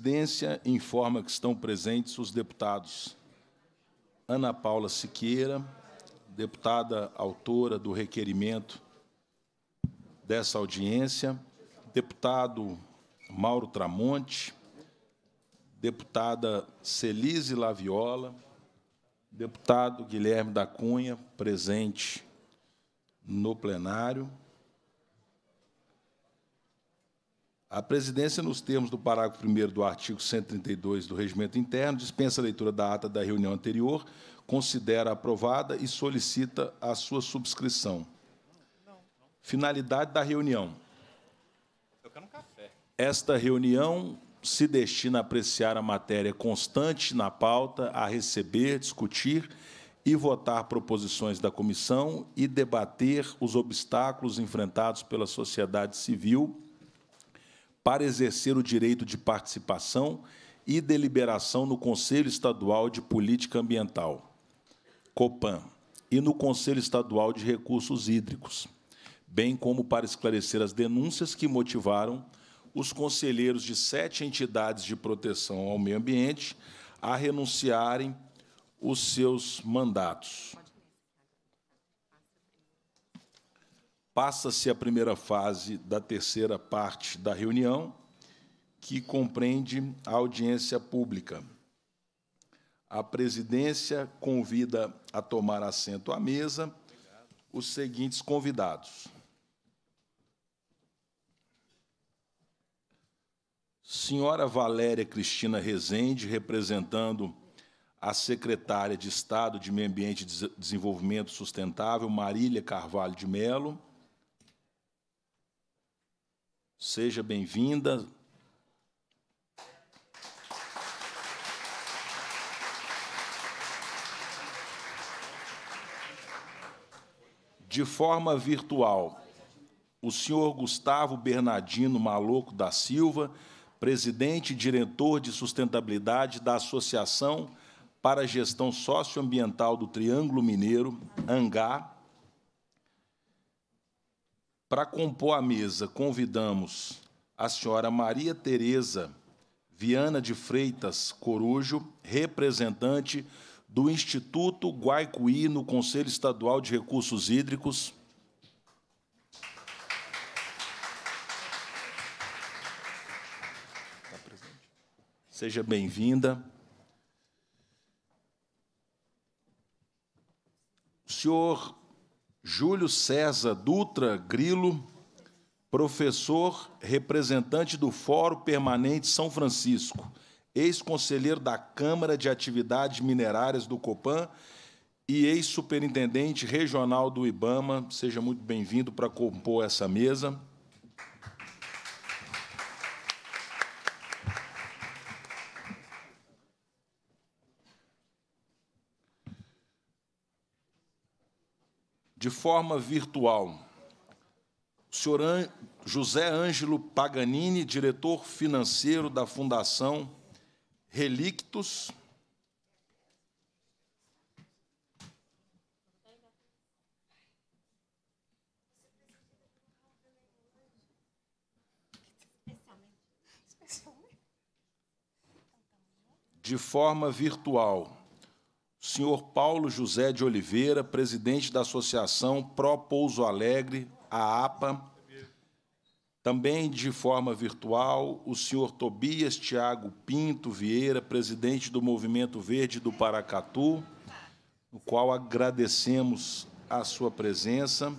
presidência informa que estão presentes os deputados Ana Paula Siqueira, deputada autora do requerimento dessa audiência, deputado Mauro Tramonte, deputada Celise Laviola, deputado Guilherme da Cunha, presente no plenário, A presidência, nos termos do parágrafo 1 do artigo 132 do Regimento Interno, dispensa a leitura da ata da reunião anterior, considera aprovada e solicita a sua subscrição. Finalidade da reunião. Esta reunião se destina a apreciar a matéria constante na pauta, a receber, discutir e votar proposições da comissão e debater os obstáculos enfrentados pela sociedade civil para exercer o direito de participação e deliberação no Conselho Estadual de Política Ambiental, COPAM, e no Conselho Estadual de Recursos Hídricos, bem como para esclarecer as denúncias que motivaram os conselheiros de sete entidades de proteção ao meio ambiente a renunciarem os seus mandatos. Passa-se a primeira fase da terceira parte da reunião, que compreende a audiência pública. A presidência convida a tomar assento à mesa os seguintes convidados. Senhora Valéria Cristina Rezende, representando a secretária de Estado de Meio Ambiente e Desenvolvimento Sustentável, Marília Carvalho de Melo, Seja bem-vinda. De forma virtual, o senhor Gustavo Bernardino Maloco da Silva, presidente e diretor de sustentabilidade da Associação para a Gestão Socioambiental do Triângulo Mineiro, ANGAR, para compor a mesa, convidamos a senhora Maria Tereza Viana de Freitas Corujo, representante do Instituto Guaicuí no Conselho Estadual de Recursos Hídricos. Seja bem-vinda. O senhor Júlio César Dutra Grilo, professor representante do Fórum Permanente São Francisco, ex-conselheiro da Câmara de Atividades Minerárias do Copan e ex-superintendente regional do IBAMA. Seja muito bem-vindo para compor essa mesa. de forma virtual. O senhor An José Ângelo Paganini, diretor financeiro da Fundação Relictus. De forma virtual senhor Paulo José de Oliveira, presidente da Associação Pro Pouso Alegre, a APA. Também de forma virtual, o senhor Tobias Tiago Pinto Vieira, presidente do Movimento Verde do Paracatu, no qual agradecemos a sua presença.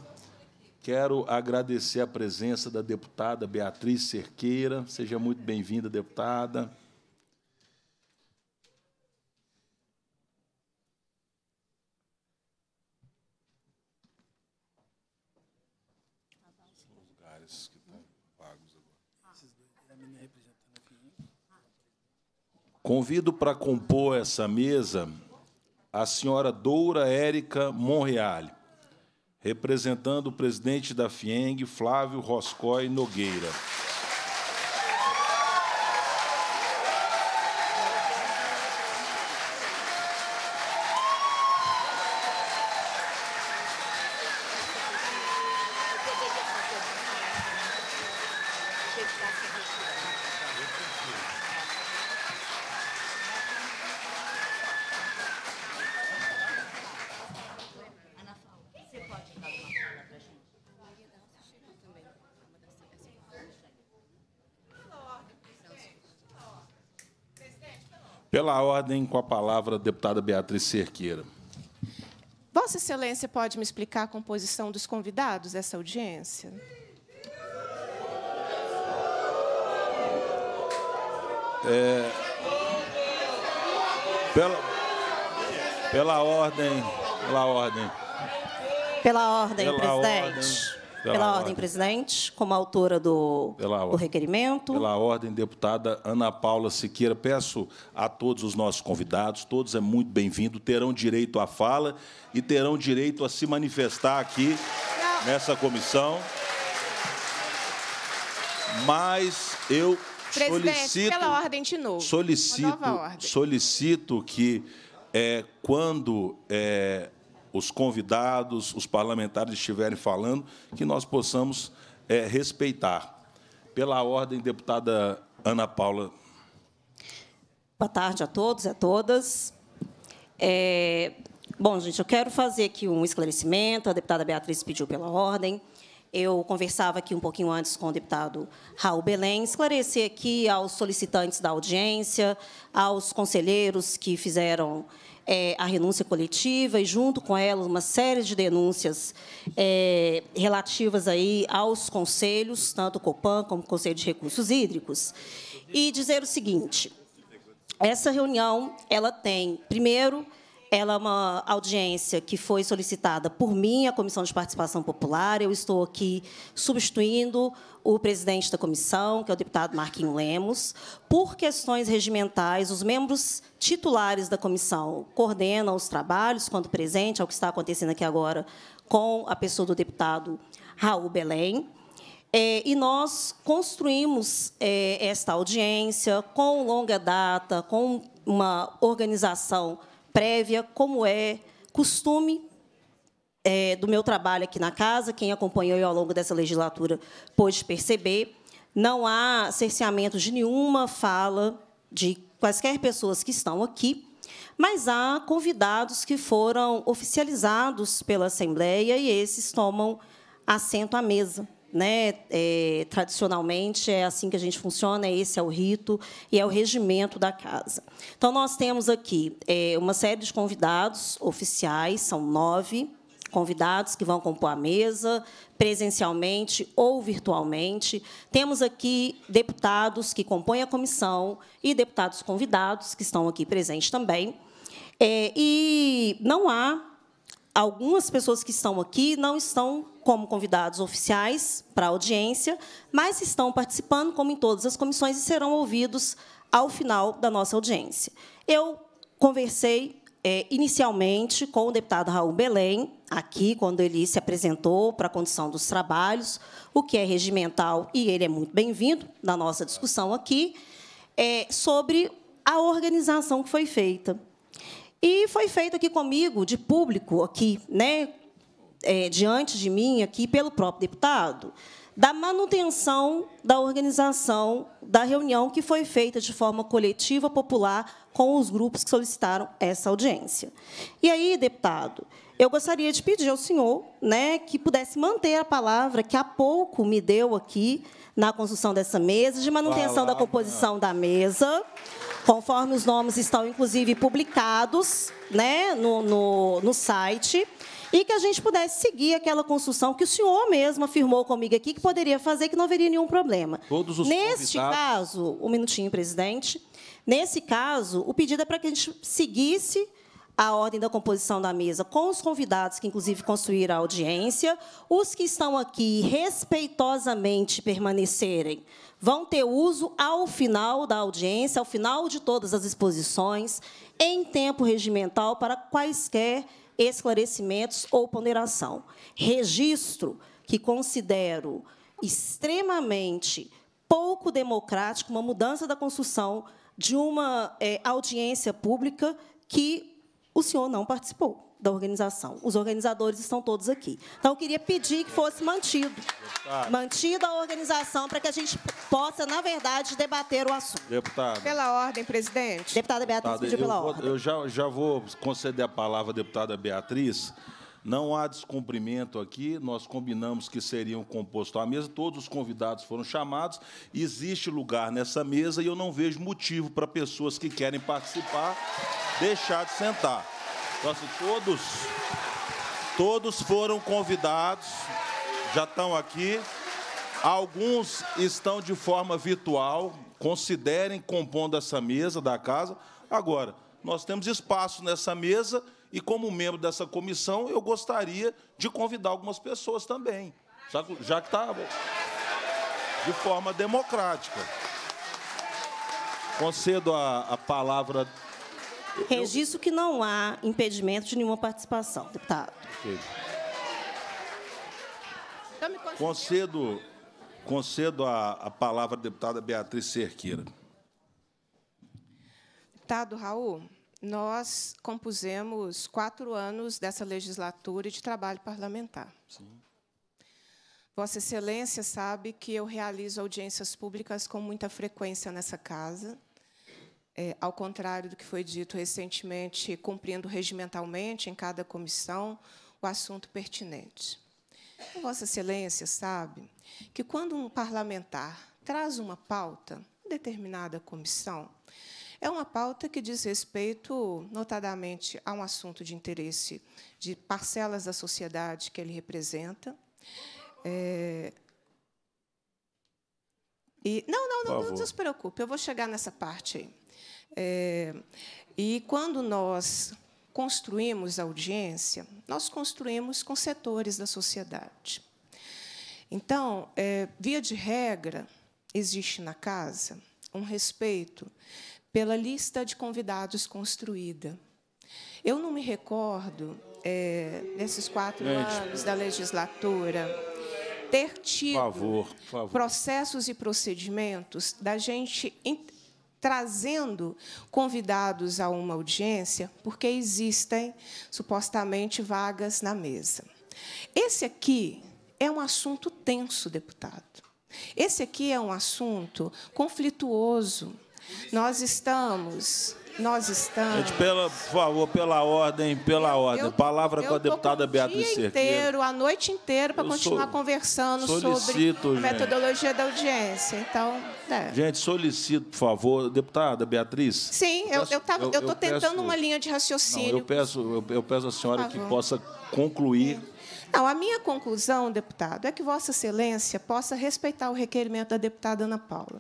Quero agradecer a presença da deputada Beatriz Cerqueira. Seja muito bem-vinda, deputada. lugares que estão vagos agora. Convido para compor essa mesa a senhora Doura Érica Monreale, representando o presidente da FIENG, Flávio Roscoe Nogueira. Ordem, com a palavra a deputada Beatriz Cerqueira. Vossa Excelência pode me explicar a composição dos convidados dessa audiência? É, pela, pela ordem, pela ordem. Pela ordem, pela presidente. Ordem. Pela, pela ordem, ordem, presidente, como autora do, pela do requerimento. Pela ordem, deputada Ana Paula Siqueira. Peço a todos os nossos convidados, todos é muito bem-vindo, terão direito à fala e terão direito a se manifestar aqui Não. nessa comissão. Mas eu Presidente, solicito, pela ordem de novo. Solicito, ordem. solicito que é, quando é, os convidados, os parlamentares estiverem falando, que nós possamos é, respeitar. Pela ordem, deputada Ana Paula. Boa tarde a todos e a todas. É, bom, gente, eu quero fazer aqui um esclarecimento. A deputada Beatriz pediu pela ordem. Eu conversava aqui um pouquinho antes com o deputado Raul Belém, esclarecer aqui aos solicitantes da audiência, aos conselheiros que fizeram é, a renúncia coletiva e, junto com ela, uma série de denúncias é, relativas aí aos conselhos, tanto o COPAN como o Conselho de Recursos Hídricos. E dizer o seguinte, essa reunião ela tem, primeiro, ela é uma audiência que foi solicitada por mim, a Comissão de Participação Popular. Eu estou aqui substituindo o presidente da comissão, que é o deputado Marquinhos Lemos. Por questões regimentais, os membros titulares da comissão coordenam os trabalhos, quando presente, ao é que está acontecendo aqui agora, com a pessoa do deputado Raul Belém. É, e nós construímos é, esta audiência com longa data, com uma organização prévia, como é costume é, do meu trabalho aqui na casa, quem acompanhou eu ao longo dessa legislatura pôde perceber, não há cerceamento de nenhuma fala de quaisquer pessoas que estão aqui, mas há convidados que foram oficializados pela Assembleia e esses tomam assento à mesa né, é, tradicionalmente é assim que a gente funciona, é esse é o rito e é o regimento da casa. Então, nós temos aqui é, uma série de convidados oficiais, são nove convidados que vão compor a mesa, presencialmente ou virtualmente. Temos aqui deputados que compõem a comissão e deputados convidados que estão aqui presentes também. É, e não há algumas pessoas que estão aqui não estão como convidados oficiais para a audiência, mas estão participando, como em todas as comissões, e serão ouvidos ao final da nossa audiência. Eu conversei é, inicialmente com o deputado Raul Belém, aqui, quando ele se apresentou para a condição dos trabalhos, o que é regimental, e ele é muito bem-vindo na nossa discussão aqui, é, sobre a organização que foi feita. E foi feito aqui comigo, de público, aqui, né, é, diante de mim aqui pelo próprio deputado, da manutenção da organização da reunião que foi feita de forma coletiva, popular, com os grupos que solicitaram essa audiência. E aí, deputado, eu gostaria de pedir ao senhor né, que pudesse manter a palavra que há pouco me deu aqui na construção dessa mesa, de manutenção da composição da mesa, conforme os nomes estão, inclusive, publicados né, no, no, no site e que a gente pudesse seguir aquela construção que o senhor mesmo afirmou comigo aqui que poderia fazer, que não haveria nenhum problema. Todos os Neste caso, um minutinho, presidente. Nesse caso, o pedido é para que a gente seguisse a ordem da composição da mesa com os convidados que, inclusive, construíram a audiência. Os que estão aqui respeitosamente permanecerem vão ter uso ao final da audiência, ao final de todas as exposições, em tempo regimental, para quaisquer esclarecimentos ou ponderação. Registro que considero extremamente pouco democrático, uma mudança da construção de uma é, audiência pública que o senhor não participou da organização. Os organizadores estão todos aqui. Então, eu queria pedir que fosse mantido. Deputado. Mantida a organização para que a gente possa, na verdade, debater o assunto. Deputado. Pela ordem, presidente. Deputada Beatriz pela eu ordem. eu já, já vou conceder a palavra à deputada Beatriz. Não há descumprimento aqui, nós combinamos que seriam compostos à mesa, todos os convidados foram chamados, existe lugar nessa mesa e eu não vejo motivo para pessoas que querem participar deixar de sentar. Nossa, todos, todos foram convidados, já estão aqui. Alguns estão de forma virtual, considerem compondo essa mesa da casa. Agora, nós temos espaço nessa mesa e, como membro dessa comissão, eu gostaria de convidar algumas pessoas também, já, já que está de forma democrática. Concedo a, a palavra Registro que não há impedimento de nenhuma participação, deputado. Então, concedo, concedo a, a palavra à deputada Beatriz Cerqueira. Deputado Raul, nós compusemos quatro anos dessa legislatura e de trabalho parlamentar. Sim. Vossa Excelência sabe que eu realizo audiências públicas com muita frequência nessa casa é, ao contrário do que foi dito recentemente, cumprindo regimentalmente em cada comissão o assunto pertinente. Vossa Excelência sabe que quando um parlamentar traz uma pauta, determinada comissão, é uma pauta que diz respeito, notadamente, a um assunto de interesse de parcelas da sociedade que ele representa. É... E, não, não, não, não se preocupe, eu vou chegar nessa parte aí. É, e quando nós construímos a audiência, nós construímos com setores da sociedade. Então, é, via de regra, existe na casa um respeito pela lista de convidados construída. Eu não me recordo, é, nesses quatro Gente, anos da legislatura, ter tido por favor, por favor. processos e procedimentos da gente trazendo convidados a uma audiência porque existem supostamente vagas na mesa. Esse aqui é um assunto tenso, deputado. Esse aqui é um assunto conflituoso. Nós estamos nós estamos. Gente, pela, por favor, pela ordem, pela eu, ordem. Eu, Palavra eu com a deputada com Beatriz Cerqueira. O dia Cerqueira. inteiro, a noite inteira, para continuar sou, conversando solicito, sobre a metodologia gente. da audiência. Então, é. Gente, solicito, por favor, deputada Beatriz. Sim, eu estou tentando peço, uma linha de raciocínio. Não, eu peço, eu, peço à senhora que possa concluir. É não, a minha conclusão, deputado, é que Vossa Excelência possa respeitar o requerimento da deputada Ana Paula.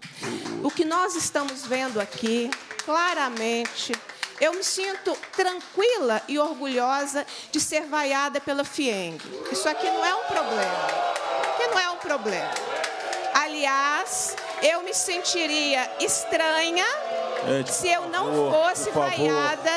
O que nós estamos vendo aqui, claramente, eu me sinto tranquila e orgulhosa de ser vaiada pela FIENG. Isso aqui não é um problema. Que não é um problema. Aliás, eu me sentiria estranha Gente, se eu não favor, fosse vaiada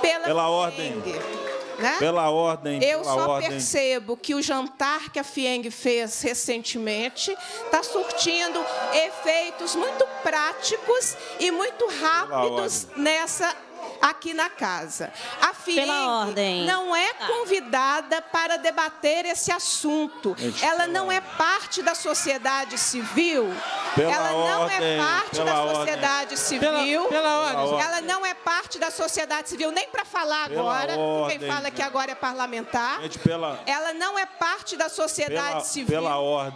pela, pela FIENG. ordem. Né? Pela ordem. Eu pela só ordem. percebo que o jantar que a FIENG fez recentemente está surtindo efeitos muito práticos e muito rápidos nessa aqui na casa. A FIENG não é tá. convidada para debater esse assunto. Ela não é parte da sociedade civil. Pela ela não é ordem, é parte da sociedade ordem. civil. Pela, pela ela não é parte da sociedade civil, nem para falar agora, ordem, quem fala que agora é parlamentar. Gente, ela não é parte da sociedade civil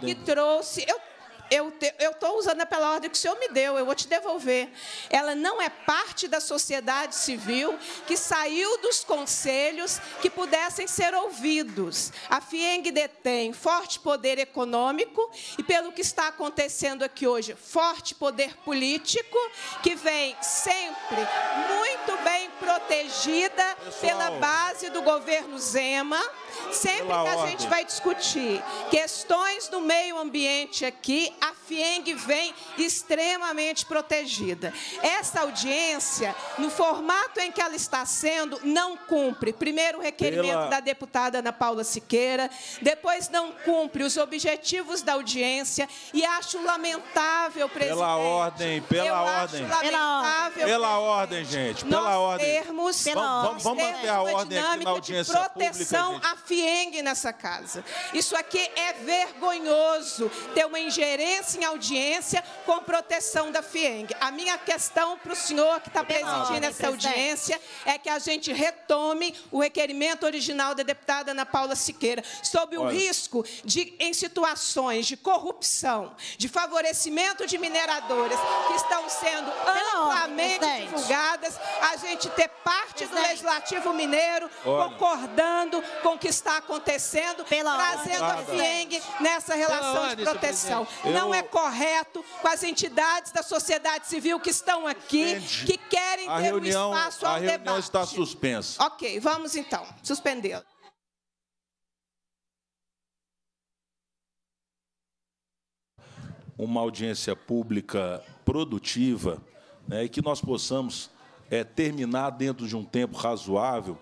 que trouxe. Eu eu estou usando pela ordem que o senhor me deu, eu vou te devolver. Ela não é parte da sociedade civil que saiu dos conselhos que pudessem ser ouvidos. A FIENG detém forte poder econômico e, pelo que está acontecendo aqui hoje, forte poder político, que vem sempre muito bem protegida Pessoal. pela base do governo Zema. Sempre pela que a ordem. gente vai discutir questões do meio ambiente aqui, a FIENG vem extremamente protegida. Essa audiência, no formato em que ela está sendo, não cumpre. Primeiro o requerimento Pela... da deputada Ana Paula Siqueira, depois não cumpre os objetivos da audiência e acho lamentável, presidente. Pela ordem, pela eu ordem. Acho lamentável, pela ordem, gente, pela nós ordem. Termos, pela vamos, vamos manter a ordem aqui na audiência de proteção pública, à FIENG nessa casa. Isso aqui é vergonhoso ter uma ingerência audiência em audiência com proteção da FIENG. A minha questão para o senhor que está presidindo essa audiência é que a gente retome o requerimento original da deputada Ana Paula Siqueira, sob o Olha. risco de, em situações de corrupção, de favorecimento de mineradoras que estão sendo amplamente divulgadas, a gente ter parte presidente. do Legislativo Mineiro Olha. concordando com o que está acontecendo, Pela trazendo ordem. a FIENG nessa relação Pela de proteção não é correto com as entidades da sociedade civil que estão aqui, Entendi. que querem a ter reunião, um espaço ao a debate. A reunião está suspensa. Ok, vamos então suspendê-la. Uma audiência pública produtiva né, e que nós possamos é, terminar dentro de um tempo razoável,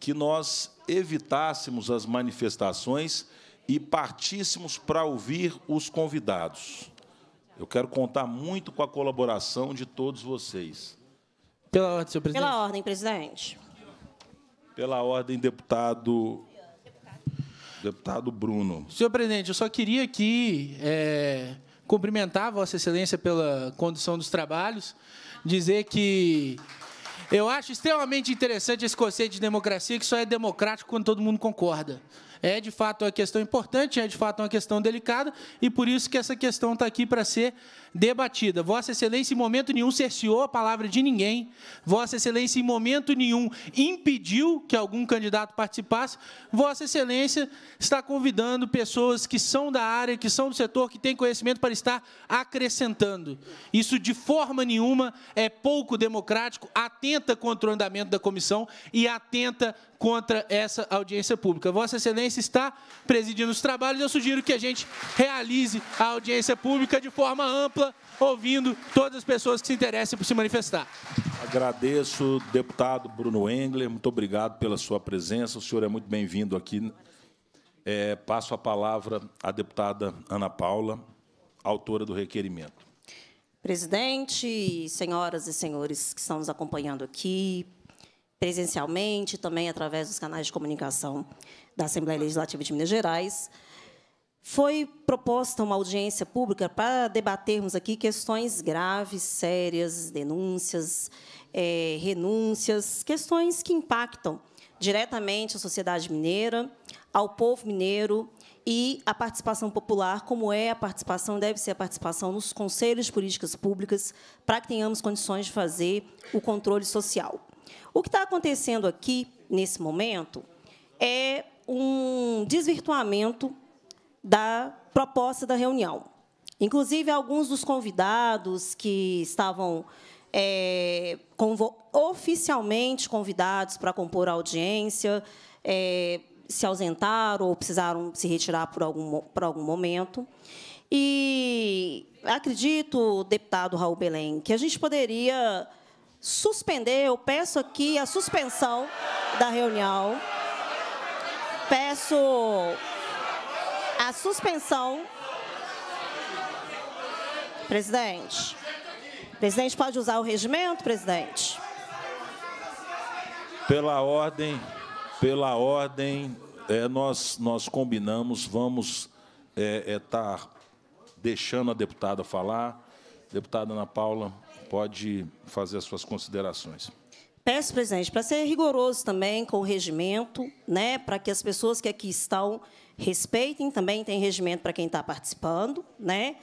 que nós evitássemos as manifestações e partíssemos para ouvir os convidados. Eu quero contar muito com a colaboração de todos vocês. Pela ordem, senhor presidente. Pela ordem, presidente. Pela ordem, deputado. Deputado Bruno. Senhor presidente, eu só queria aqui é, cumprimentar Vossa Excelência pela condução dos trabalhos, dizer que eu acho extremamente interessante esse conceito de democracia, que só é democrático quando todo mundo concorda. É de fato uma questão importante, é de fato uma questão delicada, e por isso que essa questão está aqui para ser debatida. Vossa Excelência, em momento nenhum, cerceou a palavra de ninguém. Vossa Excelência, em momento nenhum, impediu que algum candidato participasse. Vossa Excelência está convidando pessoas que são da área, que são do setor, que têm conhecimento para estar acrescentando. Isso, de forma nenhuma, é pouco democrático, atenta contra o andamento da comissão e atenta contra essa audiência pública. Vossa Excelência está presidindo os trabalhos. Eu sugiro que a gente realize a audiência pública de forma ampla ampla, ouvindo todas as pessoas que se interessem por se manifestar. Agradeço, deputado Bruno Engler, muito obrigado pela sua presença. O senhor é muito bem-vindo aqui. É, passo a palavra à deputada Ana Paula, autora do requerimento. Presidente, senhoras e senhores que estão nos acompanhando aqui, presencialmente, também através dos canais de comunicação da Assembleia Legislativa de Minas Gerais, foi proposta uma audiência pública para debatermos aqui questões graves, sérias, denúncias, é, renúncias, questões que impactam diretamente a sociedade mineira, ao povo mineiro e a participação popular, como é a participação, deve ser a participação nos conselhos de políticas públicas, para que tenhamos condições de fazer o controle social. O que está acontecendo aqui, nesse momento, é um desvirtuamento da proposta da reunião. Inclusive, alguns dos convidados que estavam é, convo oficialmente convidados para compor a audiência é, se ausentaram ou precisaram se retirar por algum, por algum momento. E acredito, deputado Raul Belém, que a gente poderia suspender, eu peço aqui a suspensão da reunião. Peço a suspensão. Presidente. Presidente, pode usar o regimento, presidente? Pela ordem, pela ordem, é, nós, nós combinamos, vamos é, estar é, tá deixando a deputada falar. Deputada Ana Paula, pode fazer as suas considerações. Peço, presidente, para ser rigoroso também com o regimento, né, para que as pessoas que aqui estão respeitem, também tem regimento para quem está participando, né?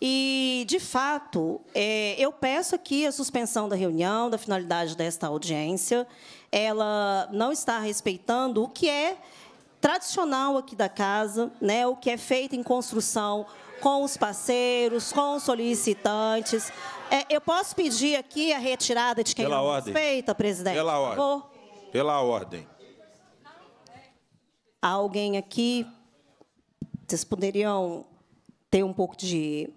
E, de fato, é, eu peço aqui a suspensão da reunião, da finalidade desta audiência. Ela não está respeitando o que é tradicional aqui da casa, né, o que é feito em construção com os parceiros, com os solicitantes. É, eu posso pedir aqui a retirada de quem Pela não ordem. respeita, presidente? Pela ordem. Pela ordem. Alguém aqui vocês poderiam ter um pouco de,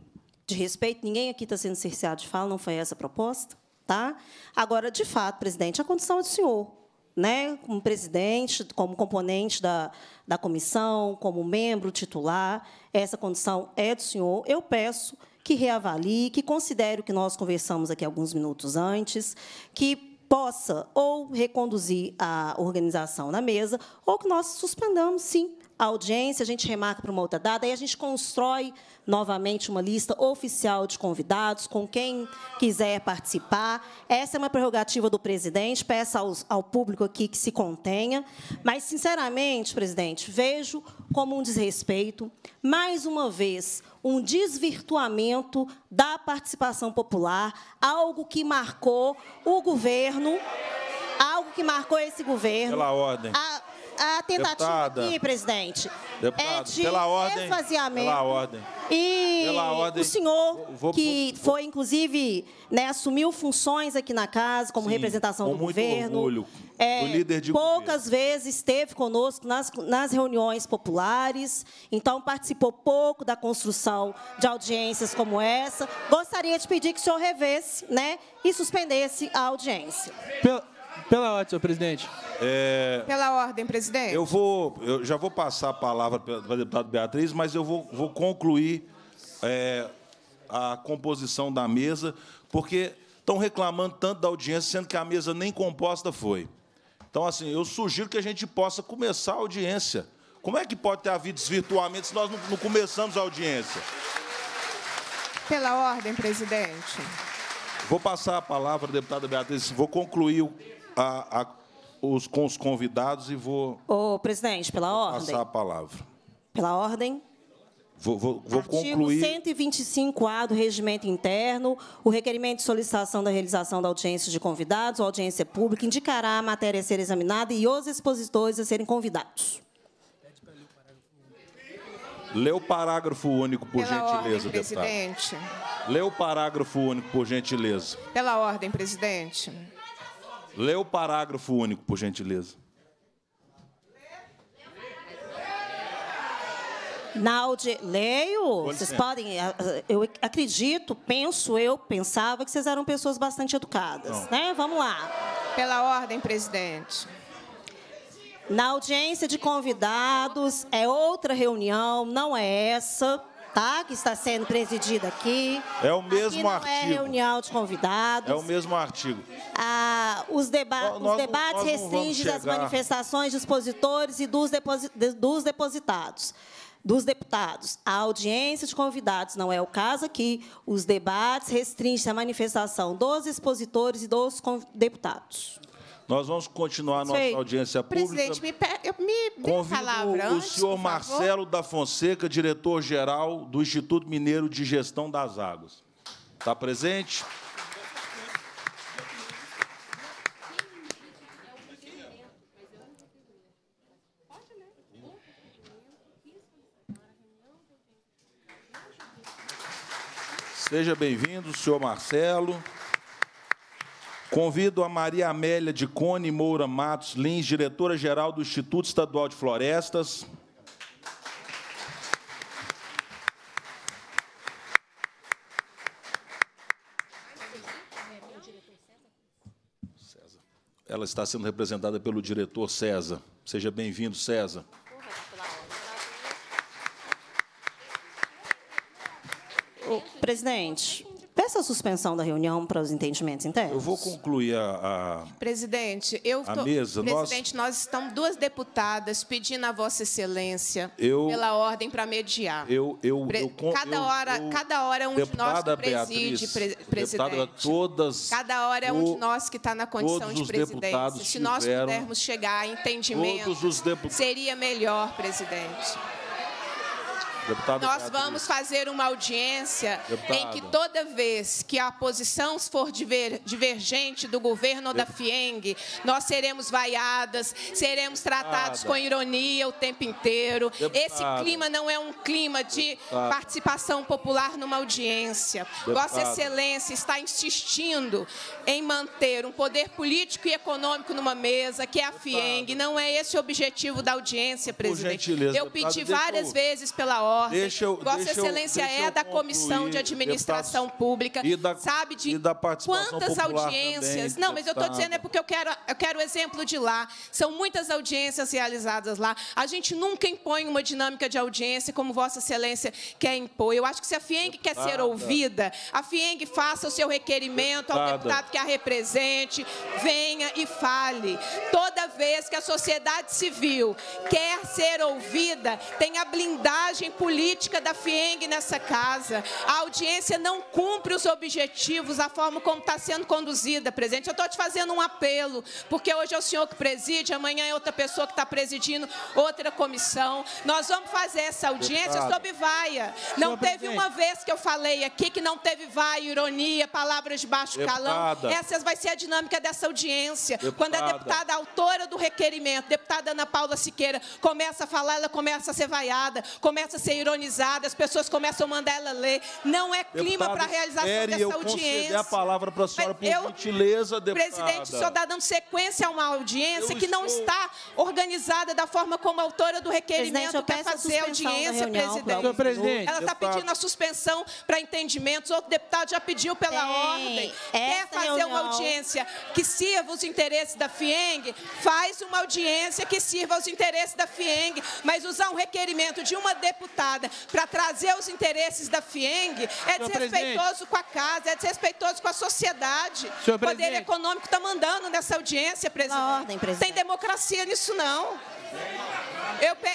de respeito? Ninguém aqui está sendo cerceado de fala, não foi essa a proposta? Tá? Agora, de fato, presidente, a condição é do senhor. Né, como presidente, como componente da, da comissão, como membro titular, essa condição é do senhor. Eu peço que reavalie, que considere o que nós conversamos aqui alguns minutos antes, que possa ou reconduzir a organização na mesa, ou que nós suspendamos, sim, a audiência, a gente remarca para uma outra data, aí a gente constrói novamente uma lista oficial de convidados, com quem quiser participar. Essa é uma prerrogativa do presidente, peço aos, ao público aqui que se contenha. Mas, sinceramente, presidente, vejo como um desrespeito, mais uma vez, um desvirtuamento da participação popular, algo que marcou o governo, algo que marcou esse governo. Pela ordem. A, a tentativa Deputada. aqui, presidente, é de pela ordem, esvaziamento. Pela ordem. E pela ordem, o senhor, vou, que vou, foi, inclusive, né, assumiu funções aqui na casa, como sim, representação do governo. Orgulho, é, líder de poucas governo. vezes esteve conosco nas, nas reuniões populares, então participou pouco da construção de audiências como essa. Gostaria de pedir que o senhor revesse né, e suspendesse a audiência. Pela ordem, senhor presidente. É, Pela ordem, presidente. Eu vou, eu já vou passar a palavra para a deputada Beatriz, mas eu vou, vou concluir é, a composição da mesa, porque estão reclamando tanto da audiência, sendo que a mesa nem composta foi. Então, assim, eu sugiro que a gente possa começar a audiência. Como é que pode ter havido desvirtuamento se nós não, não começamos a audiência? Pela ordem, presidente. Vou passar a palavra, deputada Beatriz, vou concluir o a, a, os, com os convidados e vou. Ô, presidente, pela ordem. Passar a palavra. Pela ordem. Vou, vou, vou Artigo concluir. 125A do Regimento Interno, o requerimento de solicitação da realização da audiência de convidados, ou audiência pública, indicará a matéria a ser examinada e os expositores a serem convidados. Lê o parágrafo único, por Pela gentileza, ordem, deputado. presidente. Lê o parágrafo único, por gentileza. Pela ordem, presidente. Lê o parágrafo único, por gentileza. Na audi... Leio? Vocês podem. Eh, eh, eu acredito, penso, eu pensava que vocês eram pessoas bastante educadas. Não. Né? Vamos lá. Pela ordem, presidente. Na audiência de convidados, é outra reunião, não é essa tá? Que está sendo presidida aqui. É o mesmo aqui não é artigo. É reunião de convidados. É o mesmo artigo. Ah, os, deba nós, os debates restringem as manifestações dos expositores e dos, deposi dos depositados dos deputados. A audiência de convidados não é o caso aqui. Os debates restringem a manifestação dos expositores e dos deputados. Nós vamos continuar nossa Sei. audiência pública. Presidente, me, per... me, me Convido palavra o senhor Marcelo da Fonseca, diretor-geral do Instituto Mineiro de Gestão das Águas. Está presente? Seja bem-vindo, senhor Marcelo. Convido a Maria Amélia de Cone Moura Matos Lins, diretora-geral do Instituto Estadual de Florestas. Ela está sendo representada pelo diretor César. Seja bem-vindo, César. Presidente, Peça a suspensão da reunião para os entendimentos internos. Eu vou concluir a. a presidente, eu a tô, mesa. Presidente, nós... nós estamos duas deputadas pedindo a Vossa Excelência eu, pela ordem para mediar. Eu, eu, Pre eu cada hora, eu, cada hora um de nós que preside, Beatriz, pre presidente. Deputada, todas. Cada hora é um de nós que está na condição de presidente. Se nós pudermos chegar a entendimento, seria melhor, presidente. Deputado, nós vamos fazer uma audiência Deputado. em que toda vez que a posição for diver, divergente do governo ou da FIENG, nós seremos vaiadas, seremos tratados Deputado. com ironia o tempo inteiro. Esse clima não é um clima de participação popular numa audiência. Vossa Excelência está insistindo em manter um poder político e econômico numa mesa, que é a FIENG. Não é esse o objetivo da audiência, presidente. eu pedi várias vezes pela ordem ordem. Deixa eu, Vossa Excelência é eu, é da Comissão de Administração Pública, e da, sabe de e da quantas audiências. Também, não, mas eu estou dizendo é porque eu quero, eu quero exemplo de lá. São muitas audiências realizadas lá. A gente nunca impõe uma dinâmica de audiência como Vossa Excelência quer impor. Eu acho que se a FIENG deputada. quer ser ouvida, a FIENG faça o seu requerimento deputada. ao deputado que a represente, venha e fale. Toda vez que a sociedade civil quer ser ouvida, tem a blindagem política política da FIENG nessa casa. A audiência não cumpre os objetivos, a forma como está sendo conduzida, presidente. Eu estou te fazendo um apelo, porque hoje é o senhor que preside, amanhã é outra pessoa que está presidindo outra comissão. Nós vamos fazer essa audiência Deputado. sob vaia. Não Senhor teve uma vez que eu falei aqui que não teve vaia, ironia, palavras de baixo Deputada. calão. Essa vai ser a dinâmica dessa audiência. Deputada. Quando a deputada autora do requerimento, deputada Ana Paula Siqueira, começa a falar, ela começa a ser vaiada, começa a ser ironizada, as pessoas começam a mandar ela ler. Não é clima para a realização Eri, dessa eu audiência. a palavra para a senhora, por eu, gentileza, deputada. Presidente, o senhor está dando sequência a uma audiência eu que estou... não está organizada da forma como a autora do requerimento quer fazer a audiência, reunião, presidente. presidente. Ela está pedindo a suspensão para entendimentos, outro deputado já pediu pela Tem. ordem. quer fazer reunião. uma audiência que sirva os interesses da FIENG, faz uma audiência que sirva os interesses da FIENG, mas usar um requerimento de uma deputada para trazer os interesses da FIENG, é Senhor desrespeitoso presidente. com a casa, é desrespeitoso com a sociedade. o poder econômico está mandando nessa audiência, presidente. Na ordem, presidente. Tem democracia nisso, não.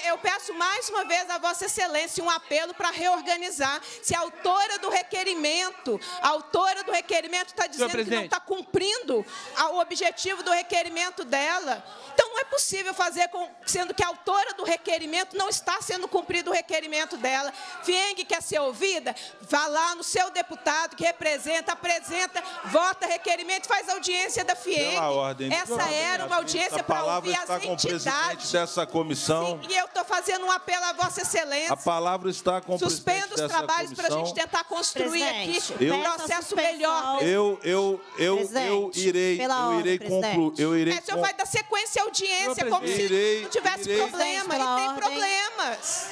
Eu, peço mais uma vez a Vossa Excelência um apelo para reorganizar. Se a autora do requerimento, a autora do requerimento está dizendo que não está cumprindo o objetivo do requerimento dela, então não é possível fazer com, sendo que a autora do requerimento não está sendo cumprido o requerimento dela. Fieng quer ser ouvida? Vá lá no seu deputado que representa, apresenta, vota requerimento, faz audiência da Fieng. Ordem, Essa era uma audiência para ouvir as entidades. dessa comissão. Então, e, e eu estou fazendo um apelo à Vossa Excelência. A palavra está com o Suspenda os trabalhos para a gente tentar construir presidente, aqui eu, um processo melhor. Eu, eu, eu, eu irei, eu irei concluir. É, o senhor vai dar sequência à audiência, como se não tivesse irei, problema. E tem problema problemas.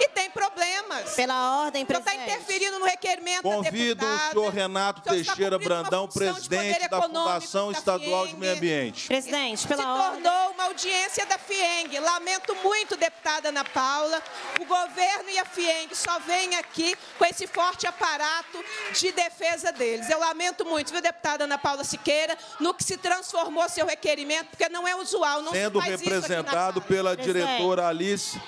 E tem problemas. Pela ordem, tá presidente. Não está interferindo no requerimento Convido da deputada. o senhor tá Renato Teixeira Brandão, presidente da Fundação da Estadual de Meio Ambiente. Presidente, pela Se ordem. tornou uma audiência da FIENG. Lamento muito, deputada Ana Paula. O governo e a FIENG só vêm aqui com esse forte aparato de defesa deles. Eu lamento muito, viu, deputada Ana Paula Siqueira, no que se transformou seu requerimento, porque não é usual, não Sendo representado pela presidente. diretora Alice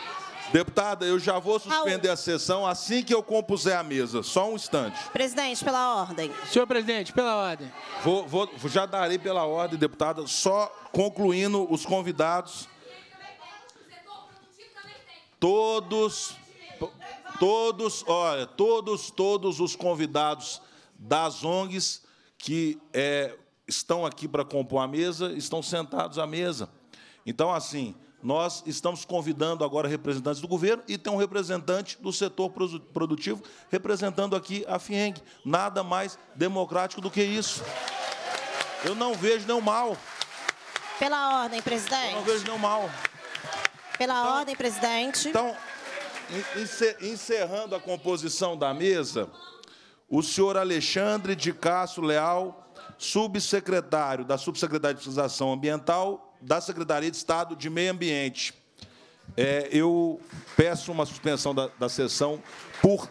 Deputada, eu já vou suspender Raul. a sessão assim que eu compuser a mesa. Só um instante. Presidente, pela ordem. Senhor presidente, pela ordem. Vou, vou, já darei pela ordem, deputada, só concluindo os convidados. Todos, todos, olha, todos, todos os convidados das ONGs que é, estão aqui para compor a mesa estão sentados à mesa. Então, assim, nós estamos convidando agora representantes do governo e tem um representante do setor produtivo representando aqui a FIENG. Nada mais democrático do que isso. Eu não vejo nenhum mal. Pela ordem, presidente. Eu não vejo nenhum mal. Pela então, ordem, presidente. Então, encerrando a composição da mesa, o senhor Alexandre de Castro Leal, subsecretário da Subsecretaria de Fiscalização Ambiental da Secretaria de Estado de Meio Ambiente. É, eu peço uma suspensão da, da sessão por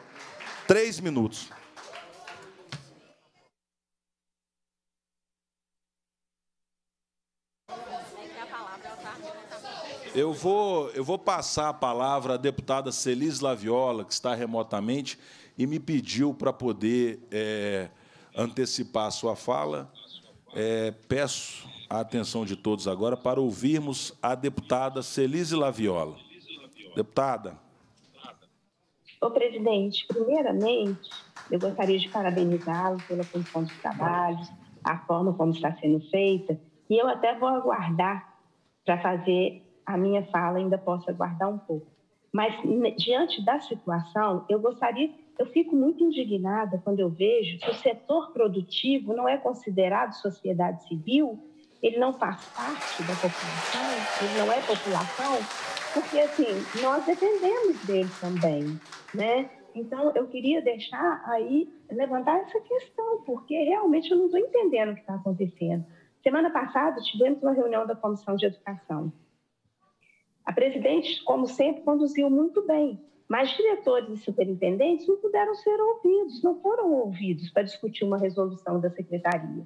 três minutos. Eu vou, eu vou passar a palavra à deputada Celis Laviola, que está remotamente, e me pediu para poder é, antecipar a sua fala. É, peço a atenção de todos agora para ouvirmos a deputada Celise Laviola. Deputada. Ô, presidente, primeiramente, eu gostaria de parabenizá-lo pela condição de trabalho, a forma como está sendo feita, e eu até vou aguardar para fazer a minha fala, ainda posso aguardar um pouco. Mas, diante da situação, eu gostaria eu fico muito indignada quando eu vejo que o setor produtivo não é considerado sociedade civil ele não faz parte da população, ele não é população, porque assim, nós dependemos dele também, né? Então, eu queria deixar aí, levantar essa questão, porque realmente eu não estou entendendo o que está acontecendo. Semana passada, tivemos uma reunião da Comissão de Educação. A presidente, como sempre, conduziu muito bem, mas diretores e superintendentes não puderam ser ouvidos, não foram ouvidos para discutir uma resolução da secretaria.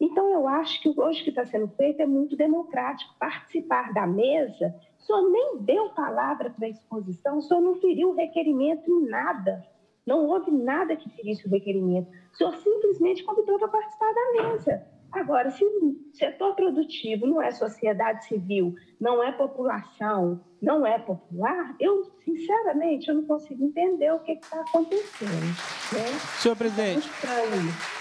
Então, eu acho que hoje que está sendo feito é muito democrático. Participar da mesa, o senhor nem deu palavra para a exposição, o senhor não feriu o requerimento em nada. Não houve nada que ferisse o requerimento. O senhor simplesmente convidou para participar da mesa. Agora, se o setor produtivo não é sociedade civil, não é população, não é popular, eu, sinceramente, eu não consigo entender o que está acontecendo. Né? Senhor presidente. É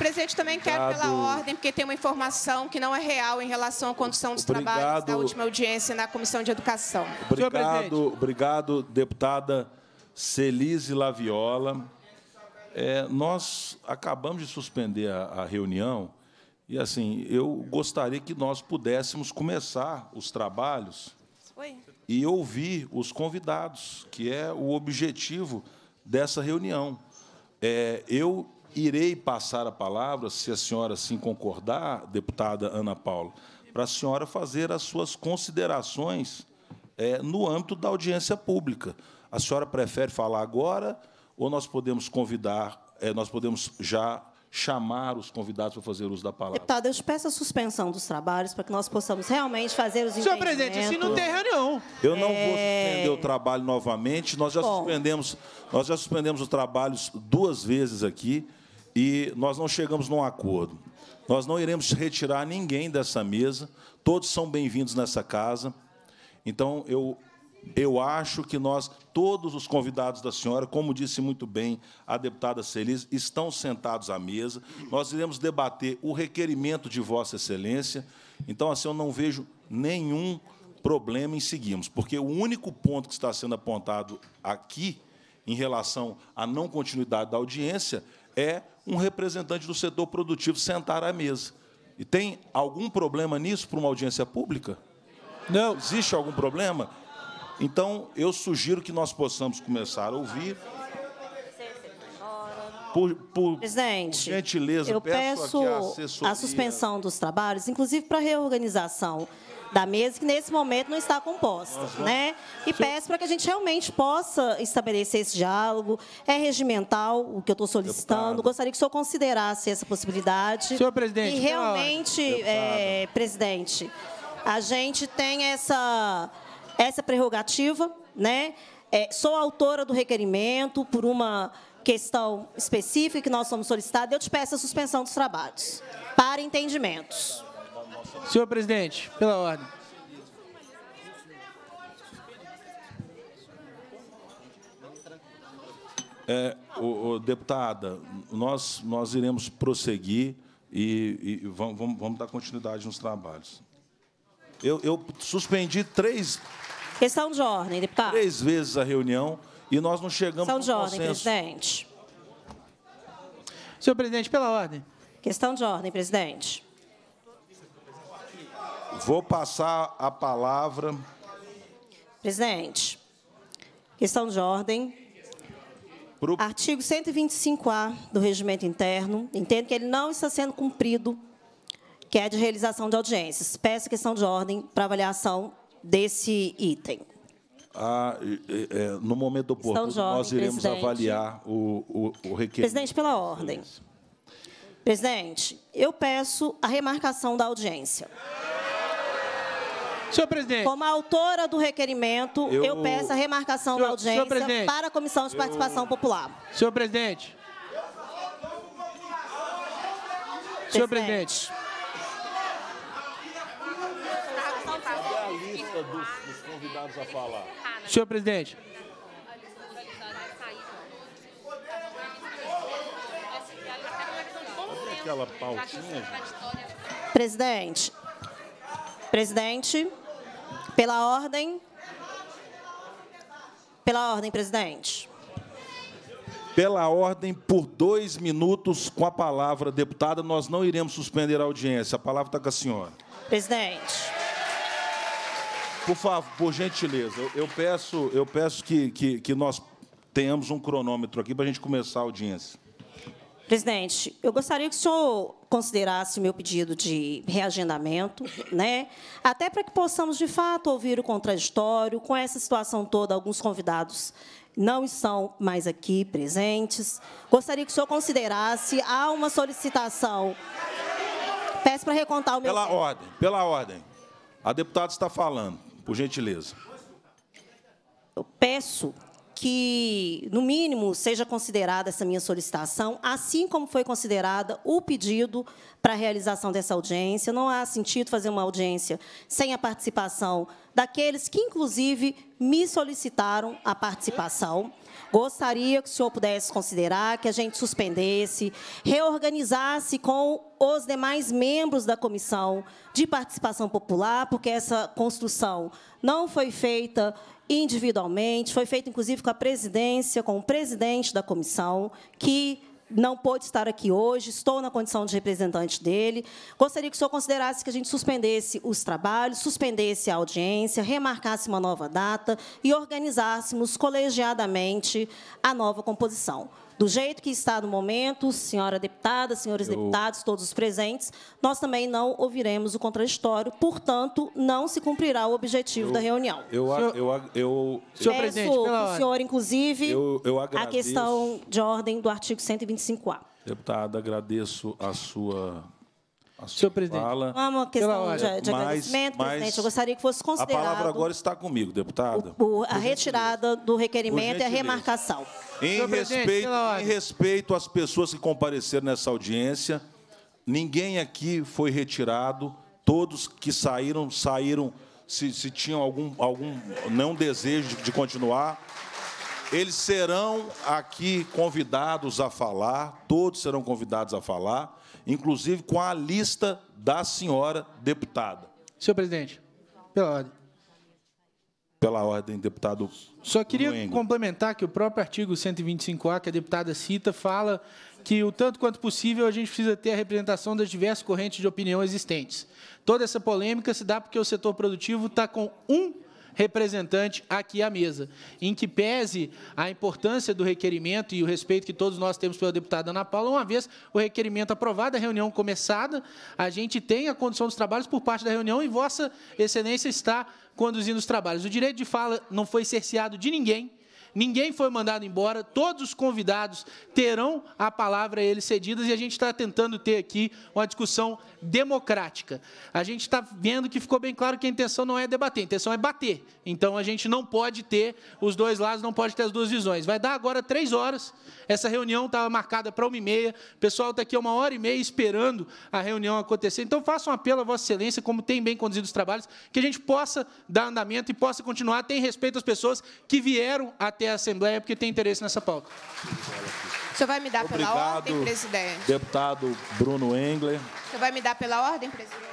Presidente, também Obrigado. quero pela ordem, porque tem uma informação que não é real em relação à condução dos Obrigado. trabalhos da última audiência na Comissão de Educação. Obrigado, Obrigado deputada Celise Laviola. É, nós acabamos de suspender a, a reunião e, assim, eu gostaria que nós pudéssemos começar os trabalhos Oi. e ouvir os convidados, que é o objetivo dessa reunião. É, eu irei passar a palavra, se a senhora assim concordar, deputada Ana Paula, para a senhora fazer as suas considerações é, no âmbito da audiência pública. A senhora prefere falar agora ou nós podemos convidar, é, nós podemos já chamar os convidados para fazer uso da palavra. Deputado, eu te peço a suspensão dos trabalhos para que nós possamos realmente fazer os Senhor presidente, assim não tem reunião. Eu não é... vou suspender o trabalho novamente. Nós já suspendemos, nós já suspendemos os trabalhos duas vezes aqui e nós não chegamos num acordo. Nós não iremos retirar ninguém dessa mesa, todos são bem-vindos nessa casa. Então, eu, eu acho que nós, todos os convidados da senhora, como disse muito bem a deputada Celis, estão sentados à mesa. Nós iremos debater o requerimento de Vossa Excelência. Então, assim, eu não vejo nenhum problema em seguirmos, porque o único ponto que está sendo apontado aqui, em relação à não continuidade da audiência, é um representante do setor produtivo sentar à mesa. E tem algum problema nisso para uma audiência pública? Não. Existe algum problema? Então, eu sugiro que nós possamos começar a ouvir. Por, por, Presidente, gentileza, eu peço, peço a, a suspensão dos trabalhos, inclusive para a reorganização da mesa que nesse momento não está composta, né? E peço para que a gente realmente possa estabelecer esse diálogo. É regimental o que eu estou solicitando. Deputado. Gostaria que o senhor considerasse essa possibilidade. Senhor presidente, e realmente, é, presidente, a gente tem essa essa prerrogativa, né? É, sou autora do requerimento por uma questão específica que nós somos solicitados. Eu te peço a suspensão dos trabalhos para entendimentos. Senhor presidente, pela ordem. É, o, o, deputada, nós, nós iremos prosseguir e, e vamos, vamos, dar continuidade nos trabalhos. Eu, eu suspendi três... Questão é de ordem, deputado. Três vezes a reunião e nós não chegamos Questão de ordem, consenso. presidente. Senhor presidente, pela ordem. Questão de ordem, presidente. Vou passar a palavra. Presidente, questão de ordem. Pro... Artigo 125A do Regimento Interno. Entendo que ele não está sendo cumprido, que é de realização de audiências. Peço questão de ordem para avaliação desse item. Ah, é, no momento oportuno, nós iremos presidente. avaliar o, o, o requerimento. Presidente, pela ordem. Presidente, eu peço a remarcação da audiência. Senhor presidente. Como autora do requerimento, eu, eu peço a remarcação senhor, da audiência para a Comissão de Participação eu... Popular. Senhor presidente. presidente. Senhor presidente. dos, dos convidados a falar. Senhor presidente. Presidente. Presidente. Pela ordem. Pela ordem, presidente. Pela ordem, por dois minutos, com a palavra, deputada, nós não iremos suspender a audiência. A palavra está com a senhora. Presidente. Por favor, por gentileza, eu, peço, eu peço que, que, que nós tenhamos um cronômetro aqui para a gente começar a audiência. Presidente, eu gostaria que o senhor considerasse meu pedido de reagendamento, né? até para que possamos, de fato, ouvir o contraditório. Com essa situação toda, alguns convidados não estão mais aqui presentes. Gostaria que o senhor considerasse. Há uma solicitação. Peço para recontar o meu. Pela ordem, pela ordem. A deputada está falando, por gentileza. Eu peço que, no mínimo, seja considerada essa minha solicitação, assim como foi considerada o pedido para a realização dessa audiência. Não há sentido fazer uma audiência sem a participação daqueles que, inclusive, me solicitaram a participação. Gostaria que o senhor pudesse considerar que a gente suspendesse, reorganizasse com os demais membros da comissão de participação popular, porque essa construção não foi feita individualmente, foi feita inclusive com a presidência, com o presidente da comissão, que não pôde estar aqui hoje, estou na condição de representante dele. Gostaria que o senhor considerasse que a gente suspendesse os trabalhos, suspendesse a audiência, remarcasse uma nova data e organizássemos colegiadamente a nova composição. Do jeito que está no momento, senhora deputada, senhores Eu... deputados, todos os presentes, nós também não ouviremos o contraditório, portanto, não se cumprirá o objetivo eu, da reunião. Eu, senhor, eu, eu, eu, senhor peço o senhor, inclusive, eu, eu a questão de ordem do artigo 125A. Deputada, agradeço a sua Senhor presidente. Fala. É uma questão de, de agradecimento, mas, presidente. Eu gostaria que fosse considerado. A palavra agora está comigo, deputada. O, o, a retirada do requerimento e a remarcação. Em respeito, em respeito às pessoas que compareceram nessa audiência, ninguém aqui foi retirado, todos que saíram, saíram se, se tinham algum, algum não desejo de continuar. Eles serão aqui convidados a falar, todos serão convidados a falar, inclusive com a lista da senhora deputada. Senhor presidente, pela ordem. Pela ordem, deputado. Só queria Luengo. complementar que o próprio artigo 125A, que a deputada cita, fala que o tanto quanto possível a gente precisa ter a representação das diversas correntes de opinião existentes. Toda essa polêmica se dá porque o setor produtivo está com um representante aqui à mesa, em que pese a importância do requerimento e o respeito que todos nós temos pela deputada Ana Paula, uma vez o requerimento aprovado, a reunião começada, a gente tem a condição dos trabalhos por parte da reunião e Vossa Excelência está conduzindo os trabalhos. O direito de fala não foi cerceado de ninguém, ninguém foi mandado embora, todos os convidados terão a palavra a eles cedidas e a gente está tentando ter aqui uma discussão democrática. A gente está vendo que ficou bem claro que a intenção não é debater, a intenção é bater. Então a gente não pode ter os dois lados, não pode ter as duas visões. Vai dar agora três horas, essa reunião estava marcada para uma e meia, o pessoal está aqui uma hora e meia esperando a reunião acontecer. Então faça um apelo a Vossa Excelência, como tem bem conduzido os trabalhos, que a gente possa dar andamento e possa continuar, tem respeito às pessoas que vieram até até a Assembleia porque tem interesse nessa pauta. O senhor vai me dar Obrigado, pela ordem, presidente? Deputado Bruno Engler. O senhor vai me dar pela ordem, presidente?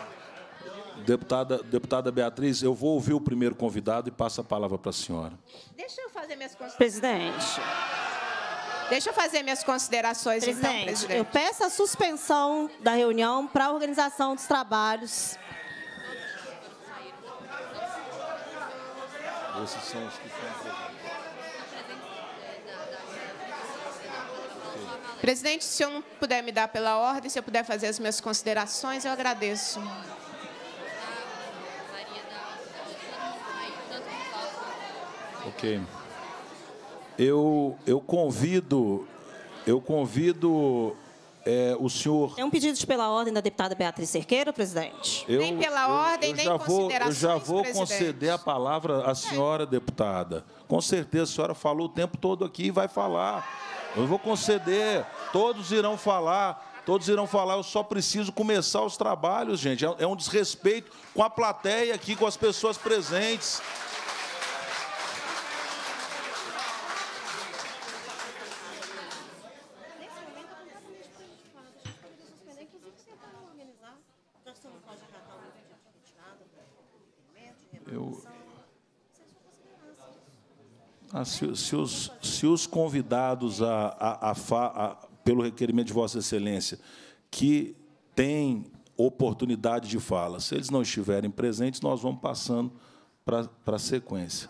Deputada, deputada Beatriz, eu vou ouvir o primeiro convidado e passo a palavra para a senhora. Deixa eu fazer minhas considerações. Presidente. Deixa eu fazer minhas considerações, então, presidente, então, presidente. Eu peço a suspensão da reunião para a organização dos trabalhos. Esses são os que Presidente, se eu não puder me dar pela ordem, se eu puder fazer as minhas considerações, eu agradeço. Ok. Eu, eu convido, eu convido é, o senhor. É um pedido pela ordem da deputada Beatriz Cerqueira, presidente. Eu, nem pela eu, ordem, eu nem já vou, Eu já vou presidente. conceder a palavra à senhora deputada. Com certeza, a senhora falou o tempo todo aqui e vai falar. Eu vou conceder, todos irão falar, todos irão falar, eu só preciso começar os trabalhos, gente. É, é um desrespeito com a plateia aqui, com as pessoas presentes. Eu, ah, se, se, os, se os convidados a, a, a, a, pelo requerimento de Vossa Excelência, que têm oportunidade de fala, se eles não estiverem presentes, nós vamos passando para a sequência.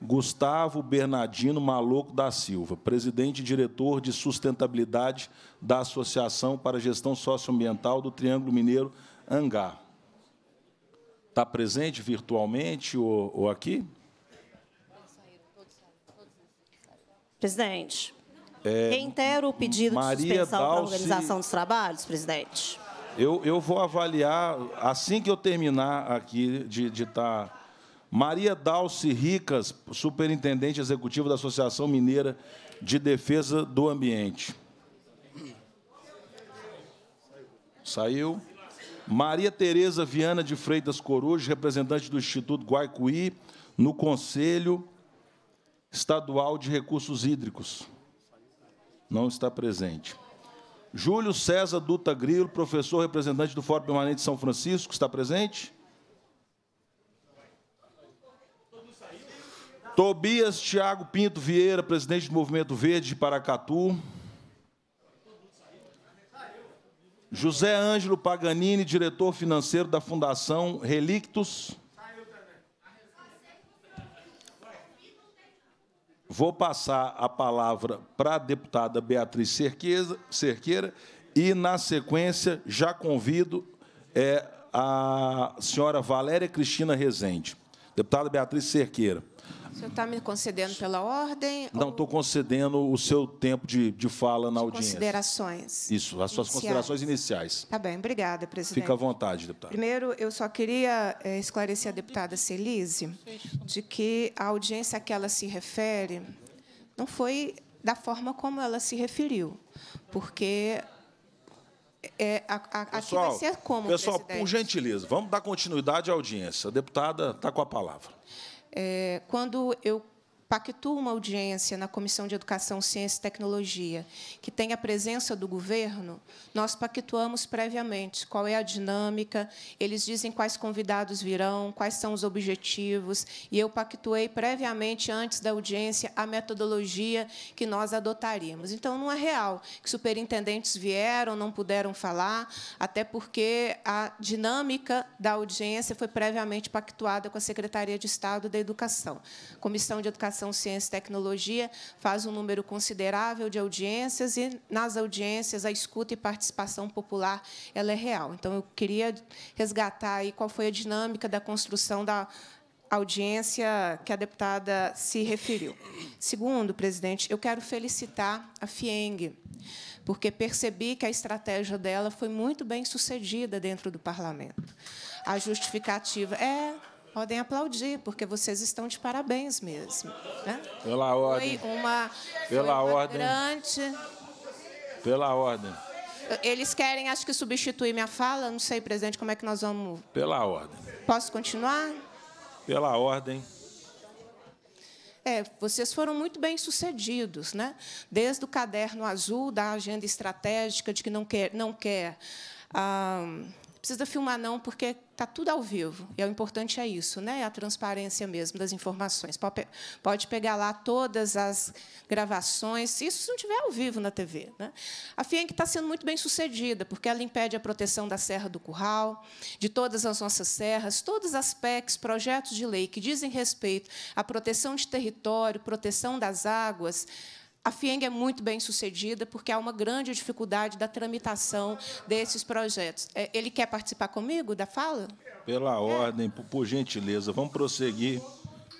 Gustavo Bernardino Maluco da Silva, presidente e diretor de sustentabilidade da Associação para Gestão Socioambiental do Triângulo Mineiro Angá. Está presente virtualmente ou, ou aqui? Presidente, é, reitero o pedido Maria de suspensão Dalci... da organização dos trabalhos, presidente. Eu, eu vou avaliar, assim que eu terminar aqui de, de estar... Tá, Maria Dalci Ricas, superintendente executiva da Associação Mineira de Defesa do Ambiente. Saiu. Maria Tereza Viana de Freitas Coruja, representante do Instituto Guaicuí, no Conselho Estadual de Recursos Hídricos. Não está presente. Júlio César Duta Grilo, professor representante do Fórum Permanente de São Francisco, está presente? Tobias Tiago Pinto Vieira, presidente do Movimento Verde de Paracatu. José Ângelo Paganini, diretor financeiro da Fundação Relictus. Vou passar a palavra para a deputada Beatriz Cerqueira, Cerqueira e, na sequência, já convido é, a senhora Valéria Cristina Rezende. Deputada Beatriz Cerqueira. O senhor está me concedendo pela ordem? Não, estou ou... concedendo o seu tempo de, de fala na de audiência. Considerações. Isso, as suas iniciais. considerações iniciais. Tá bem, obrigada, presidente. Fica à vontade, deputada. Primeiro, eu só queria eh, esclarecer a deputada Celise de que a audiência a que ela se refere não foi da forma como ela se referiu, porque é, a, a, pessoal, aqui vai ser como, Pessoal, por gentileza, vamos dar continuidade à audiência. A deputada está com a palavra. É, quando eu pactua uma audiência na Comissão de Educação, Ciência e Tecnologia, que tem a presença do governo, nós pactuamos previamente qual é a dinâmica, eles dizem quais convidados virão, quais são os objetivos, e eu pactuei previamente, antes da audiência, a metodologia que nós adotaríamos. Então, não é real que superintendentes vieram, não puderam falar, até porque a dinâmica da audiência foi previamente pactuada com a Secretaria de Estado da Educação. Comissão de Educação Ciência e Tecnologia faz um número considerável de audiências e, nas audiências, a escuta e participação popular ela é real. Então, eu queria resgatar aí qual foi a dinâmica da construção da audiência que a deputada se referiu. Segundo, presidente, eu quero felicitar a FIENG, porque percebi que a estratégia dela foi muito bem sucedida dentro do parlamento. A justificativa é Podem aplaudir, porque vocês estão de parabéns mesmo. Né? Pela ordem. Foi uma, Pela foi uma ordem. grande. Pela ordem. Eles querem, acho que, substituir minha fala. Não sei, presidente, como é que nós vamos. Pela ordem. Posso continuar? Pela ordem. É, vocês foram muito bem sucedidos, né? Desde o caderno azul da agenda estratégica de que não quer, não quer ah, precisa filmar não, porque está tudo ao vivo. E é o importante é isso, né? É a transparência mesmo das informações. Pode pegar lá todas as gravações, isso se não tiver ao vivo na TV, né? A FIENC está sendo muito bem sucedida, porque ela impede a proteção da Serra do Curral, de todas as nossas serras, todas as PECs, projetos de lei que dizem respeito à proteção de território, proteção das águas, a FIENG é muito bem sucedida, porque há uma grande dificuldade da tramitação desses projetos. É, ele quer participar comigo da fala? Pela é. ordem, por gentileza, vamos prosseguir.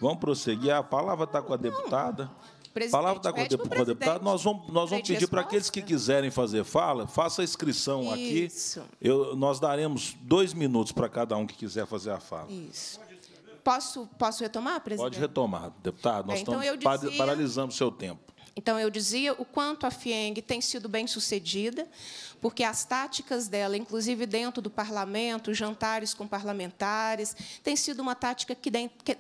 Vamos prosseguir. A palavra está com a deputada. a palavra está com, a deputada. Nós vamos, nós vamos pedir para aqueles que quiserem fazer fala, faça a inscrição Isso. aqui. Eu, nós daremos dois minutos para cada um que quiser fazer a fala. Isso. Posso, posso retomar, presidente? Pode retomar, deputado. Nós é, então estamos, dizia... paralisamos o seu tempo. Então, eu dizia o quanto a Fieng tem sido bem sucedida, porque as táticas dela, inclusive dentro do parlamento, jantares com parlamentares, tem sido uma tática que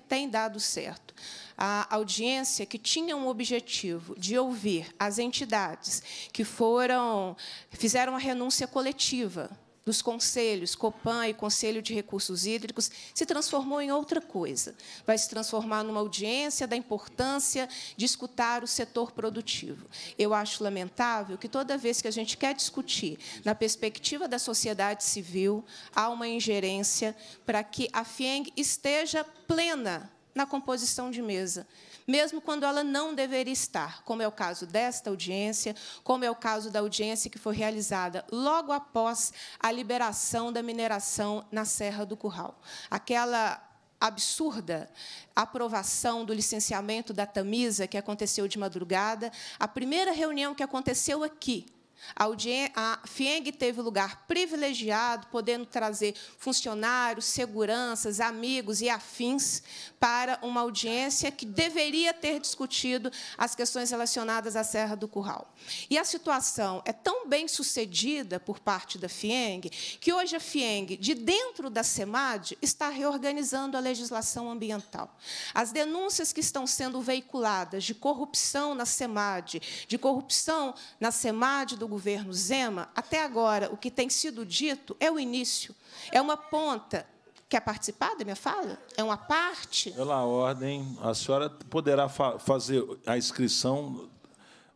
tem dado certo a audiência que tinha um objetivo de ouvir as entidades que foram fizeram a renúncia coletiva dos conselhos, COPAN e Conselho de Recursos Hídricos, se transformou em outra coisa. Vai se transformar numa audiência da importância de escutar o setor produtivo. Eu acho lamentável que, toda vez que a gente quer discutir, na perspectiva da sociedade civil, há uma ingerência para que a FIENG esteja plena na composição de mesa mesmo quando ela não deveria estar, como é o caso desta audiência, como é o caso da audiência que foi realizada logo após a liberação da mineração na Serra do Curral. Aquela absurda aprovação do licenciamento da Tamisa, que aconteceu de madrugada, a primeira reunião que aconteceu aqui, a FIENG teve lugar privilegiado, podendo trazer funcionários, seguranças, amigos e afins para uma audiência que deveria ter discutido as questões relacionadas à Serra do Curral. E a situação é tão bem sucedida por parte da FIENG que hoje a FIENG, de dentro da SEMAD, está reorganizando a legislação ambiental. As denúncias que estão sendo veiculadas de corrupção na SEMAD, de corrupção na SEMAD do governo Zema, até agora, o que tem sido dito é o início, é uma ponta. Quer participar da minha fala? É uma parte? Pela ordem, a senhora poderá fa fazer a inscrição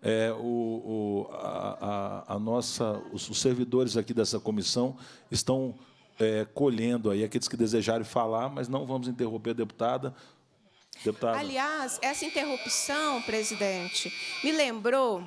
é, o, o, a, a, nossa, os, servidores aqui dessa comissão estão é, colhendo aí aqueles que desejarem falar, mas não vamos interromper a deputada. deputada. Aliás, essa interrupção, presidente, me lembrou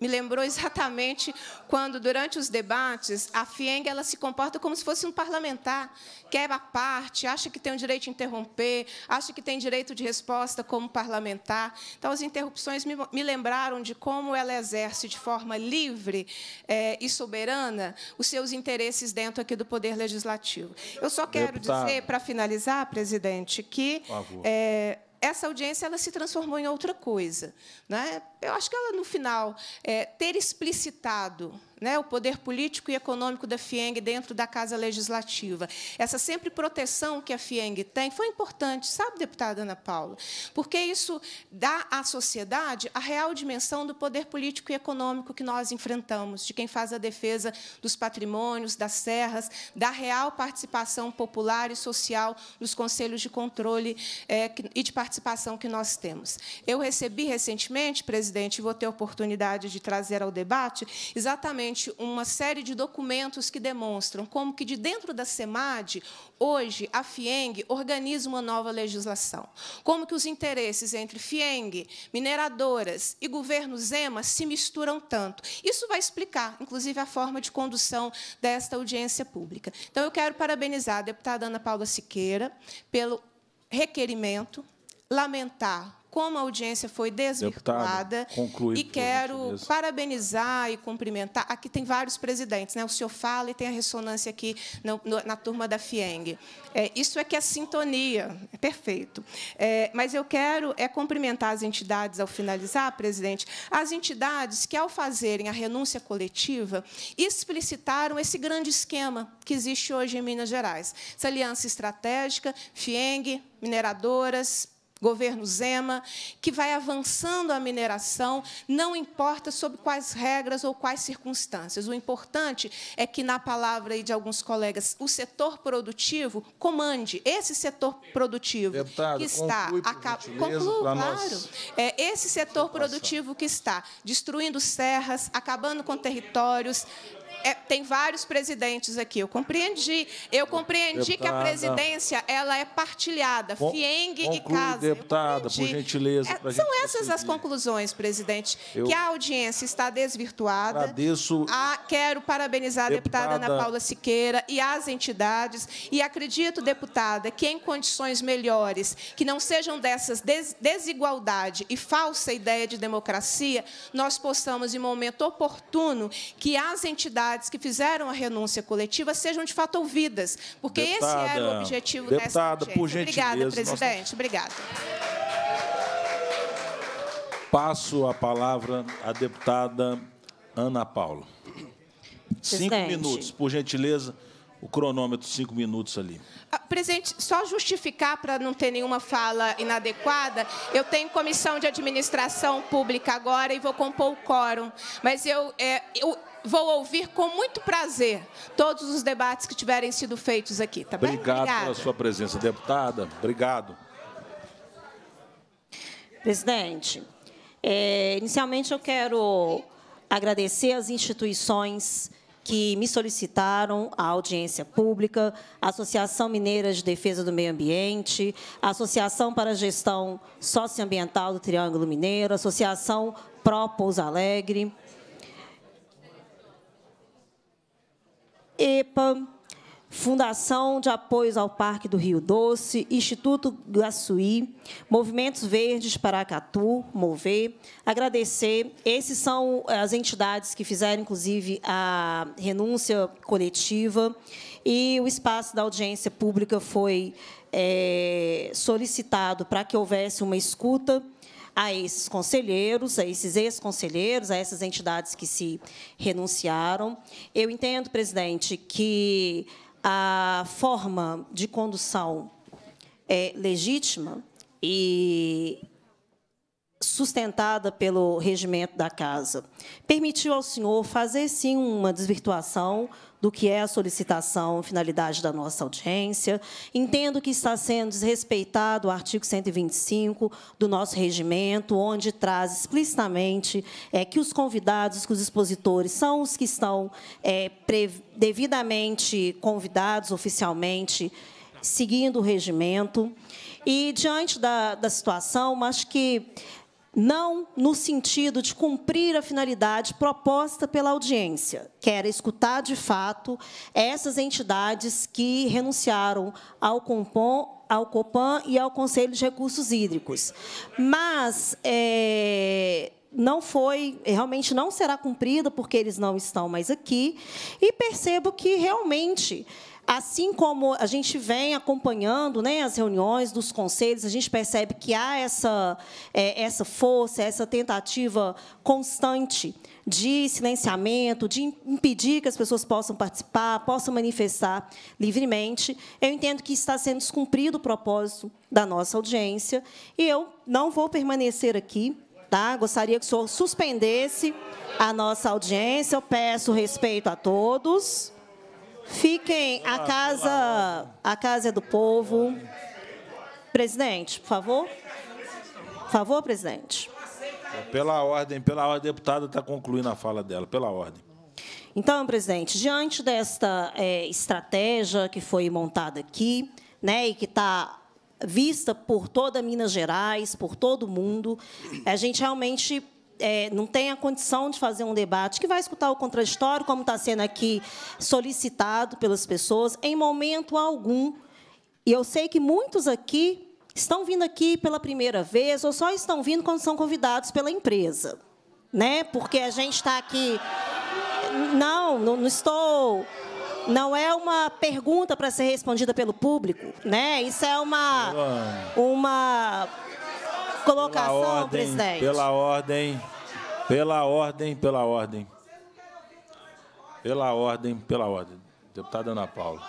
me lembrou exatamente quando, durante os debates, a FIENG ela se comporta como se fosse um parlamentar, quer a parte, acha que tem o direito de interromper, acha que tem direito de resposta como parlamentar. Então, as interrupções me, me lembraram de como ela exerce de forma livre é, e soberana os seus interesses dentro aqui do Poder Legislativo. Eu só quero Deputado. dizer, para finalizar, presidente, que... É, essa audiência ela se transformou em outra coisa. Né? Eu acho que ela, no final, é, ter explicitado né, o poder político e econômico da FIENG dentro da Casa Legislativa. Essa sempre proteção que a FIENG tem foi importante, sabe, deputada Ana Paula? Porque isso dá à sociedade a real dimensão do poder político e econômico que nós enfrentamos, de quem faz a defesa dos patrimônios, das serras, da real participação popular e social nos conselhos de controle é, e de participação que nós temos. Eu recebi recentemente, presidente, e vou ter oportunidade de trazer ao debate, exatamente realmente uma série de documentos que demonstram como que, de dentro da SEMAD, hoje a FIENG organiza uma nova legislação, como que os interesses entre FIENG, mineradoras e governo Zema se misturam tanto. Isso vai explicar, inclusive, a forma de condução desta audiência pública. Então, eu quero parabenizar a deputada Ana Paula Siqueira pelo requerimento, lamentar como a audiência foi desvirtuada. Deputado, e quero parabenizar e cumprimentar. Aqui tem vários presidentes, né? o senhor fala e tem a ressonância aqui na, na turma da FIENG. É, isso é que é sintonia, é perfeito. É, mas eu quero é cumprimentar as entidades, ao finalizar, presidente, as entidades que, ao fazerem a renúncia coletiva, explicitaram esse grande esquema que existe hoje em Minas Gerais. Essa aliança estratégica, FIENG, mineradoras, governo Zema, que vai avançando a mineração, não importa sob quais regras ou quais circunstâncias. O importante é que, na palavra de alguns colegas, o setor produtivo comande. Esse setor produtivo Deputado, que está... concluo, claro. É, esse setor produtivo que está destruindo serras, acabando com territórios, é, tem vários presidentes aqui. Eu compreendi. Eu compreendi deputada, que a presidência ela é partilhada, FIENG conclui, e CASA. Deputada, por gentileza. É, são essas as conclusões, presidente, eu que a audiência está desvirtuada. Agradeço. A, ah, quero parabenizar a deputada, deputada Ana Paula Siqueira e as entidades. E acredito, deputada, que em condições melhores, que não sejam dessas des, desigualdade e falsa ideia de democracia, nós possamos, em momento oportuno, que as entidades entidades que fizeram a renúncia coletiva sejam de fato ouvidas, porque deputada, esse era o objetivo deputada, dessa por gentileza, Obrigada, presidente. Nossa... Obrigada. Passo a palavra à deputada Ana Paula. Presidente. Cinco minutos, por gentileza o cronômetro, cinco minutos ali. Ah, presidente, só justificar para não ter nenhuma fala inadequada, eu tenho comissão de administração pública agora e vou compor o quórum. Mas eu, é, eu vou ouvir com muito prazer todos os debates que tiverem sido feitos aqui, tá Obrigado bem? Obrigado pela sua presença, deputada. Obrigado. Presidente, é, inicialmente eu quero agradecer as instituições que me solicitaram a audiência pública, a Associação Mineira de Defesa do Meio Ambiente, a Associação para a Gestão Socioambiental do Triângulo Mineiro, a Associação Pró Pouso Alegre, EPA, Fundação de Apoios ao Parque do Rio Doce, Instituto Guaçuí, Movimentos Verdes Paracatu, Mover, agradecer. Esses são eh, as entidades que fizeram, inclusive, a renúncia coletiva e o espaço da audiência pública foi é, solicitado para que houvesse uma escuta a esses conselheiros, a esses ex-conselheiros, a essas entidades que se renunciaram. Eu entendo, presidente, que a forma de condução é legítima e sustentada pelo regimento da casa, permitiu ao senhor fazer, sim, uma desvirtuação do que é a solicitação, finalidade da nossa audiência. Entendo que está sendo desrespeitado o artigo 125 do nosso regimento, onde traz explicitamente é, que os convidados, que os expositores são os que estão é, devidamente convidados oficialmente, seguindo o regimento. E, diante da, da situação, acho que não no sentido de cumprir a finalidade proposta pela audiência, que era escutar de fato essas entidades que renunciaram ao Compom, ao Copan e ao Conselho de Recursos Hídricos. Mas é, não foi, realmente não será cumprida, porque eles não estão mais aqui, e percebo que realmente Assim como a gente vem acompanhando né, as reuniões dos conselhos, a gente percebe que há essa, é, essa força, essa tentativa constante de silenciamento, de impedir que as pessoas possam participar, possam manifestar livremente. Eu entendo que está sendo descumprido o propósito da nossa audiência e eu não vou permanecer aqui. Tá? Gostaria que o senhor suspendesse a nossa audiência. Eu peço respeito a todos. Fiquem, a casa, a casa é do povo. Presidente, por favor. Por favor, presidente. É, pela ordem, pela ordem, a deputada está concluindo a fala dela, pela ordem. Então, presidente, diante desta é, estratégia que foi montada aqui, né, e que está vista por toda Minas Gerais, por todo mundo, a gente realmente é, não tem a condição de fazer um debate, que vai escutar o contraditório, como está sendo aqui solicitado pelas pessoas, em momento algum. E eu sei que muitos aqui estão vindo aqui pela primeira vez ou só estão vindo quando são convidados pela empresa. Né? Porque a gente está aqui. Não, não, não estou não é uma pergunta para ser respondida pelo público, né? Isso é uma uma colocação, pela ordem, presidente? Pela ordem, pela ordem, pela ordem. Pela ordem, pela ordem. Deputada Ana Paula.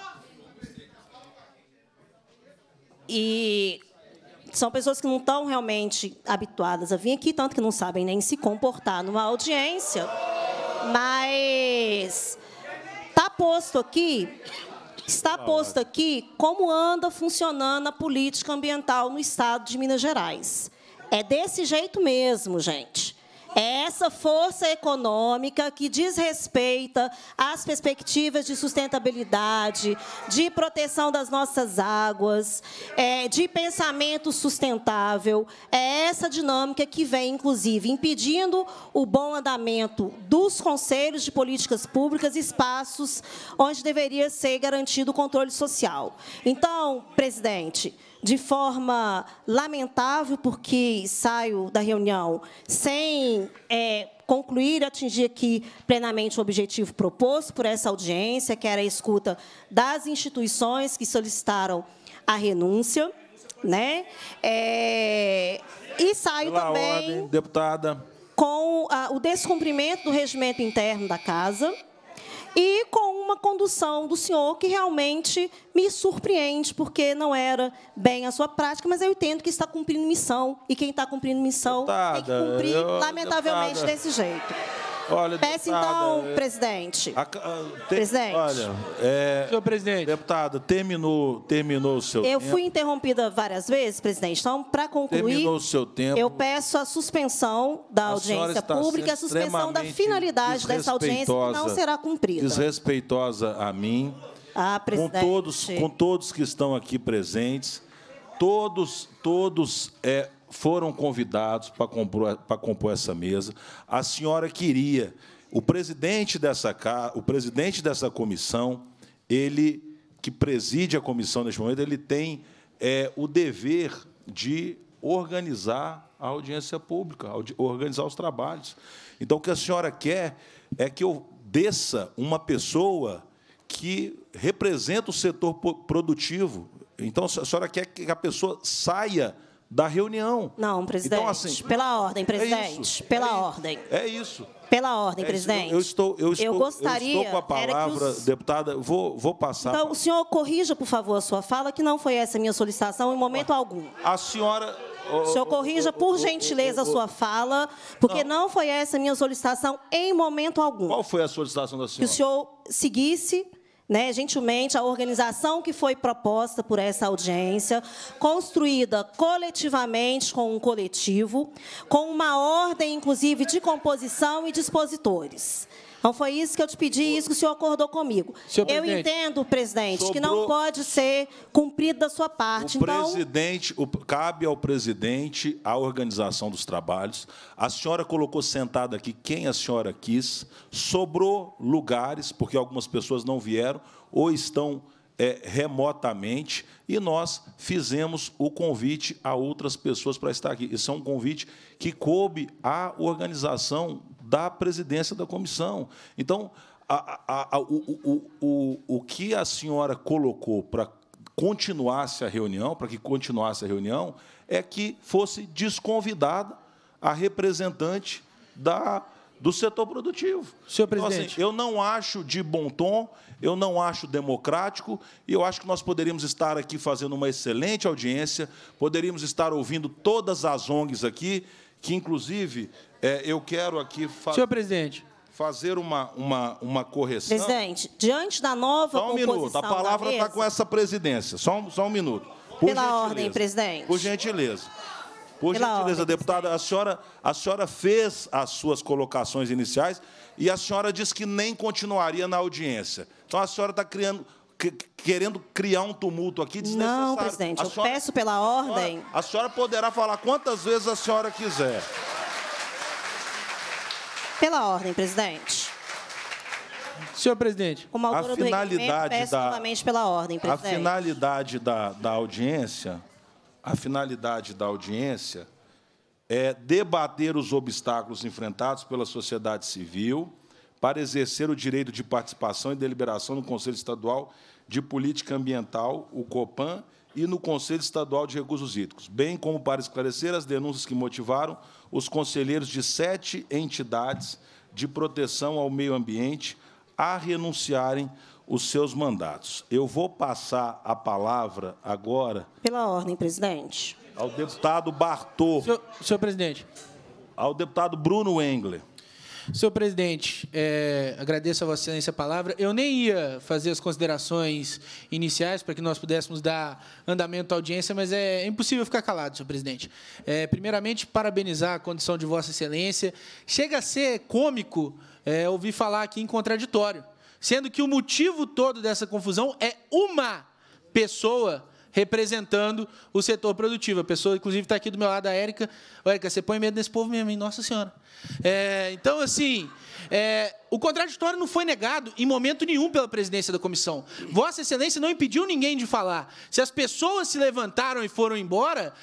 E são pessoas que não estão realmente habituadas a vir aqui, tanto que não sabem nem se comportar numa audiência. Mas está posto aqui, está posto aqui como anda funcionando a política ambiental no estado de Minas Gerais. É desse jeito mesmo, gente. É essa força econômica que diz respeito às perspectivas de sustentabilidade, de proteção das nossas águas, é, de pensamento sustentável. É essa dinâmica que vem, inclusive, impedindo o bom andamento dos conselhos de políticas públicas, espaços onde deveria ser garantido o controle social. Então, presidente, de forma lamentável, porque saio da reunião sem é, concluir, atingir aqui plenamente o objetivo proposto por essa audiência, que era a escuta das instituições que solicitaram a renúncia. Né? É, e saio Pela também ordem, deputada. com a, o descumprimento do regimento interno da Casa e com uma condução do senhor que realmente me surpreende, porque não era bem a sua prática, mas eu entendo que está cumprindo missão, e quem está cumprindo missão deputada, tem que cumprir, eu, lamentavelmente, deputada. desse jeito. Olha, então, deputada, então, é, presidente. A, a, ah, te, presidente. Olha, é, senhor presidente. deputado terminou, terminou o seu eu tempo. Eu fui interrompida várias vezes, presidente. Então, para concluir, terminou o seu tempo. eu peço a suspensão da a audiência pública, a suspensão da finalidade dessa audiência, que não será cumprida. Desrespeitosa a mim, ah, com, todos, com todos que estão aqui presentes. Todos, todos é, foram convidados para compor, para compor essa mesa. A senhora queria. O presidente dessa, o presidente dessa comissão, ele que preside a comissão neste momento, ele tem é, o dever de organizar a audiência pública, organizar os trabalhos. Então, o que a senhora quer é que eu desça uma pessoa que representa o setor produtivo. Então, a senhora quer que a pessoa saia da reunião. Não, então, presidente. Então, assim, pela ordem, é presidente. É pela é ordem. É isso. Pela é ordem, presidente. Eu, estou, eu estou, eu gostaria. Eu estou com a palavra, os... deputada. Vou, vou passar. Então, o senhor corrija, por favor, a sua fala, que não foi essa a minha solicitação em momento algum. A senhora. O senhor corrija, por gentileza, a sua fala, porque não. não foi essa a minha solicitação em momento algum. Qual foi a solicitação da senhora? Que o senhor seguisse né, gentilmente a organização que foi proposta por essa audiência, construída coletivamente com um coletivo, com uma ordem, inclusive, de composição e de não foi isso que eu te pedi, isso que o senhor acordou comigo. Senhor eu entendo, presidente, sobrou... que não pode ser cumprido da sua parte. O então... presidente, o, cabe ao presidente a organização dos trabalhos. A senhora colocou sentada aqui quem a senhora quis. Sobrou lugares, porque algumas pessoas não vieram ou estão é, remotamente, e nós fizemos o convite a outras pessoas para estar aqui. Isso é um convite que coube à organização da presidência da comissão. Então, a, a, a, o, o, o, o que a senhora colocou para continuasse a reunião, para que continuasse a reunião, é que fosse desconvidada a representante da, do setor produtivo. Senhor presidente. Então, assim, eu não acho de bom tom, eu não acho democrático, e eu acho que nós poderíamos estar aqui fazendo uma excelente audiência, poderíamos estar ouvindo todas as ONGs aqui, que, inclusive, é, eu quero aqui fa Senhor presidente. fazer uma, uma, uma correção. Presidente, diante da nova Só um minuto, a palavra está com essa presidência. Só um, só um minuto. Por Pela ordem, presidente. Por gentileza. Por Pela gentileza, ordem, deputada, a senhora, a senhora fez as suas colocações iniciais e a senhora disse que nem continuaria na audiência. Então, a senhora está criando, querendo criar um tumulto aqui desnecessário. Não, presidente, eu peço pela ordem. A senhora, a senhora poderá falar quantas vezes a senhora quiser. Pela ordem, presidente. Senhor presidente, a finalidade peço da novamente pela ordem, presidente. A finalidade da, da audiência, a finalidade da audiência é debater os obstáculos enfrentados pela sociedade civil para exercer o direito de participação e deliberação no Conselho Estadual de Política Ambiental, o COPAN, e no Conselho Estadual de Recursos Hídricos, bem como para esclarecer as denúncias que motivaram os conselheiros de sete entidades de proteção ao meio ambiente a renunciarem os seus mandatos. Eu vou passar a palavra agora. Pela ordem, presidente. Ao deputado Bartô. Senhor, senhor presidente. Ao deputado Bruno Engler. Senhor presidente, é, agradeço a Vossa Excelência a palavra. Eu nem ia fazer as considerações iniciais para que nós pudéssemos dar andamento à audiência, mas é impossível ficar calado, senhor presidente. É, primeiramente, parabenizar a condição de Vossa Excelência. Chega a ser cômico é, ouvir falar aqui em contraditório, sendo que o motivo todo dessa confusão é uma pessoa representando o setor produtivo. A pessoa, inclusive, está aqui do meu lado, a Érica. Érica, você põe medo nesse povo mesmo, hein? Nossa Senhora. É, então, assim, é, o contraditório não foi negado em momento nenhum pela presidência da comissão. Vossa Excelência não impediu ninguém de falar. Se as pessoas se levantaram e foram embora,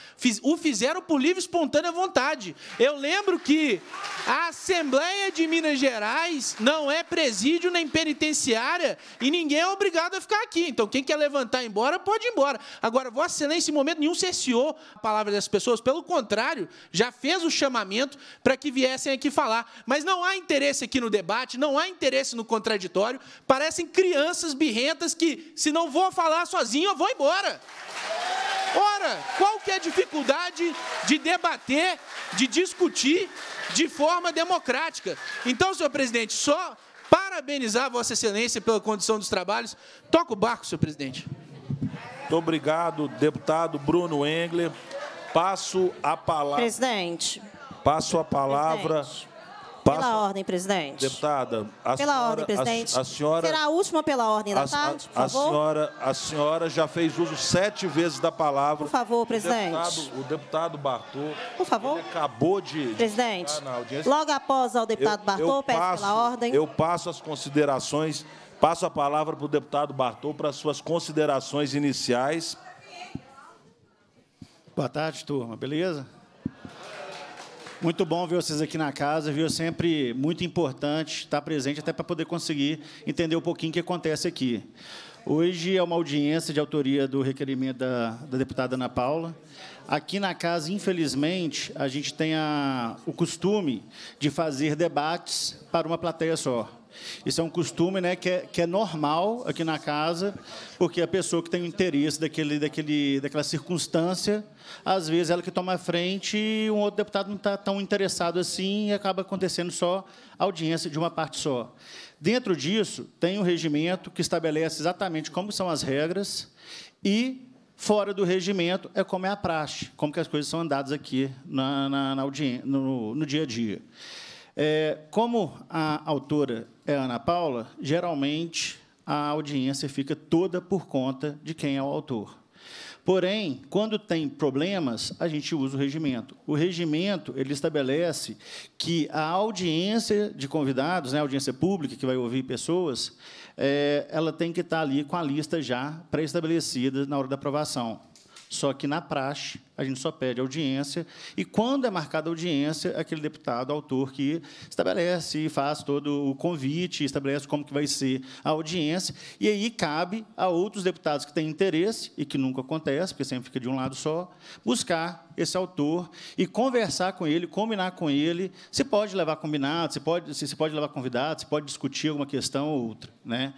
o fizeram por livre e espontânea vontade. Eu lembro que a Assembleia de Minas Gerais não é presídio nem penitenciária e ninguém é obrigado a ficar aqui. Então, quem quer levantar e ir embora, pode ir embora. Agora, Vossa Excelência, em momento nenhum, cerceou a palavra das pessoas. Pelo contrário, já fez o chamamento para que viessem aqui falar. Mas não há interesse aqui no debate não há interesse no contraditório, parecem crianças birrentas que, se não vou falar sozinho, eu vou embora. Ora, qual que é a dificuldade de debater, de discutir de forma democrática? Então, senhor presidente, só parabenizar Vossa Excelência pela condição dos trabalhos. Toca o barco, senhor presidente. Muito obrigado, deputado Bruno Engler. Passo a palavra. Presidente. Passo a palavra. Presidente Passa... Pela ordem, presidente. Deputada, a pela senhora, ordem, presidente. A, a senhora será a última pela ordem da a, tarde, a, a, senhora, a senhora já fez uso sete vezes da palavra. Por favor, presidente. O deputado, o deputado Bartô. Por favor. acabou de. Presidente. De logo após ao deputado eu, Bartô, eu peço passo, pela ordem. Eu passo as considerações. Passo a palavra para o deputado Bartô para as suas considerações iniciais. Boa tarde, turma. Beleza? Muito bom ver vocês aqui na casa, viu? É sempre muito importante estar presente até para poder conseguir entender um pouquinho o que acontece aqui. Hoje é uma audiência de autoria do requerimento da, da deputada Ana Paula. Aqui na casa, infelizmente, a gente tem a, o costume de fazer debates para uma plateia só. Isso é um costume né, que, é, que é normal aqui na casa, porque a pessoa que tem o interesse daquele, daquele, daquela circunstância, às vezes ela que toma a frente e um outro deputado não está tão interessado assim e acaba acontecendo só audiência de uma parte só. Dentro disso, tem um regimento que estabelece exatamente como são as regras e Fora do regimento é como é a praxe, como que as coisas são andadas aqui na, na, na no, no, dia a dia. É, como a autora é Ana Paula, geralmente a audiência fica toda por conta de quem é o autor. Porém, quando tem problemas, a gente usa o regimento. O regimento ele estabelece que a audiência de convidados, né, a audiência pública que vai ouvir pessoas, é, ela tem que estar ali com a lista já pré-estabelecida na hora da aprovação. Só que, na praxe, a gente só pede audiência, e quando é marcada audiência, aquele deputado, autor, que estabelece, e faz todo o convite, estabelece como que vai ser a audiência, e aí cabe a outros deputados que têm interesse, e que nunca acontece, porque sempre fica de um lado só, buscar esse autor e conversar com ele, combinar com ele, se pode levar combinado, se pode, se pode levar convidado, se pode discutir alguma questão ou outra. Né?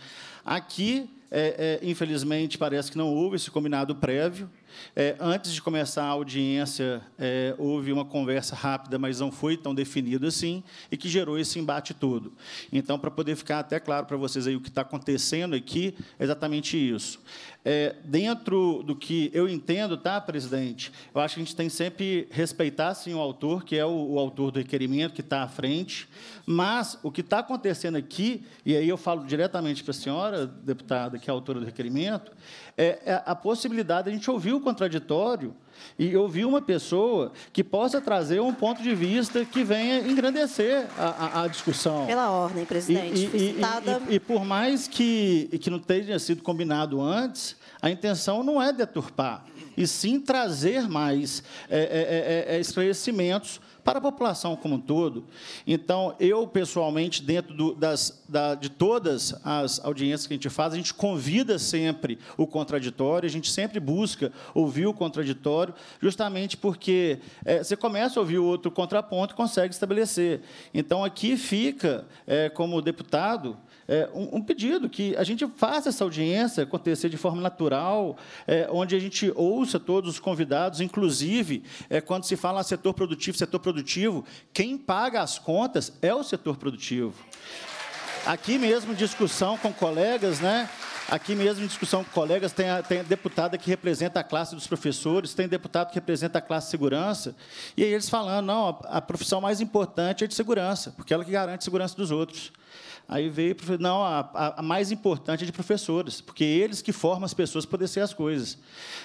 Aqui, é, é, infelizmente, parece que não houve esse combinado prévio, é, antes de começar a audiência, é, houve uma conversa rápida, mas não foi tão definida assim, e que gerou esse embate todo. Então, para poder ficar até claro para vocês aí o que está acontecendo aqui, é exatamente isso. É, dentro do que eu entendo, tá, presidente? Eu acho que a gente tem sempre respeitar sim o autor, que é o, o autor do requerimento que está à frente. Mas o que está acontecendo aqui, e aí eu falo diretamente para a senhora, deputada, que é a autora do requerimento, é, é a possibilidade de a gente ouvir o contraditório e ouvir uma pessoa que possa trazer um ponto de vista que venha engrandecer a, a, a discussão. Pela ordem, presidente. E, e, e, e, por mais que, que não tenha sido combinado antes, a intenção não é deturpar, e sim trazer mais é, é, é, é, é esclarecimentos para a população como um todo. Então, eu, pessoalmente, dentro do, das, da, de todas as audiências que a gente faz, a gente convida sempre o contraditório, a gente sempre busca ouvir o contraditório, justamente porque é, você começa a ouvir o outro contraponto e consegue estabelecer. Então, aqui fica, é, como deputado, é, um, um, pedido que a gente faça essa audiência acontecer de forma natural, é, onde a gente ouça todos os convidados, inclusive é, quando se fala setor produtivo, setor produtivo, quem paga as contas é o setor produtivo. Aqui mesmo, discussão com colegas, né? Aqui mesmo, em discussão com colegas, tem, a, tem a deputada que representa a classe dos professores, tem deputado que representa a classe de segurança, e aí eles falando, não, a, a profissão mais importante é de segurança, porque é ela que garante a segurança dos outros. Aí veio o falou, não, a, a, mais importante é de professores, porque eles que formam as pessoas para descer as coisas.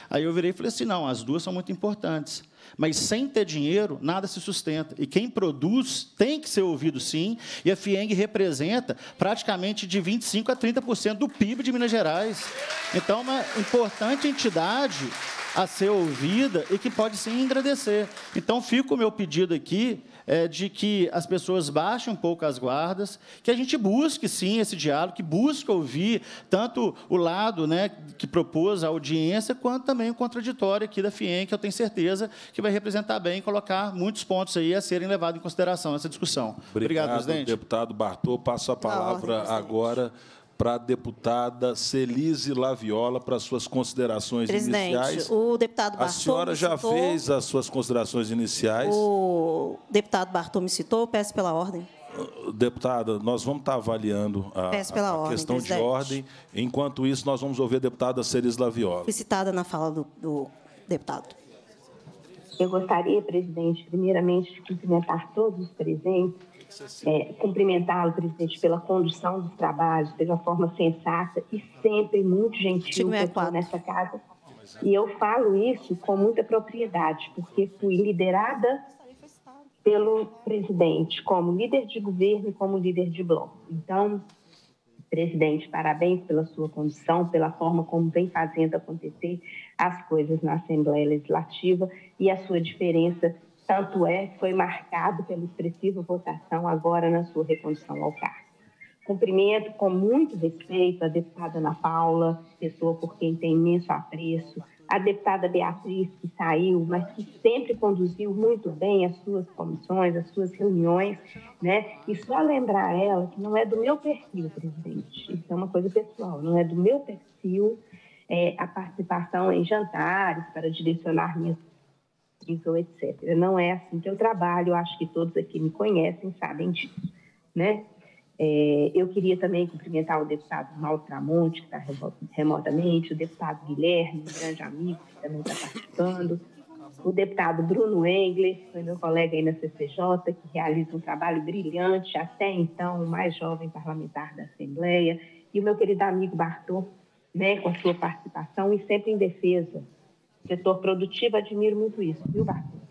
Aí eu virei e falei assim, não, as duas são muito importantes. Mas sem ter dinheiro, nada se sustenta. E quem produz tem que ser ouvido sim, e a FIENG representa praticamente de 25% a 30% do PIB de Minas Gerais. Então, é uma importante entidade a ser ouvida e que pode sim agradecer. Então, fica o meu pedido aqui é, de que as pessoas baixem um pouco as guardas, que a gente busque, sim, esse diálogo, que busque ouvir tanto o lado né, que propôs a audiência, quanto também o contraditório aqui da FIEM, que eu tenho certeza que vai representar bem e colocar muitos pontos aí a serem levados em consideração nessa discussão. Obrigado, Obrigado presidente. deputado Bartô. Passo a palavra agora para a deputada Celise Laviola para suas considerações Presidente, iniciais. O deputado Bartô a senhora já citou, fez as suas considerações iniciais. O deputado Bartô me citou, peço pela ordem. Deputada, nós vamos estar avaliando a, a ordem, questão presidente. de ordem. Enquanto isso, nós vamos ouvir a deputada Celis Laviola. Fui citada na fala do, do deputado. Eu gostaria, presidente, primeiramente, de cumprimentar todos os presentes é, cumprimentá-lo, presidente, pela condução dos trabalhos, seja forma sensata e sempre muito gentil que nessa casa. E eu falo isso com muita propriedade, porque fui liderada pelo presidente, como líder de governo e como líder de bloco. Então, presidente, parabéns pela sua condução, pela forma como vem fazendo acontecer as coisas na Assembleia Legislativa e a sua diferença tanto é que foi marcado pela expressiva votação agora na sua recondução ao cargo. Cumprimento com muito respeito a deputada Ana Paula, pessoa por quem tem imenso apreço, a deputada Beatriz, que saiu, mas que sempre conduziu muito bem as suas comissões, as suas reuniões, né? E só lembrar ela que não é do meu perfil, presidente, isso é uma coisa pessoal, não é do meu perfil é, a participação em jantares para direcionar minhas atriz ou etc. Não é assim que eu trabalho, eu acho que todos aqui me conhecem, sabem disso, né? É, eu queria também cumprimentar o deputado Mauro Tramonte, que está remotamente, o deputado Guilherme, um grande amigo, que também está participando, o deputado Bruno Engler, que foi meu colega aí na CCJ, que realiza um trabalho brilhante, até então o mais jovem parlamentar da Assembleia, e o meu querido amigo Bartô, né, com a sua participação e sempre em defesa setor produtivo, admiro muito isso, viu, Bárbara?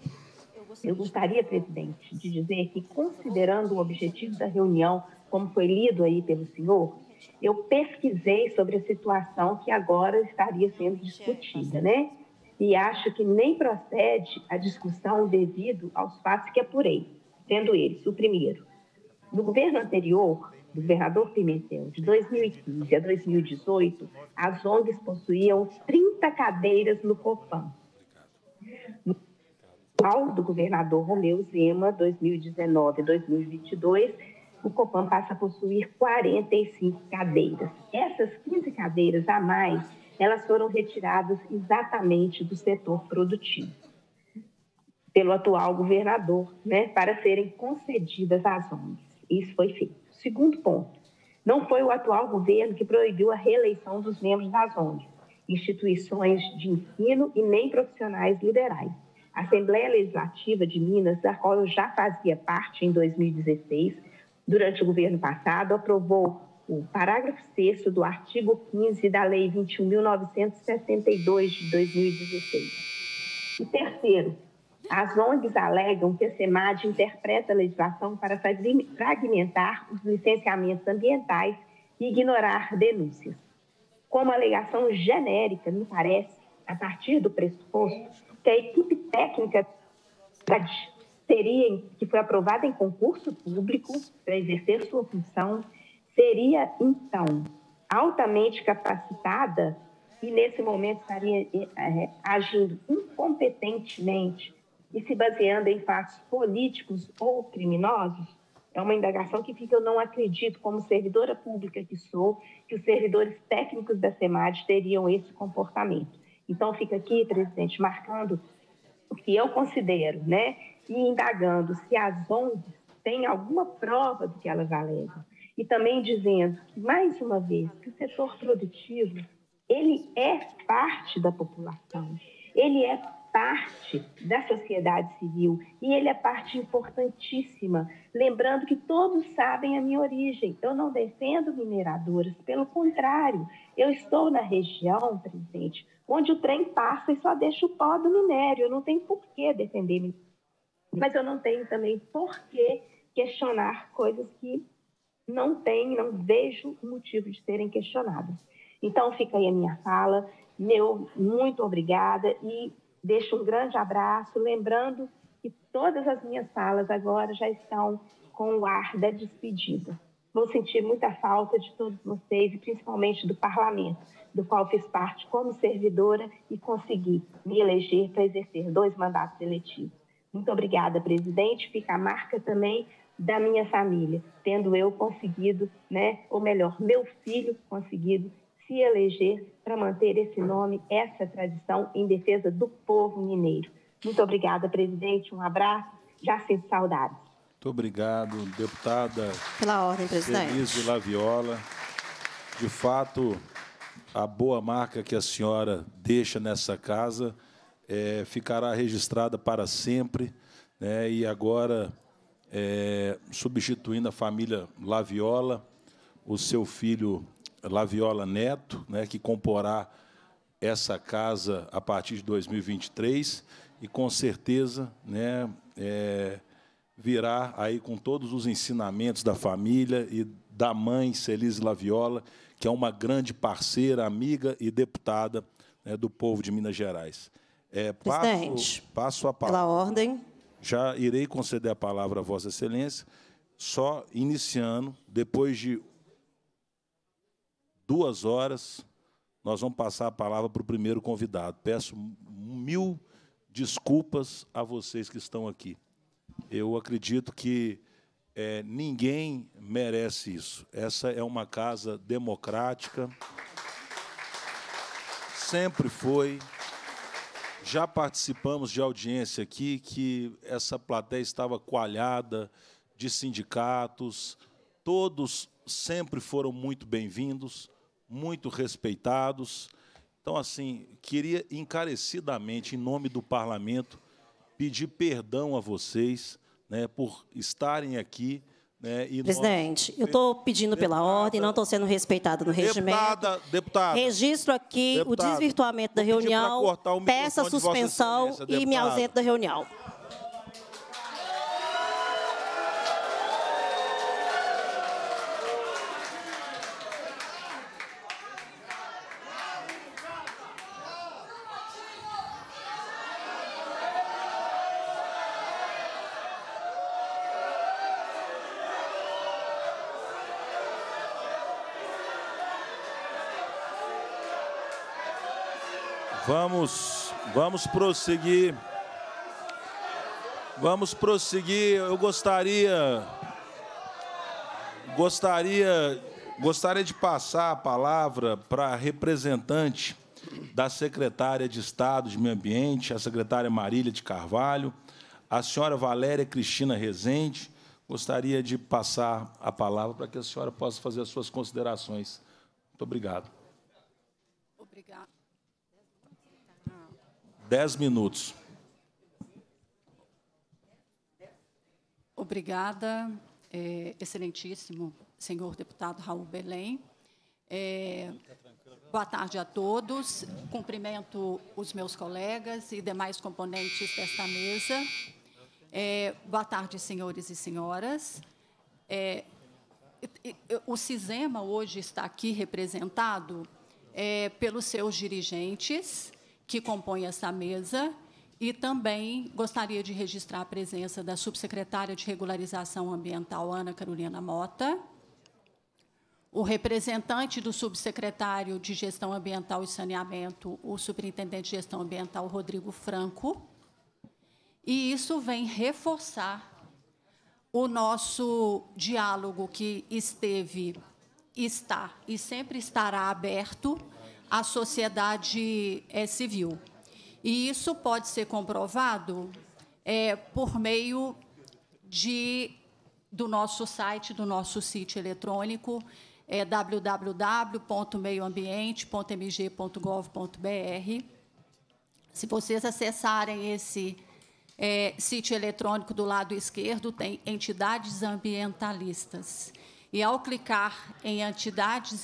Eu gostaria, presidente, de dizer que, considerando o objetivo da reunião, como foi lido aí pelo senhor, eu pesquisei sobre a situação que agora estaria sendo discutida, né? né? E acho que nem procede a discussão devido aos fatos que apurei, sendo eles o primeiro. No governo anterior, governador Pimentel, de 2015 a 2018, as ONGs possuíam 30 cadeiras no COPAN. No final do governador Romeu Zema, 2019 e 2022, o COPAN passa a possuir 45 cadeiras. Essas 15 cadeiras a mais, elas foram retiradas exatamente do setor produtivo pelo atual governador, né, para serem concedidas às ONGs. Isso foi feito. Segundo ponto, não foi o atual governo que proibiu a reeleição dos membros das ONGs, instituições de ensino e nem profissionais liberais. A Assembleia Legislativa de Minas, da qual eu já fazia parte em 2016, durante o governo passado, aprovou o parágrafo 6 do artigo 15 da Lei 21.972 de 2016. E terceiro, as ONGs alegam que a SEMAD interpreta a legislação para fragmentar os licenciamentos ambientais e ignorar denúncias. Como alegação genérica, me parece, a partir do pressuposto que a equipe técnica seria que foi aprovada em concurso público para exercer sua função, seria, então, altamente capacitada e, nesse momento, estaria eh, eh, agindo incompetentemente e se baseando em fatos políticos ou criminosos, é uma indagação que fica, eu não acredito, como servidora pública que sou, que os servidores técnicos da SEMAD teriam esse comportamento. Então, fica aqui, presidente, marcando o que eu considero, né, e indagando se as ONGs têm alguma prova do que elas alegam. E também dizendo, que, mais uma vez, que o setor produtivo, ele é parte da população, ele é parte da sociedade civil e ele é parte importantíssima. Lembrando que todos sabem a minha origem. Eu não defendo mineradoras, pelo contrário, eu estou na região, presidente, onde o trem passa e só deixa o pó do minério. Eu não tenho por que defender Mas eu não tenho também por que questionar coisas que não tem, não vejo motivo de serem questionadas. Então fica aí a minha fala. Meu muito obrigada e Deixo um grande abraço, lembrando que todas as minhas salas agora já estão com o ar da despedida. Vou sentir muita falta de todos vocês e principalmente do parlamento, do qual fiz parte como servidora e consegui me eleger para exercer dois mandatos eletivos. Muito obrigada, presidente. Fica a marca também da minha família, tendo eu conseguido, né, ou melhor, meu filho conseguido se eleger para manter esse nome, essa tradição em defesa do povo mineiro. Muito obrigada, presidente. Um abraço. Já sinto saudades. Muito obrigado, deputada. Pela ordem, presidente. Denise Laviola. De fato, a boa marca que a senhora deixa nessa casa é, ficará registrada para sempre. Né, e agora, é, substituindo a família Laviola, o seu filho Laviola Neto, né, que comporá essa casa a partir de 2023 e com certeza né, é, virá aí com todos os ensinamentos da família e da mãe Celise Laviola, que é uma grande parceira, amiga e deputada né, do povo de Minas Gerais. É, passo, passo, a palavra. Pela ordem. Já irei conceder a palavra a Vossa Excelência, só iniciando, depois de duas horas, nós vamos passar a palavra para o primeiro convidado. Peço mil desculpas a vocês que estão aqui. Eu acredito que é, ninguém merece isso. Essa é uma casa democrática, sempre foi. Já participamos de audiência aqui que essa plateia estava coalhada de sindicatos, todos sempre foram muito bem-vindos muito respeitados. Então, assim, queria encarecidamente, em nome do parlamento, pedir perdão a vocês né, por estarem aqui. Né, Presidente, nós... eu estou pedindo deputada, pela ordem, não estou sendo respeitado no regimento. Deputada, deputada. Registro aqui deputada, o desvirtuamento da reunião, peço a suspensão e me ausento da reunião. vamos, vamos prosseguir. Vamos prosseguir. Eu gostaria gostaria gostaria de passar a palavra para a representante da secretária de Estado de Meio Ambiente, a secretária Marília de Carvalho, a senhora Valéria Cristina Rezende. Gostaria de passar a palavra para que a senhora possa fazer as suas considerações. Muito obrigado. 10 minutos. Obrigada, é, excelentíssimo senhor deputado Raul Belém. É, boa tarde a todos. Cumprimento os meus colegas e demais componentes desta mesa. É, boa tarde, senhores e senhoras. É, o CISEMA hoje está aqui representado é, pelos seus dirigentes, que compõe essa mesa. E também gostaria de registrar a presença da subsecretária de Regularização Ambiental, Ana Carolina Mota, o representante do subsecretário de Gestão Ambiental e Saneamento, o superintendente de Gestão Ambiental, Rodrigo Franco. E isso vem reforçar o nosso diálogo que esteve, está e sempre estará aberto à sociedade é, civil. E isso pode ser comprovado é, por meio de, do nosso site, do nosso sítio eletrônico, é, www.meioambiente.mg.gov.br. Se vocês acessarem esse é, sítio eletrônico do lado esquerdo, tem entidades ambientalistas. E ao clicar em entidades,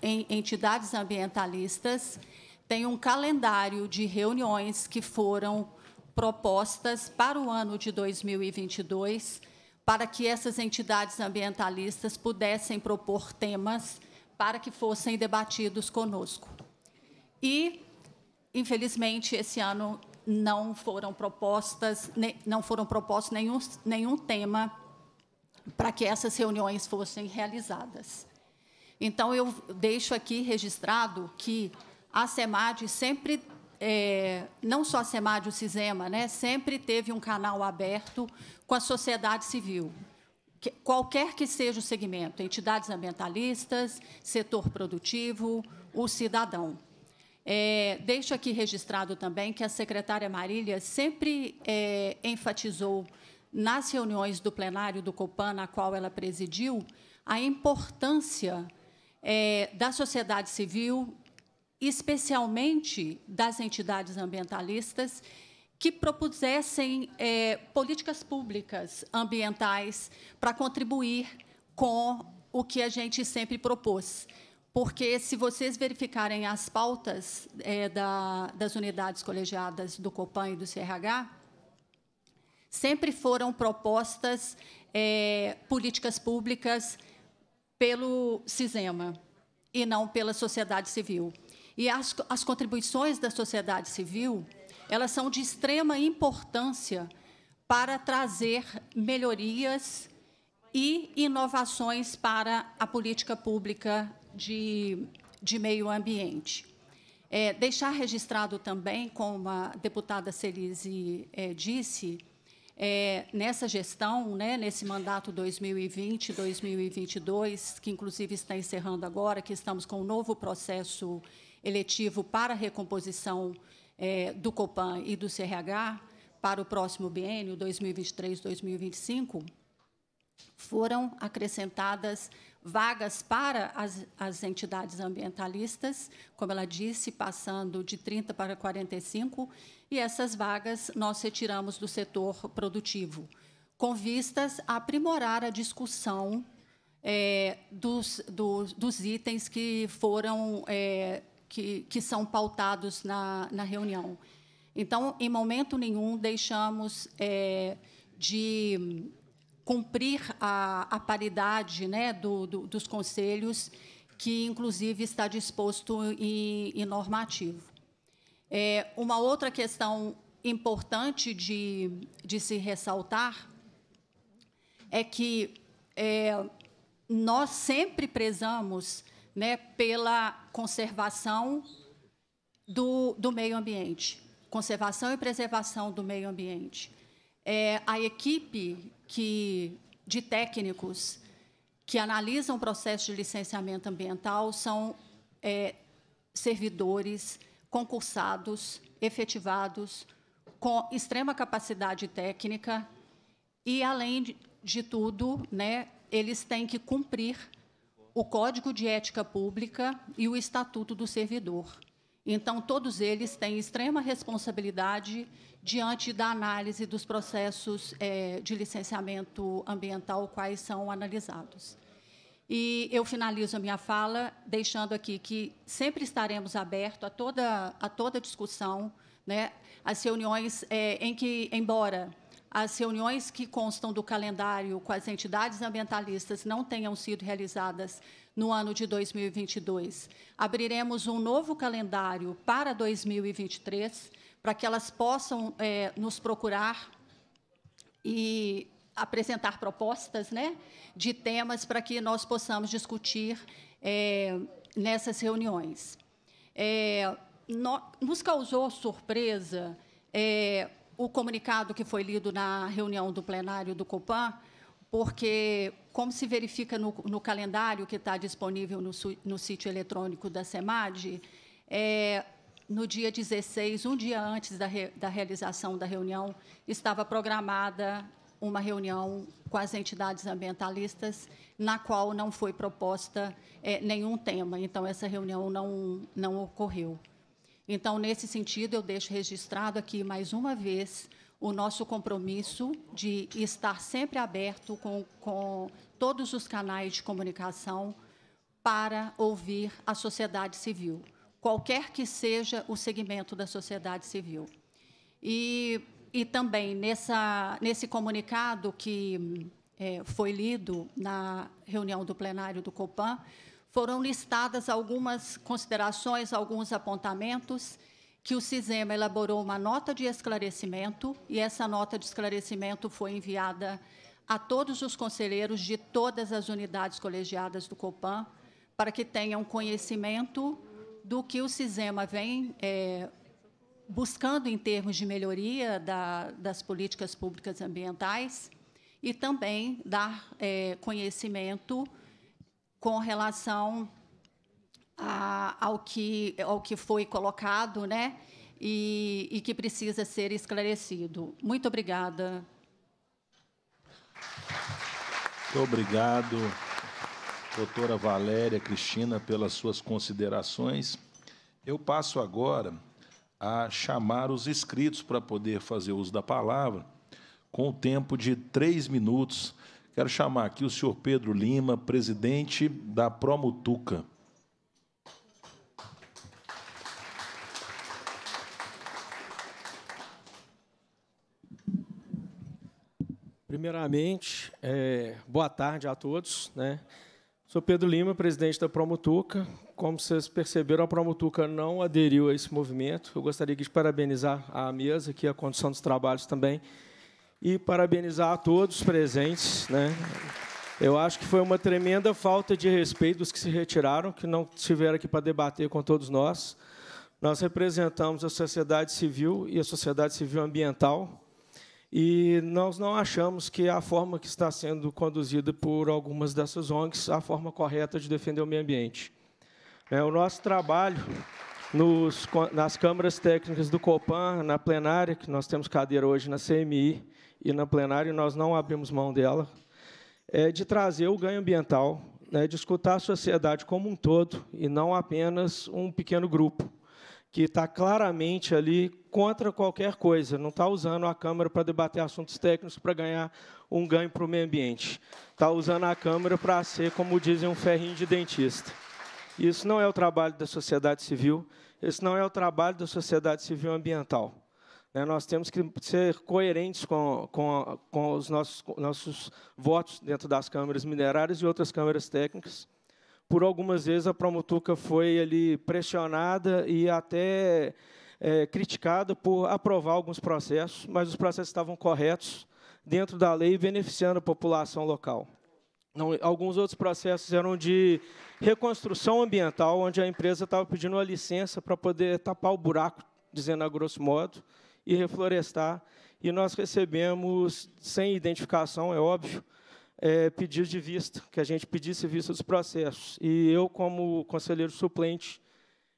em entidades ambientalistas, tem um calendário de reuniões que foram propostas para o ano de 2022, para que essas entidades ambientalistas pudessem propor temas para que fossem debatidos conosco. E, infelizmente, esse ano não foram propostas, não foram propostos nenhum, nenhum tema para que essas reuniões fossem realizadas. Então, eu deixo aqui registrado que a SEMAD sempre, é, não só a SEMAD, o CISEMA, né, sempre teve um canal aberto com a sociedade civil, que, qualquer que seja o segmento, entidades ambientalistas, setor produtivo, o cidadão. É, deixo aqui registrado também que a secretária Marília sempre é, enfatizou nas reuniões do plenário do Copan, na qual ela presidiu, a importância é, da sociedade civil, especialmente das entidades ambientalistas, que propusessem é, políticas públicas ambientais para contribuir com o que a gente sempre propôs. Porque, se vocês verificarem as pautas é, da, das unidades colegiadas do COPAN e do CRH, sempre foram propostas é, políticas públicas pelo CISEMA e não pela sociedade civil. E as, as contribuições da sociedade civil elas são de extrema importância para trazer melhorias e inovações para a política pública de, de meio ambiente. É, deixar registrado também, como a deputada Celise é, disse, é, nessa gestão, né, nesse mandato 2020-2022, que inclusive está encerrando agora, que estamos com um novo processo eletivo para a recomposição é, do Copan e do CRH para o próximo biênio 2023-2025, foram acrescentadas vagas para as, as entidades ambientalistas, como ela disse, passando de 30 para 45, e essas vagas nós retiramos do setor produtivo, com vistas a aprimorar a discussão é, dos, dos, dos, itens que foram é, que, que são pautados na, na reunião. Então, em momento nenhum deixamos é, de cumprir a, a paridade né, do, do, dos conselhos, que, inclusive, está disposto em, normativo. É, uma outra questão importante de, de se ressaltar é que é, nós sempre prezamos né, pela conservação do, do meio ambiente, conservação e preservação do meio ambiente. É, a equipe que, de técnicos que analisam o processo de licenciamento ambiental são é, servidores concursados, efetivados, com extrema capacidade técnica e, além de, de tudo, né, eles têm que cumprir o Código de Ética Pública e o Estatuto do Servidor. Então, todos eles têm extrema responsabilidade diante da análise dos processos é, de licenciamento ambiental, quais são analisados. E eu finalizo a minha fala deixando aqui que sempre estaremos abertos a toda, a toda discussão, né, as reuniões é, em que, embora as reuniões que constam do calendário com as entidades ambientalistas não tenham sido realizadas no ano de 2022. Abriremos um novo calendário para 2023, para que elas possam é, nos procurar e apresentar propostas né, de temas para que nós possamos discutir é, nessas reuniões. É, no, nos causou surpresa é, o comunicado que foi lido na reunião do plenário do Copan, porque, como se verifica no, no calendário que está disponível no, no sítio eletrônico da SEMAD, é, no dia 16, um dia antes da, re, da realização da reunião, estava programada uma reunião com as entidades ambientalistas, na qual não foi proposta é, nenhum tema. Então, essa reunião não, não ocorreu. Então, nesse sentido, eu deixo registrado aqui mais uma vez o nosso compromisso de estar sempre aberto com, com todos os canais de comunicação para ouvir a sociedade civil, qualquer que seja o segmento da sociedade civil. E, e também nessa, nesse comunicado que é, foi lido na reunião do plenário do Copan, foram listadas algumas considerações, alguns apontamentos que o CISEMA elaborou uma nota de esclarecimento e essa nota de esclarecimento foi enviada a todos os conselheiros de todas as unidades colegiadas do COPAN para que tenham conhecimento do que o CISEMA vem é, buscando em termos de melhoria da, das políticas públicas ambientais e também dar é, conhecimento com relação a, ao, que, ao que foi colocado né? e, e que precisa ser esclarecido. Muito obrigada. Muito obrigado, doutora Valéria Cristina, pelas suas considerações. Eu passo agora a chamar os inscritos para poder fazer uso da palavra, com o tempo de três minutos. Quero chamar aqui o senhor Pedro Lima, presidente da Promutuca. Primeiramente, é, boa tarde a todos. Né? Sou Pedro Lima, presidente da Promutuca. Como vocês perceberam, a Promutuca não aderiu a esse movimento. Eu gostaria de parabenizar a mesa aqui, a condição dos trabalhos também, e parabenizar a todos os presentes. Né? Eu acho que foi uma tremenda falta de respeito dos que se retiraram, que não estiveram aqui para debater com todos nós. Nós representamos a sociedade civil e a sociedade civil ambiental, e nós não achamos que a forma que está sendo conduzida por algumas dessas ONGs a forma correta de defender o meio ambiente. É, o nosso trabalho nos, nas câmaras técnicas do Copan, na plenária, que nós temos cadeira hoje na CMI, e na plenária nós não abrimos mão dela, é de trazer o ganho ambiental, né, de escutar a sociedade como um todo e não apenas um pequeno grupo que está claramente ali contra qualquer coisa, não está usando a Câmara para debater assuntos técnicos para ganhar um ganho para o meio ambiente. Está usando a Câmara para ser, como dizem, um ferrinho de dentista. Isso não é o trabalho da sociedade civil, isso não é o trabalho da sociedade civil ambiental. Né? Nós temos que ser coerentes com, com, com os nossos, nossos votos dentro das câmaras minerárias e outras câmaras técnicas por algumas vezes a Promutuca foi ali pressionada e até é, criticada por aprovar alguns processos, mas os processos estavam corretos dentro da lei, beneficiando a população local. Não, alguns outros processos eram de reconstrução ambiental, onde a empresa estava pedindo uma licença para poder tapar o buraco, dizendo a grosso modo, e reflorestar. E nós recebemos, sem identificação, é óbvio, é, pedir de vista, que a gente pedisse vista dos processos. E eu, como conselheiro suplente,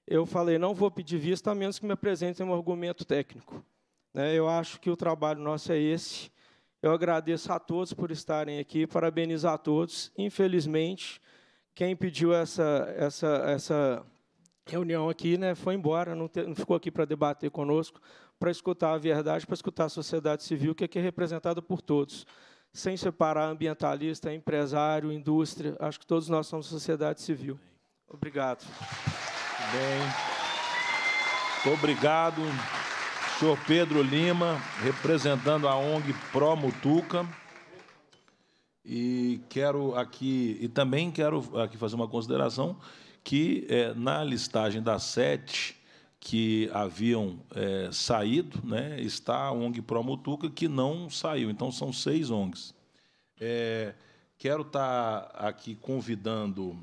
eu falei, não vou pedir vista, a menos que me apresentem um argumento técnico. Né, eu acho que o trabalho nosso é esse. Eu agradeço a todos por estarem aqui, parabenizo a todos. Infelizmente, quem pediu essa, essa, essa reunião aqui né, foi embora, não, te, não ficou aqui para debater conosco, para escutar a verdade, para escutar a sociedade civil, que aqui é, é representada por todos sem separar ambientalista, empresário, indústria. Acho que todos nós somos sociedade civil. Obrigado. Bem. obrigado, senhor Pedro Lima, representando a ONG Pro Mutuca. E quero aqui e também quero aqui fazer uma consideração que é, na listagem da sete que haviam é, saído, né? está a ONG Promutuca que não saiu. Então, são seis ONGs. É, quero estar tá aqui convidando.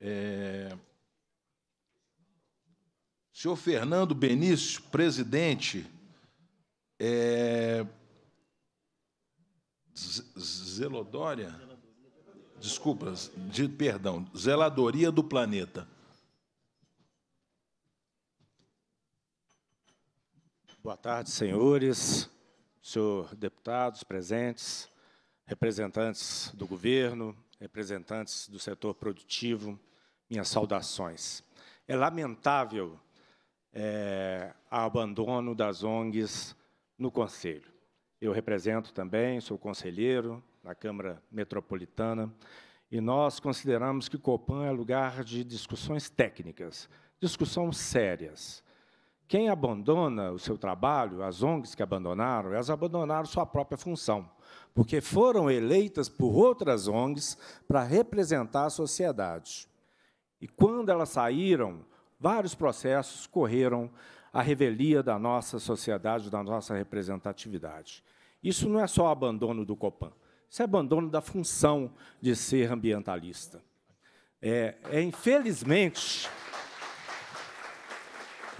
É, senhor Fernando Benício, presidente. É, Zelodória? Desculpas, de, perdão, Zeladoria do Planeta. Boa tarde, senhores, senhor deputados presentes, representantes do governo, representantes do setor produtivo, minhas saudações. É lamentável é, o abandono das ONGs no Conselho. Eu represento também, sou conselheiro na Câmara Metropolitana, e nós consideramos que Copan é lugar de discussões técnicas, discussões sérias, quem abandona o seu trabalho, as ONGs que abandonaram, elas abandonaram sua própria função, porque foram eleitas por outras ONGs para representar a sociedade. E quando elas saíram, vários processos correram à revelia da nossa sociedade, da nossa representatividade. Isso não é só abandono do Copan, isso é abandono da função de ser ambientalista. É, é infelizmente.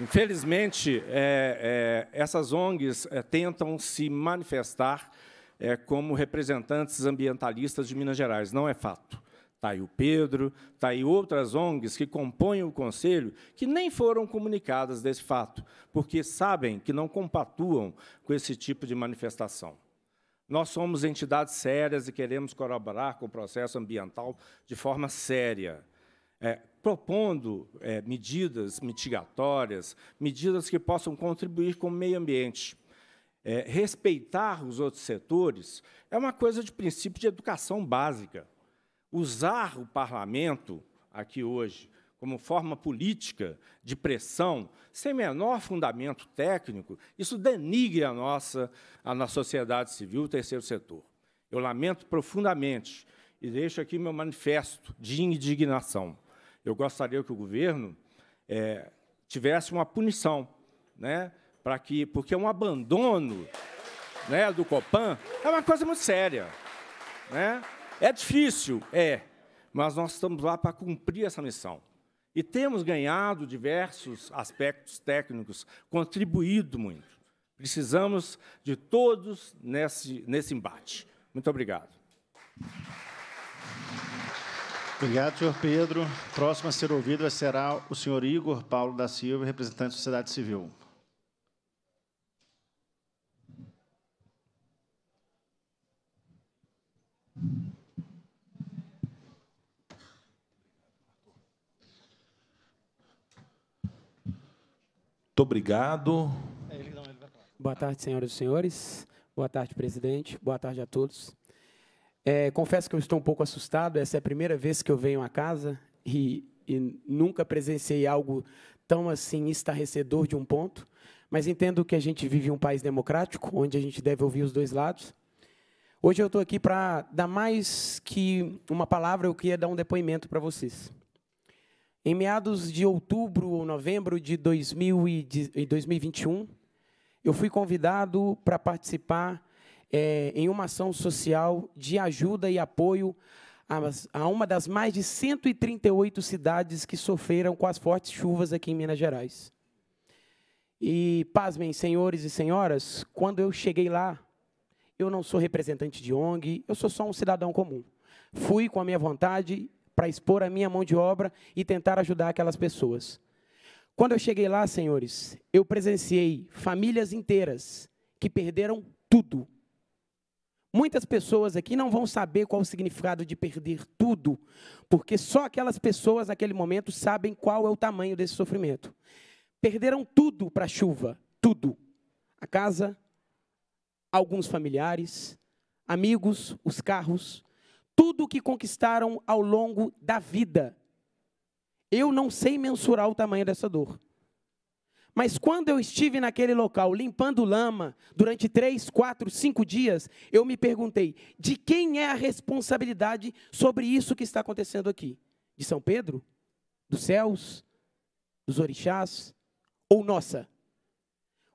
Infelizmente, é, é, essas ONGs é, tentam se manifestar é, como representantes ambientalistas de Minas Gerais. Não é fato. Está aí o Pedro, está aí outras ONGs que compõem o Conselho, que nem foram comunicadas desse fato, porque sabem que não compatuam com esse tipo de manifestação. Nós somos entidades sérias e queremos colaborar com o processo ambiental de forma séria é, propondo é, medidas mitigatórias, medidas que possam contribuir com o meio ambiente. É, respeitar os outros setores é uma coisa de princípio de educação básica. Usar o parlamento aqui hoje como forma política de pressão, sem menor fundamento técnico, isso denigre a nossa, a nossa sociedade civil, o terceiro setor. Eu lamento profundamente e deixo aqui meu manifesto de indignação eu gostaria que o governo é, tivesse uma punição, né, para que, porque um abandono né, do Copan é uma coisa muito séria. Né? É difícil, é, mas nós estamos lá para cumprir essa missão. E temos ganhado diversos aspectos técnicos, contribuído muito. Precisamos de todos nesse, nesse embate. Muito obrigado. Obrigado, senhor Pedro. Próximo a ser ouvido será o senhor Igor Paulo da Silva, representante da sociedade civil. Muito obrigado. Boa tarde, senhoras e senhores. Boa tarde, presidente. Boa tarde a todos. É, confesso que eu estou um pouco assustado. Essa é a primeira vez que eu venho a casa e, e nunca presenciei algo tão assim estarrecedor de um ponto. Mas entendo que a gente vive um país democrático, onde a gente deve ouvir os dois lados. Hoje eu estou aqui para dar mais que uma palavra, eu queria dar um depoimento para vocês. Em meados de outubro ou novembro de 2021, eu fui convidado para participar é, em uma ação social de ajuda e apoio a, uma das mais de 138 cidades que sofreram com as fortes chuvas aqui em Minas Gerais. E, pasmem, senhores e senhoras, quando eu cheguei lá, eu não sou representante de ONG, eu sou só um cidadão comum. Fui com a minha vontade para expor a minha mão de obra e tentar ajudar aquelas pessoas. Quando eu cheguei lá, senhores, eu presenciei famílias inteiras que perderam tudo Muitas pessoas aqui não vão saber qual o significado de perder tudo, porque só aquelas pessoas naquele momento sabem qual é o tamanho desse sofrimento. Perderam tudo para a chuva, tudo. A casa, alguns familiares, amigos, os carros, tudo o que conquistaram ao longo da vida. Eu não sei mensurar o tamanho dessa dor. Mas quando eu estive naquele local limpando lama durante três, quatro, cinco dias, eu me perguntei: de quem é a responsabilidade sobre isso que está acontecendo aqui? De São Pedro? Dos céus? Dos orixás? Ou nossa?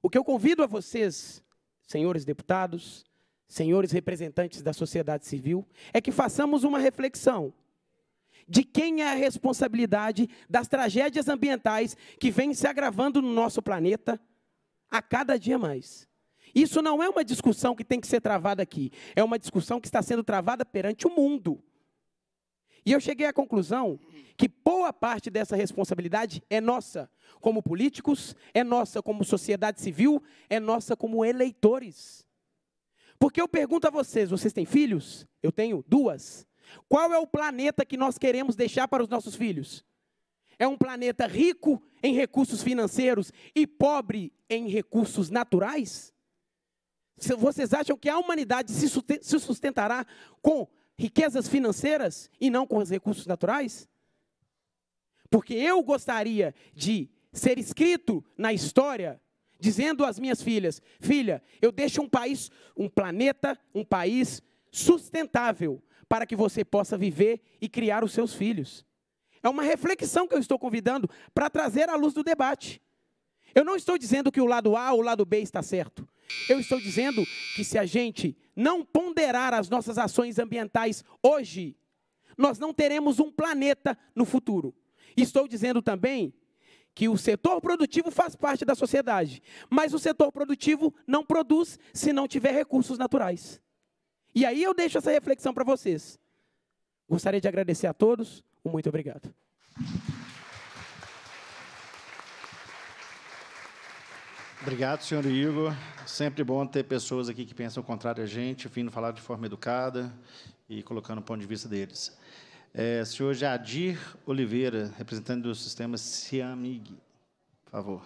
O que eu convido a vocês, senhores deputados, senhores representantes da sociedade civil, é que façamos uma reflexão de quem é a responsabilidade das tragédias ambientais que vêm se agravando no nosso planeta a cada dia mais. Isso não é uma discussão que tem que ser travada aqui, é uma discussão que está sendo travada perante o mundo. E eu cheguei à conclusão que boa parte dessa responsabilidade é nossa, como políticos, é nossa como sociedade civil, é nossa como eleitores. Porque eu pergunto a vocês: vocês têm filhos? Eu tenho duas. Qual é o planeta que nós queremos deixar para os nossos filhos? É um planeta rico em recursos financeiros e pobre em recursos naturais? Vocês acham que a humanidade se sustentará com riquezas financeiras e não com os recursos naturais? Porque eu gostaria de ser escrito na história dizendo às minhas filhas: "Filha, eu deixo um país, um planeta, um país sustentável para que você possa viver e criar os seus filhos. É uma reflexão que eu estou convidando para trazer à luz do debate. Eu não estou dizendo que o lado A ou o lado B está certo. Eu estou dizendo que se a gente não ponderar as nossas ações ambientais hoje, nós não teremos um planeta no futuro. Estou dizendo também que o setor produtivo faz parte da sociedade, mas o setor produtivo não produz se não tiver recursos naturais. E aí eu deixo essa reflexão para vocês. Gostaria de agradecer a todos. Um muito obrigado. Obrigado, senhor Igor. Sempre bom ter pessoas aqui que pensam contrário a gente, vindo falar de forma educada e colocando o ponto de vista deles. É, senhor Jadir Oliveira, representante do sistema CIAMIG. Por favor.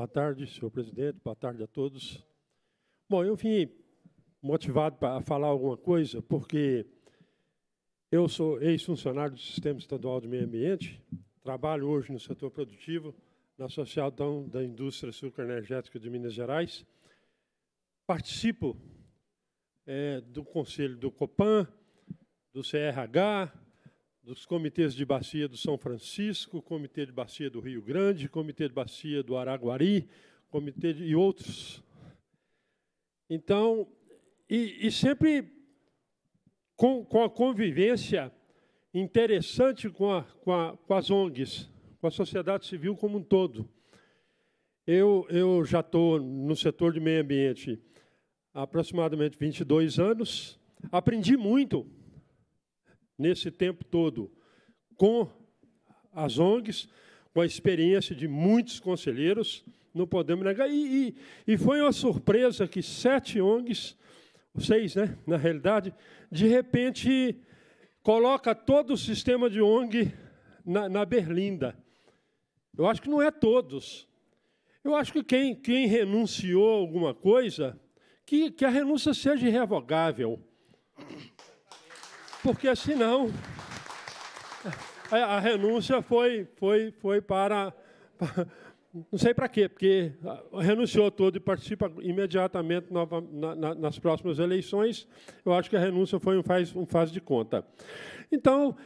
Boa tarde, senhor presidente. Boa tarde a todos. Bom, eu vim motivado para falar alguma coisa, porque eu sou ex-funcionário do Sistema Estadual de Meio Ambiente, trabalho hoje no setor produtivo, na Associação da Indústria Açúcar Energética de Minas Gerais, participo é, do Conselho do COPAN, do CRH, dos comitês de bacia do São Francisco, comitê de bacia do Rio Grande, comitê de bacia do Araguari, comitê de, e outros. Então, e, e sempre com, com, a convivência interessante com, a, com, a, com as ONGs, com a sociedade civil como um todo. Eu, eu já estou no setor de meio ambiente há aproximadamente 22 anos, aprendi muito nesse tempo todo com as ONGs, com a experiência de muitos conselheiros, não podemos negar. E, e, e foi uma surpresa que sete ONGs, seis, né, na realidade, de repente coloca todo o sistema de ONG na, na berlinda. Eu acho que não é todos. Eu acho que quem, quem renunciou a alguma coisa, que, que a renúncia seja irrevogável porque senão assim a, a renúncia foi, foi, foi para, para não sei para quê, porque renunciou todo e participa imediatamente nova, na, na, nas próximas eleições. Eu acho que a renúncia foi um faz, um faz de conta. Então,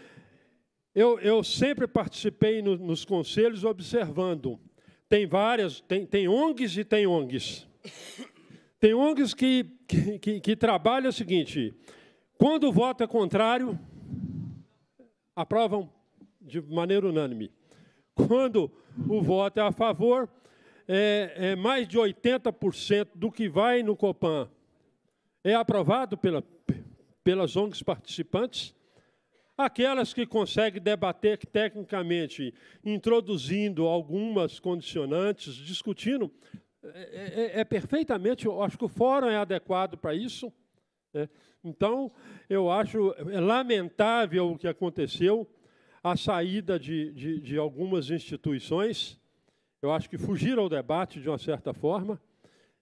eu, eu sempre participei no, nos conselhos observando. Tem várias, tem, tem ONGs e tem ONGs. Tem ONGs que, que, que, que trabalham o seguinte: quando o voto é contrário, aprovam de maneira unânime. Quando o voto é a favor, é, é mais de 80% do que vai no Copan é aprovado pela, pelas ONGs participantes. Aquelas que conseguem debater tecnicamente, introduzindo algumas condicionantes, discutindo, é, é, é perfeitamente, eu acho que o fórum é adequado para isso. Né? Então, eu acho é lamentável o que aconteceu, a saída de, de, de algumas instituições. Eu acho que fugiram ao debate, de uma certa forma,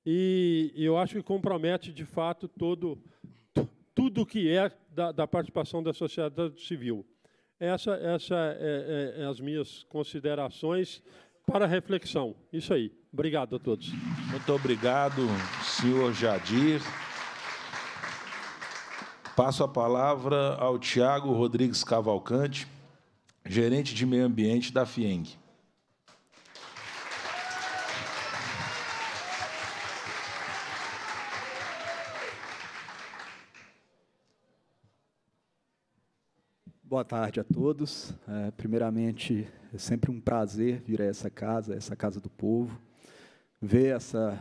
e, e eu acho que compromete, de fato, todo, tudo o que é da, da, participação da sociedade civil. Essa, essa é, é, é as minhas considerações para reflexão. Isso aí. Obrigado a todos. Muito obrigado, senhor Jadir. Passo a palavra ao Tiago Rodrigues Cavalcante, gerente de meio ambiente da FIENG. Boa tarde a todos. É, primeiramente, é sempre um prazer vir a essa casa, essa casa do povo, ver essa,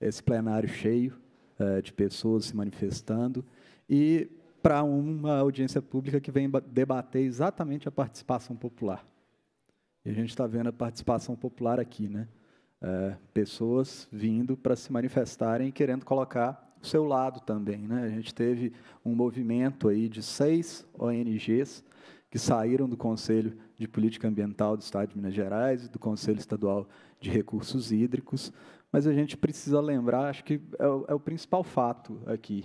esse plenário cheio é, de pessoas se manifestando e para uma audiência pública que vem debater exatamente a participação popular. E a gente está vendo a participação popular aqui, né? É, pessoas vindo para se manifestarem e querendo colocar o seu lado também, né? A gente teve um movimento aí de seis ONGs que saíram do Conselho de Política Ambiental do Estado de Minas Gerais e do Conselho Estadual de Recursos Hídricos, mas a gente precisa lembrar, acho que é o, é o principal fato aqui,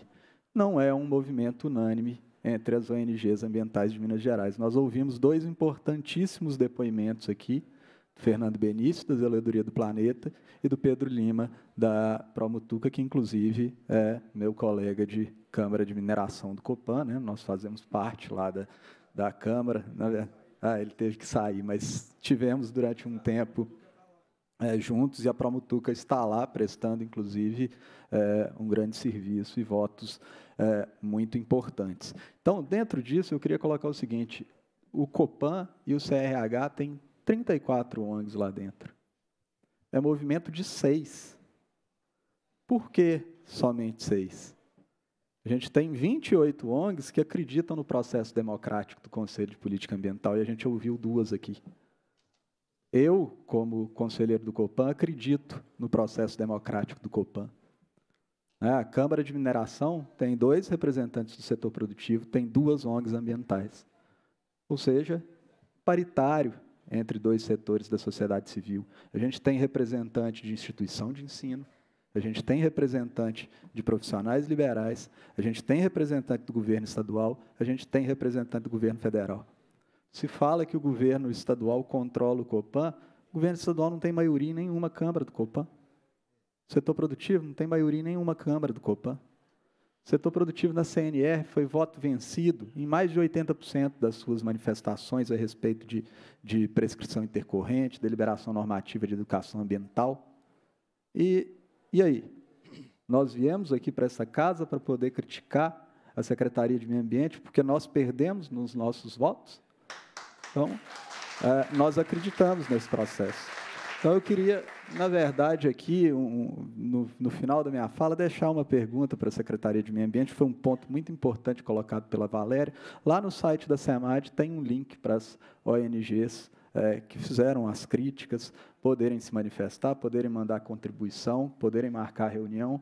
não é um movimento unânime entre as ONGs ambientais de Minas Gerais. Nós ouvimos dois importantíssimos depoimentos aqui, do Fernando Benício, da Zeladoria do Planeta, e do Pedro Lima, da Promutuca, que, inclusive, é meu colega de Câmara de Mineração do Copan. Né? Nós fazemos parte lá da, da Câmara. Ah, ele teve que sair, mas tivemos durante um tempo é, juntos e a Promutuca está lá prestando, inclusive, é, um grande serviço e votos é, muito importantes. Então, dentro disso, eu queria colocar o seguinte: o Copan e o CRH têm 34 ONGs lá dentro. É movimento de seis. Por que somente seis? A gente tem 28 ONGs que acreditam no processo democrático do Conselho de Política Ambiental e a gente ouviu duas aqui. Eu, como conselheiro do Copan, acredito no processo democrático do Copan. Né? A Câmara de Mineração tem dois representantes do setor produtivo, tem duas ONGs ambientais. Ou seja, paritário entre dois setores da sociedade civil. A gente tem representante de instituição de ensino, a gente tem representante de profissionais liberais, a gente tem representante do governo estadual, a gente tem representante do governo federal. Se fala que o governo estadual controla o Copan, o governo estadual não tem maioria em nenhuma Câmara do Copan. Setor produtivo, não tem maioria em nenhuma Câmara do Copan. Setor produtivo na CNR foi voto vencido em mais de 80% das suas manifestações a respeito de, de prescrição intercorrente, deliberação normativa de educação ambiental. E, e aí? Nós viemos aqui para essa casa para poder criticar a Secretaria de Meio Ambiente, porque nós perdemos nos nossos votos. Então, é, nós acreditamos nesse processo. Então eu queria, na verdade, aqui, um, no, no, final da minha fala, deixar uma pergunta para a Secretaria de Meio Ambiente. Foi um ponto muito importante colocado pela Valéria. Lá no site da SEMAD tem um link para as ONGs é, que fizeram as críticas poderem se manifestar, poderem mandar contribuição, poderem marcar reunião.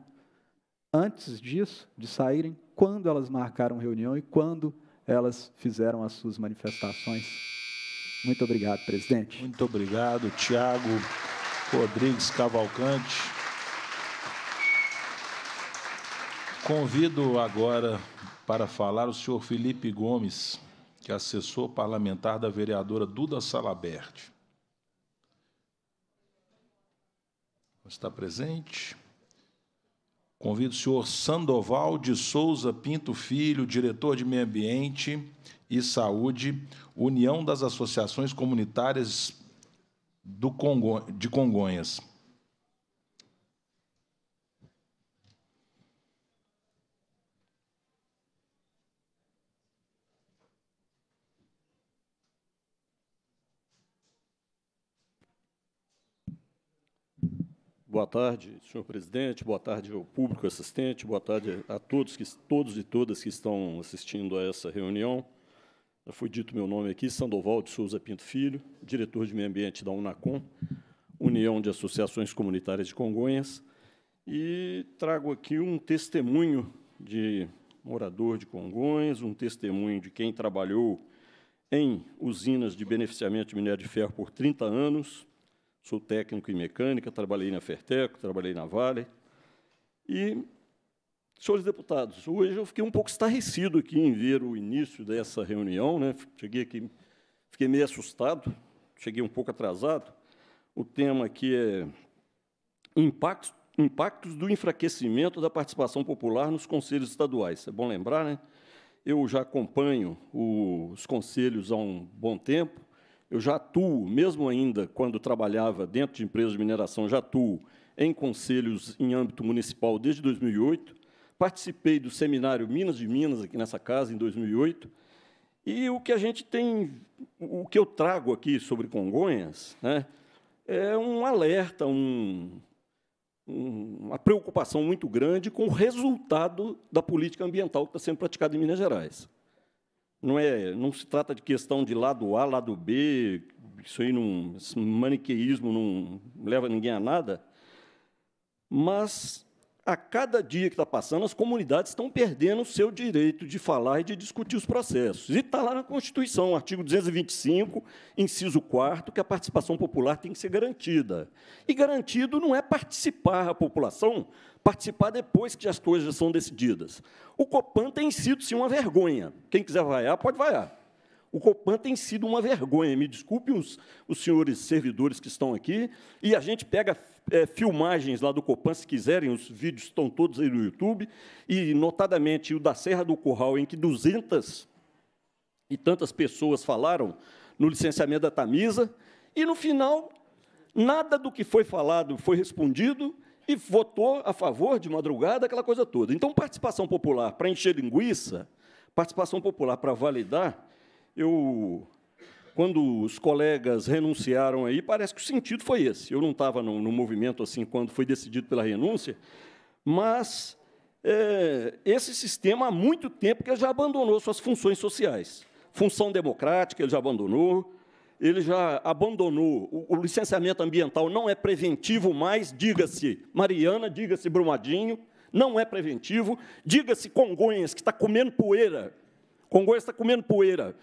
Antes disso, de saírem, quando elas marcaram reunião e quando elas fizeram as suas manifestações. Muito obrigado, presidente. Muito obrigado, Tiago Rodrigues Cavalcante. Convido agora para falar o senhor Felipe Gomes, que é assessor parlamentar da vereadora Duda Salabert. Está presente. Convido o senhor Sandoval de Souza Pinto Filho, diretor de Meio Ambiente e Saúde, União das Associações Comunitárias do Congo, de Congonhas. Boa tarde, senhor presidente, boa tarde ao público assistente, boa tarde a todos, que, todos e todas que estão assistindo a essa reunião. Já foi dito meu nome aqui, Sandoval de Souza Pinto Filho, diretor de meio ambiente da UNACOM, União de Associações Comunitárias de Congonhas, e trago aqui um testemunho de morador de Congonhas, um testemunho de quem trabalhou em usinas de beneficiamento de minério de ferro por 30 anos, Sou técnico em mecânica, trabalhei na Ferteco, trabalhei na Vale. E, senhores deputados, hoje eu fiquei um pouco estarrecido aqui em ver o início dessa reunião. Né? Cheguei aqui, fiquei meio assustado, cheguei um pouco atrasado. O tema aqui é impactos, impactos do enfraquecimento da participação popular nos conselhos estaduais. É bom lembrar, né? Eu já acompanho os conselhos há um bom tempo, eu já atuo, mesmo ainda quando trabalhava dentro de empresas de mineração, já atuo em conselhos em âmbito municipal desde 2008. Participei do seminário Minas de Minas, aqui nessa casa, em 2008. E o que a gente tem, o que eu trago aqui sobre Congonhas, né, é um alerta, um, um, uma preocupação muito grande com o resultado da política ambiental que está sendo praticada em Minas Gerais não, é, não se trata de questão de lado A, lado B, isso aí não, esse maniqueísmo não leva ninguém a nada, mas a cada dia que está passando, as comunidades estão perdendo o seu direito de falar e de discutir os processos. E está lá na Constituição, artigo 225, inciso 4, que a participação popular tem que ser garantida. E garantido não é participar a população, participar depois que as coisas já são decididas. O Copan tem sido, sim, uma vergonha. Quem quiser vaiar, pode vaiar. O Copan tem sido uma vergonha, me desculpem os, os senhores servidores que estão aqui, e a gente pega é, filmagens lá do Copan, se quiserem, os vídeos estão todos aí no YouTube, e, notadamente, o da Serra do Curral, em que 200 e tantas pessoas falaram no licenciamento da Tamisa, e, no final, nada do que foi falado foi respondido e votou a favor de madrugada, aquela coisa toda. Então, participação popular para encher linguiça, participação popular para validar, eu quando os colegas renunciaram aí, parece que o sentido foi esse. Eu não estava no, no, movimento assim quando foi decidido pela renúncia, mas é, esse sistema há muito tempo que já abandonou suas funções sociais. Função democrática ele já abandonou, ele já abandonou. O, o licenciamento ambiental não é preventivo mais, diga-se Mariana, diga-se Brumadinho, não é preventivo, diga-se Congonhas, que está comendo poeira. Congonhas está comendo poeira.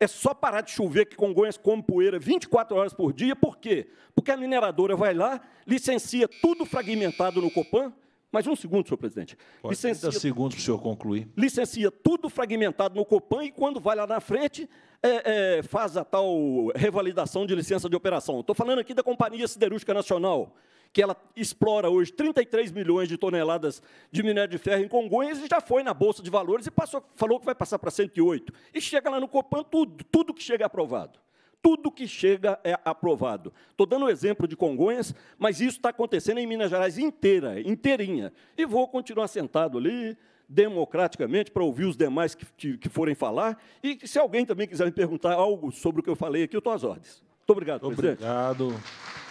É só parar de chover que Congonhas come poeira 24 horas por dia. Por quê? Porque a mineradora vai lá, licencia tudo fragmentado no Copan, mais um segundo, senhor presidente. Pode licencia, 30 segundos para o senhor concluir. Licencia tudo fragmentado no Copan e, quando vai lá na frente, é, é, faz a tal revalidação de licença de operação. Estou falando aqui da Companhia Siderúrgica Nacional que ela explora hoje 33 milhões de toneladas de minério de ferro em Congonhas, e já foi na Bolsa de Valores e passou, falou que vai passar para 108. E chega lá no Copan, tudo, tudo que chega é aprovado. Tudo que chega é aprovado. Estou dando o exemplo de Congonhas, mas isso está acontecendo em Minas Gerais inteira, inteirinha. E vou continuar sentado ali, democraticamente para ouvir os demais que, que, forem falar. E se alguém também quiser me perguntar algo sobre o que eu falei aqui, eu estou às ordens. Muito obrigado, presidente. Obrigado,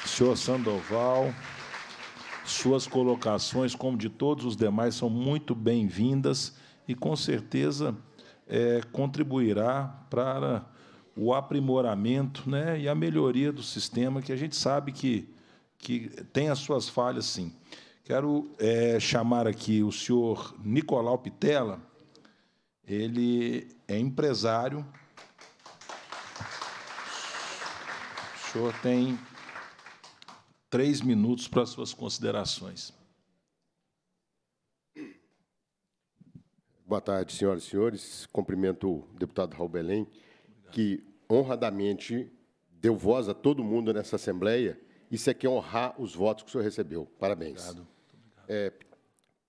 senhor Sandoval. Suas colocações, como de todos os demais, são muito bem-vindas e, com certeza, é, contribuirá para o aprimoramento né, e a melhoria do sistema, que a gente sabe que, que tem as suas falhas, sim. Quero é, chamar aqui o senhor Nicolau Pitela, ele é empresário, senhor tem três minutos para suas considerações. Boa tarde, senhoras e senhores. Cumprimento o deputado Raul Belém, que honradamente deu voz a todo mundo nessa Assembleia. Isso é é honrar os votos que o senhor recebeu. Parabéns. Obrigado. Obrigado. É,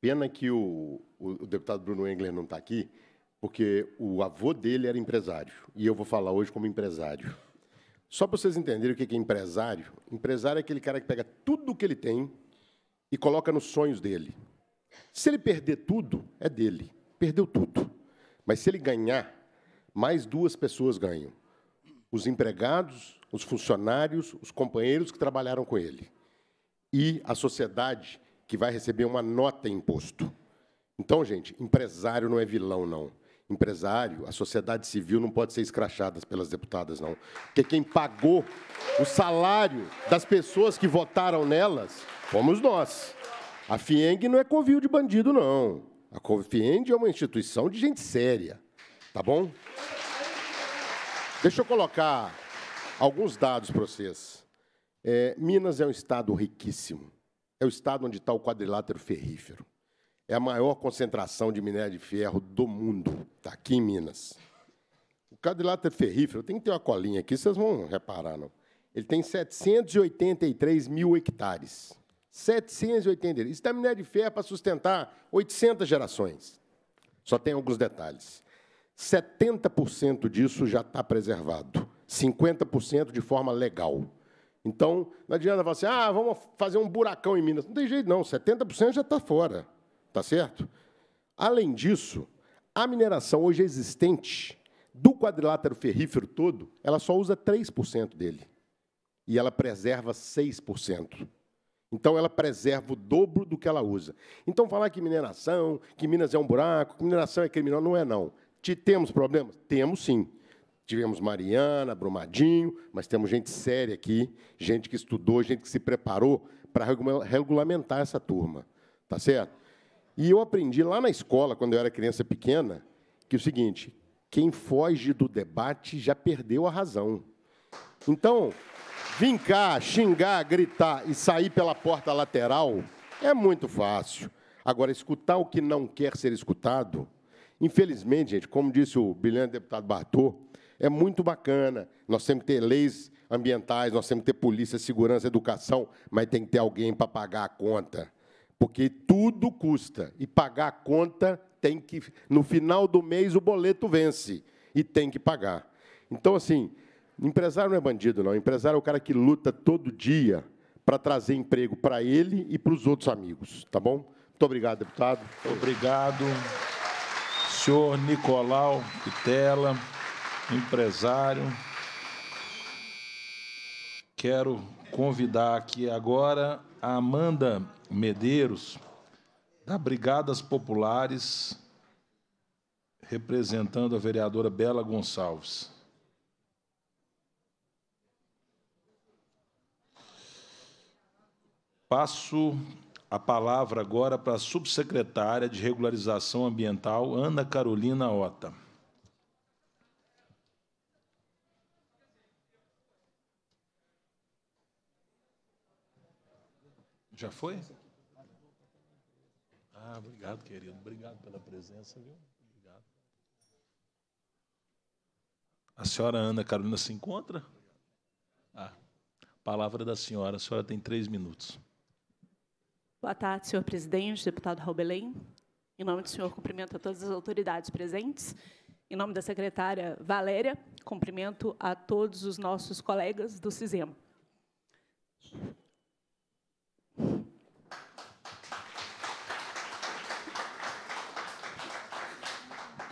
pena que o, o deputado Bruno Engler não está aqui, porque o avô dele era empresário. E eu vou falar hoje como empresário. Só para vocês entenderem o que é empresário, empresário é aquele cara que pega tudo o que ele tem e coloca nos sonhos dele. Se ele perder tudo, é dele. Perdeu tudo. Mas se ele ganhar, mais duas pessoas ganham: os empregados, os funcionários, os companheiros que trabalharam com ele e a sociedade que vai receber uma nota imposto. Então, gente, empresário não é vilão, não empresário, a sociedade civil não pode ser escrachada pelas deputadas, não. Porque quem pagou o salário das pessoas que votaram nelas fomos nós. A FIENG não é convívio de bandido, não. A FIENG é uma instituição de gente séria, tá bom? Deixa eu colocar alguns dados para vocês. É, Minas é um estado riquíssimo. É o estado onde está o quadrilátero ferrífero é a maior concentração de minério de ferro do mundo, está aqui em Minas. O quadrilátero é ferrífero, tem que ter uma colinha aqui, vocês vão reparar, não. Ele tem 783 mil hectares. 783. Isso dá minério de ferro para sustentar 800 gerações. Só tem alguns detalhes. 70% disso já está preservado, 50% de forma legal. Então, não adianta falar assim, ah, vamos fazer um buracão em Minas. Não tem jeito, não. 70% já está fora. Tá certo? Além disso, a mineração hoje existente do quadrilátero ferrífero todo, ela só usa 3% dele. E ela preserva 6%. Então, ela preserva o dobro do que ela usa. Então, falar que mineração, que Minas é um buraco, que mineração é criminal, não é, não. temos problemas? Temos, sim. Tivemos Mariana, Brumadinho, mas temos gente séria aqui, gente que estudou, gente que se preparou para regulamentar essa turma. Tá certo? E eu aprendi lá na escola, quando eu era criança pequena, que é o seguinte: quem foge do debate já perdeu a razão. Então, vincar, xingar, gritar e sair pela porta lateral é muito fácil. Agora, escutar o que não quer ser escutado, infelizmente, gente, como disse o brilhante deputado Bartô, é muito bacana. Nós temos que ter leis ambientais, nós temos que ter polícia, segurança, educação, mas tem que ter alguém para pagar a conta. Porque tudo custa e pagar a conta tem que no final do mês o boleto vence e tem que pagar. Então assim, empresário não é bandido não, empresário é o cara que luta todo dia para trazer emprego para ele e para os outros amigos, tá bom? Muito obrigado, deputado. Obrigado. Senhor Nicolau Pitela, empresário. Quero convidar aqui agora a Amanda Medeiros, da Brigadas Populares, representando a vereadora Bela Gonçalves. Passo a palavra agora para a subsecretária de Regularização Ambiental, Ana Carolina Ota. Já foi? Ah, obrigado, querido. Obrigado pela presença, viu? Obrigado. A senhora Ana Carolina se encontra? Ah, palavra da senhora. A senhora tem três minutos. Boa tarde, senhor presidente, deputado Raul Belém. Em nome do senhor, cumprimento a todas as autoridades presentes. Em nome da secretária Valéria, cumprimento a todos os nossos colegas do CISEMA.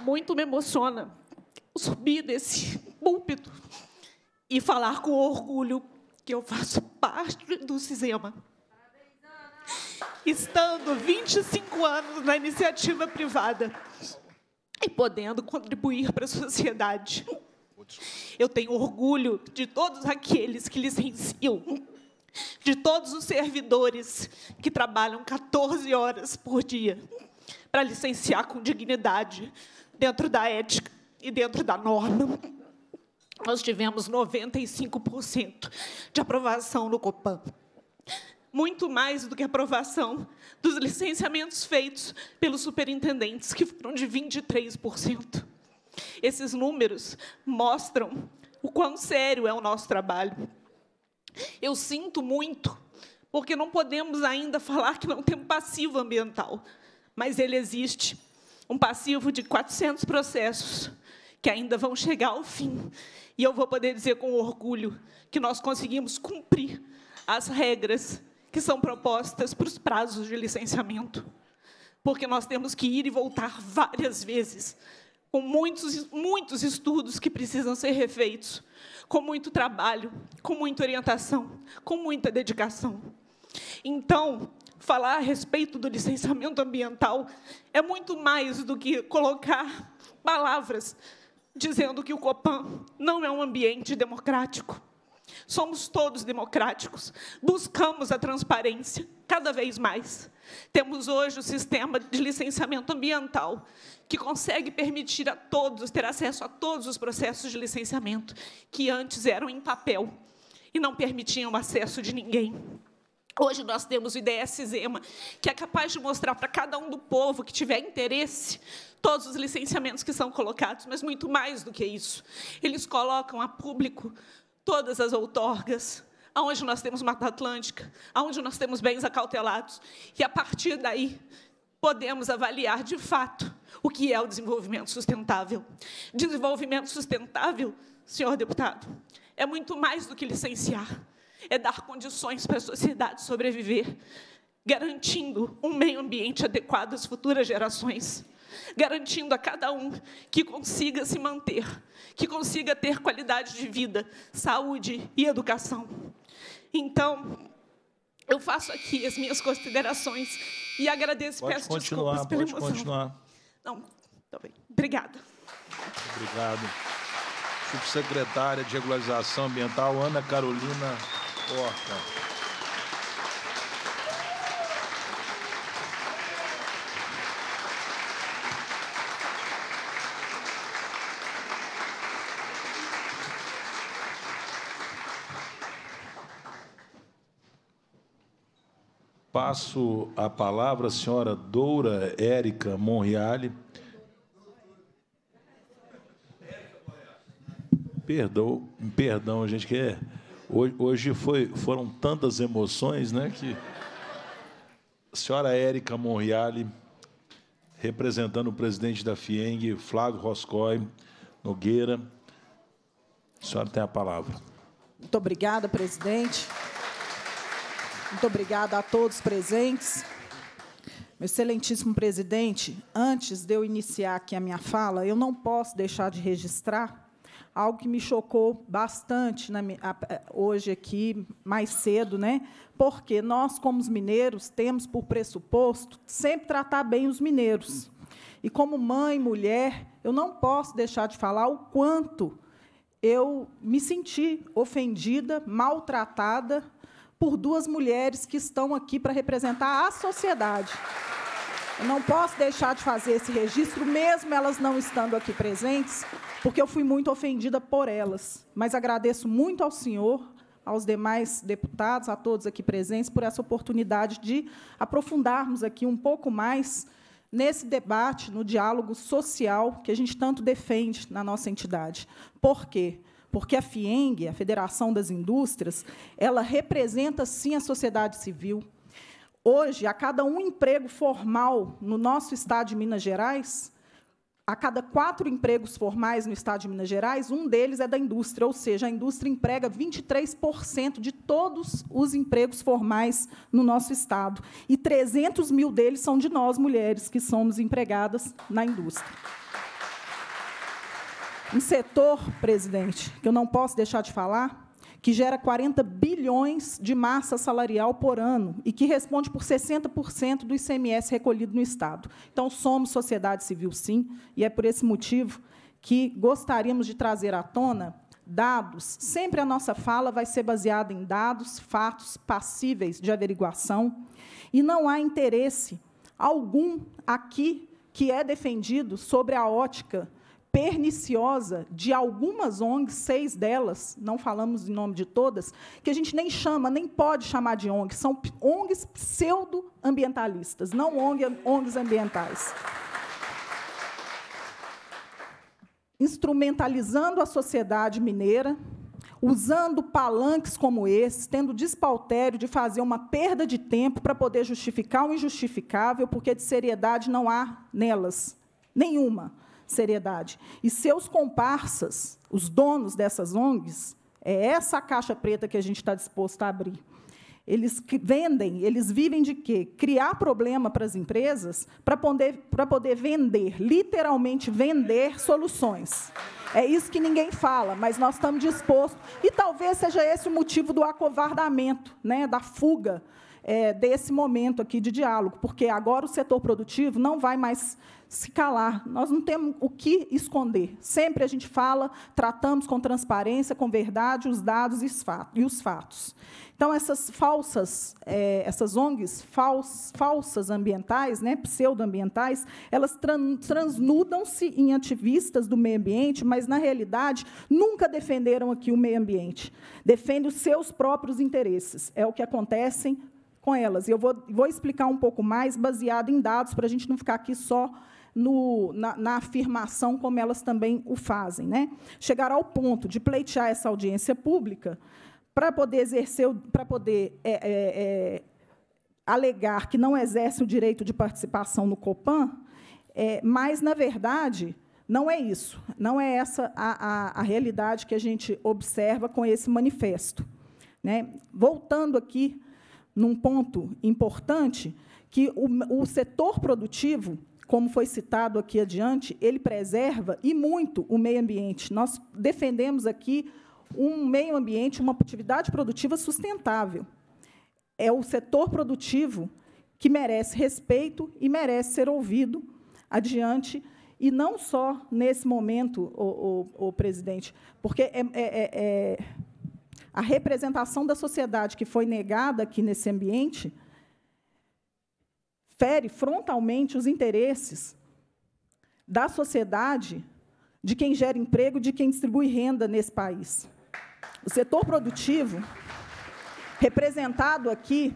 muito me emociona subir desse púlpito e falar com orgulho que eu faço parte do Cisema. Estando 25 anos na iniciativa privada e podendo contribuir para a sociedade. Eu tenho orgulho de todos aqueles que licenciam, de todos os servidores que trabalham 14 horas por dia para licenciar com dignidade, dentro da ética e dentro da norma. Nós tivemos 95% de aprovação no Copan. Muito mais do que a aprovação dos licenciamentos feitos pelos superintendentes, que foram de 23%. Esses números mostram o quão sério é o nosso trabalho. Eu sinto muito, porque não podemos ainda falar que não temos passivo ambiental, mas ele existe um passivo de 400 processos que ainda vão chegar ao fim. E eu vou poder dizer com orgulho que nós conseguimos cumprir as regras que são propostas para os prazos de licenciamento. Porque nós temos que ir e voltar várias vezes, com muitos, muitos estudos que precisam ser refeitos, com muito trabalho, com muita orientação, com muita dedicação. Então, falar a respeito do licenciamento ambiental é muito mais do que colocar palavras dizendo que o Copan não é um ambiente democrático. Somos todos democráticos, buscamos a transparência cada vez mais. Temos hoje o sistema de licenciamento ambiental, que consegue permitir a todos ter acesso a todos os processos de licenciamento que antes eram em papel e não permitiam o acesso de ninguém. Hoje nós temos o IDS-ZEMA, que é capaz de mostrar para cada um do povo que tiver interesse todos os licenciamentos que são colocados, mas muito mais do que isso. Eles colocam a público todas as outorgas, aonde nós temos Mata Atlântica, aonde nós temos bens acautelados, e a partir daí podemos avaliar de fato o que é o desenvolvimento sustentável. Desenvolvimento sustentável, senhor deputado, é muito mais do que licenciar é dar condições para a sociedade sobreviver, garantindo um meio ambiente adequado às futuras gerações, garantindo a cada um que consiga se manter, que consiga ter qualidade de vida, saúde e educação. Então, eu faço aqui as minhas considerações e agradeço, pode peço continuar, desculpas pela pode emoção. continuar. Não, tá bem. Obrigada. Obrigado. Subsecretária de Regularização Ambiental, Ana Carolina porta. Passo a palavra à senhora Doura Érica Monreale. Perdão, perdão, gente, que é Hoje, hoje foi, foram tantas emoções, né? Que a senhora Érica Monreale, representando o presidente da FIENG, Flávio Roscoe Nogueira. A senhora tem a palavra. Muito obrigada, presidente. Muito obrigada a todos presentes. Meu excelentíssimo presidente, antes de eu iniciar aqui a minha fala, eu não posso deixar de registrar algo que me chocou bastante na, hoje aqui, mais cedo, né? porque nós, como os mineiros, temos por pressuposto sempre tratar bem os mineiros. E como mãe, mulher, eu não posso deixar de falar o quanto eu me senti ofendida, maltratada por duas mulheres que estão aqui para representar a sociedade. Eu não posso deixar de fazer esse registro, mesmo elas não estando aqui presentes, porque eu fui muito ofendida por elas. Mas agradeço muito ao senhor, aos demais deputados, a todos aqui presentes, por essa oportunidade de aprofundarmos aqui um pouco mais nesse debate, no diálogo social que a gente tanto defende na nossa entidade. Por quê? Porque a FIENG, a Federação das Indústrias, ela representa, sim, a sociedade civil. Hoje, a cada um emprego formal no nosso estado de Minas Gerais, a cada quatro empregos formais no Estado de Minas Gerais, um deles é da indústria, ou seja, a indústria emprega 23% de todos os empregos formais no nosso Estado. E 300 mil deles são de nós, mulheres, que somos empregadas na indústria. Um setor, presidente, que eu não posso deixar de falar, que gera 40 bilhões de massa salarial por ano e que responde por 60% do ICMS recolhido no Estado. Então, somos sociedade civil, sim, e é por esse motivo que gostaríamos de trazer à tona dados. Sempre a nossa fala vai ser baseada em dados, fatos passíveis de averiguação, e não há interesse algum aqui que é defendido sobre a ótica perniciosa de algumas ONGs, seis delas, não falamos em nome de todas, que a gente nem chama, nem pode chamar de ONG, são ONGs pseudo-ambientalistas, não ONG, ONGs ambientais. Instrumentalizando a sociedade mineira, usando palanques como esse, tendo despautério de fazer uma perda de tempo para poder justificar o injustificável, porque de seriedade não há nelas, nenhuma seriedade. E seus comparsas, os donos dessas ONGs, é essa caixa preta que a gente está disposto a abrir. Eles vendem, eles vivem de quê? Criar problema para as empresas para poder, para poder vender, literalmente vender soluções. É isso que ninguém fala, mas nós estamos dispostos. E talvez seja esse o motivo do acovardamento, né, da fuga é, desse momento aqui de diálogo, porque agora o setor produtivo não vai mais se calar. Nós não temos o que esconder. Sempre a gente fala, tratamos com transparência, com verdade, os dados e os fatos. Então, essas falsas, é, essas ONGs fals, falsas ambientais, né, pseudoambientais, elas tran, transnudam-se em ativistas do meio ambiente, mas, na realidade, nunca defenderam aqui o meio ambiente. Defendem os seus próprios interesses. É o que acontece com elas. E eu vou, vou explicar um pouco mais, baseado em dados, para a gente não ficar aqui só no, na, na, afirmação, como elas também o fazem. Né? Chegar ao ponto de pleitear essa audiência pública para poder exercer, para poder é, é, é, alegar que não exerce o direito de participação no Copan, é, mas, na verdade, não é isso, não é essa a, a, a realidade que a gente observa com esse manifesto. Né? Voltando aqui num ponto importante, que o, o setor produtivo como foi citado aqui adiante, ele preserva e muito o meio ambiente. Nós defendemos aqui um meio ambiente, uma atividade produtiva sustentável. É o setor produtivo que merece respeito e merece ser ouvido adiante, e não só nesse momento, o, o, o presidente, porque é, é, é, é a representação da sociedade que foi negada aqui nesse ambiente fere frontalmente os interesses da sociedade, de quem gera emprego, de quem distribui renda nesse país. O setor produtivo, representado aqui,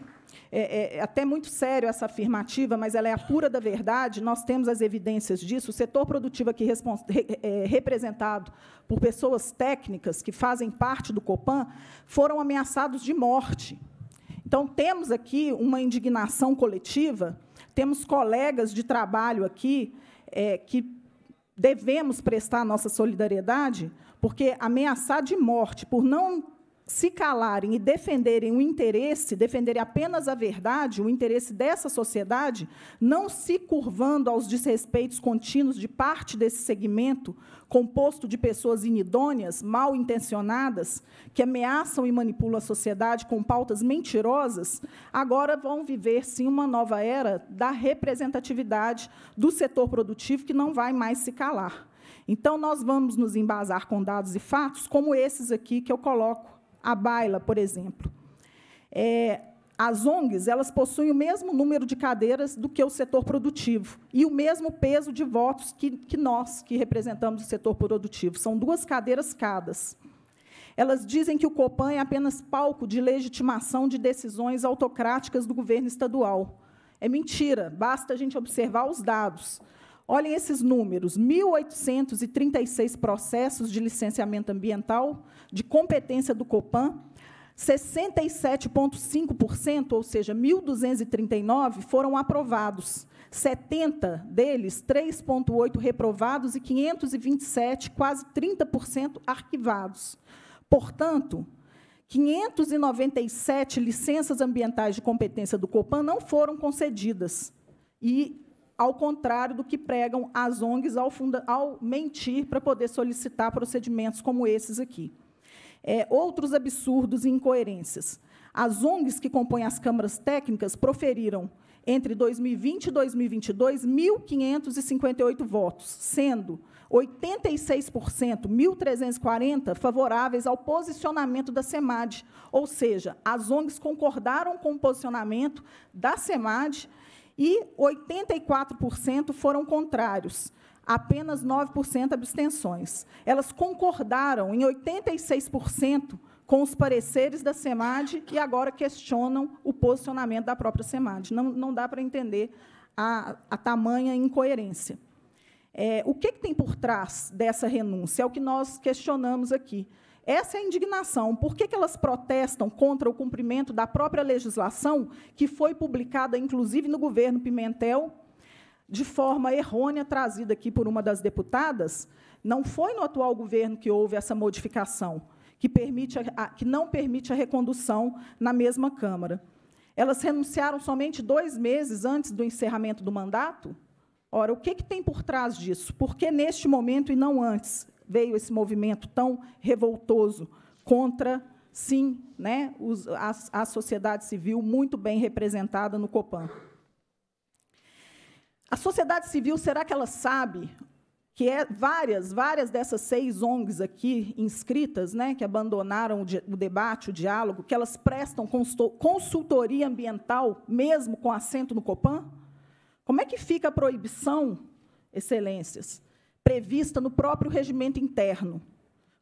é, é, é até muito sério essa afirmativa, mas ela é a pura da verdade, nós temos as evidências disso. O setor produtivo aqui é, é, representado por pessoas técnicas que fazem parte do COPAN foram ameaçados de morte. Então, temos aqui uma indignação coletiva temos colegas de trabalho aqui é, que devemos prestar nossa solidariedade, porque ameaçar de morte por não se calarem e defenderem o interesse, defenderem apenas a verdade, o interesse dessa sociedade, não se curvando aos desrespeitos contínuos de parte desse segmento, composto de pessoas inidôneas, mal intencionadas, que ameaçam e manipulam a sociedade com pautas mentirosas, agora vão viver, sim, uma nova era da representatividade do setor produtivo que não vai mais se calar. Então, nós vamos nos embasar com dados e fatos como esses aqui que eu coloco a baila, por exemplo. É, as ONGs elas possuem o mesmo número de cadeiras do que o setor produtivo e o mesmo peso de votos que, que nós, que representamos o setor produtivo. São duas cadeiras cada. Elas dizem que o Copan é apenas palco de legitimação de decisões autocráticas do governo estadual. É mentira, basta a gente observar os dados. Olhem esses números: 1.836 processos de licenciamento ambiental de competência do Copan, 67,5%, ou seja, 1.239 foram aprovados, 70 deles, 3,8 reprovados e 527, quase 30% arquivados. Portanto, 597 licenças ambientais de competência do Copan não foram concedidas. E ao contrário do que pregam as ONGs ao, funda, ao mentir para poder solicitar procedimentos como esses aqui. É, outros absurdos e incoerências. As ONGs que compõem as câmaras técnicas proferiram, entre 2020 e 2022, 1.558 votos, sendo 86%, 1.340, favoráveis ao posicionamento da SEMAD, ou seja, as ONGs concordaram com o posicionamento da SEMAD e 84% foram contrários, apenas 9% abstenções. Elas concordaram em 86% com os pareceres da SEMAD e agora questionam o posicionamento da própria SEMAD. Não, não dá para entender a, a tamanha incoerência. É, o que, que, tem por trás dessa renúncia? É o que nós questionamos aqui. Essa é a indignação. Por que, que elas protestam contra o cumprimento da própria legislação, que foi publicada, inclusive, no governo Pimentel, de forma errônea, trazida aqui por uma das deputadas? Não foi no atual governo que houve essa modificação, que, permite a, que não permite a recondução na mesma Câmara. Elas renunciaram somente dois meses antes do encerramento do mandato? Ora, o que, que tem por trás disso? Por que neste momento e não antes? veio esse movimento tão revoltoso contra, sim, né, os, a, a sociedade civil muito bem representada no Copan. A sociedade civil, será que ela sabe que é várias, várias dessas seis ONGs aqui inscritas, né, que abandonaram o, o debate, o diálogo, que elas prestam consultoria ambiental, mesmo com assento no Copan? Como é que fica a proibição, excelências, prevista no próprio regimento interno.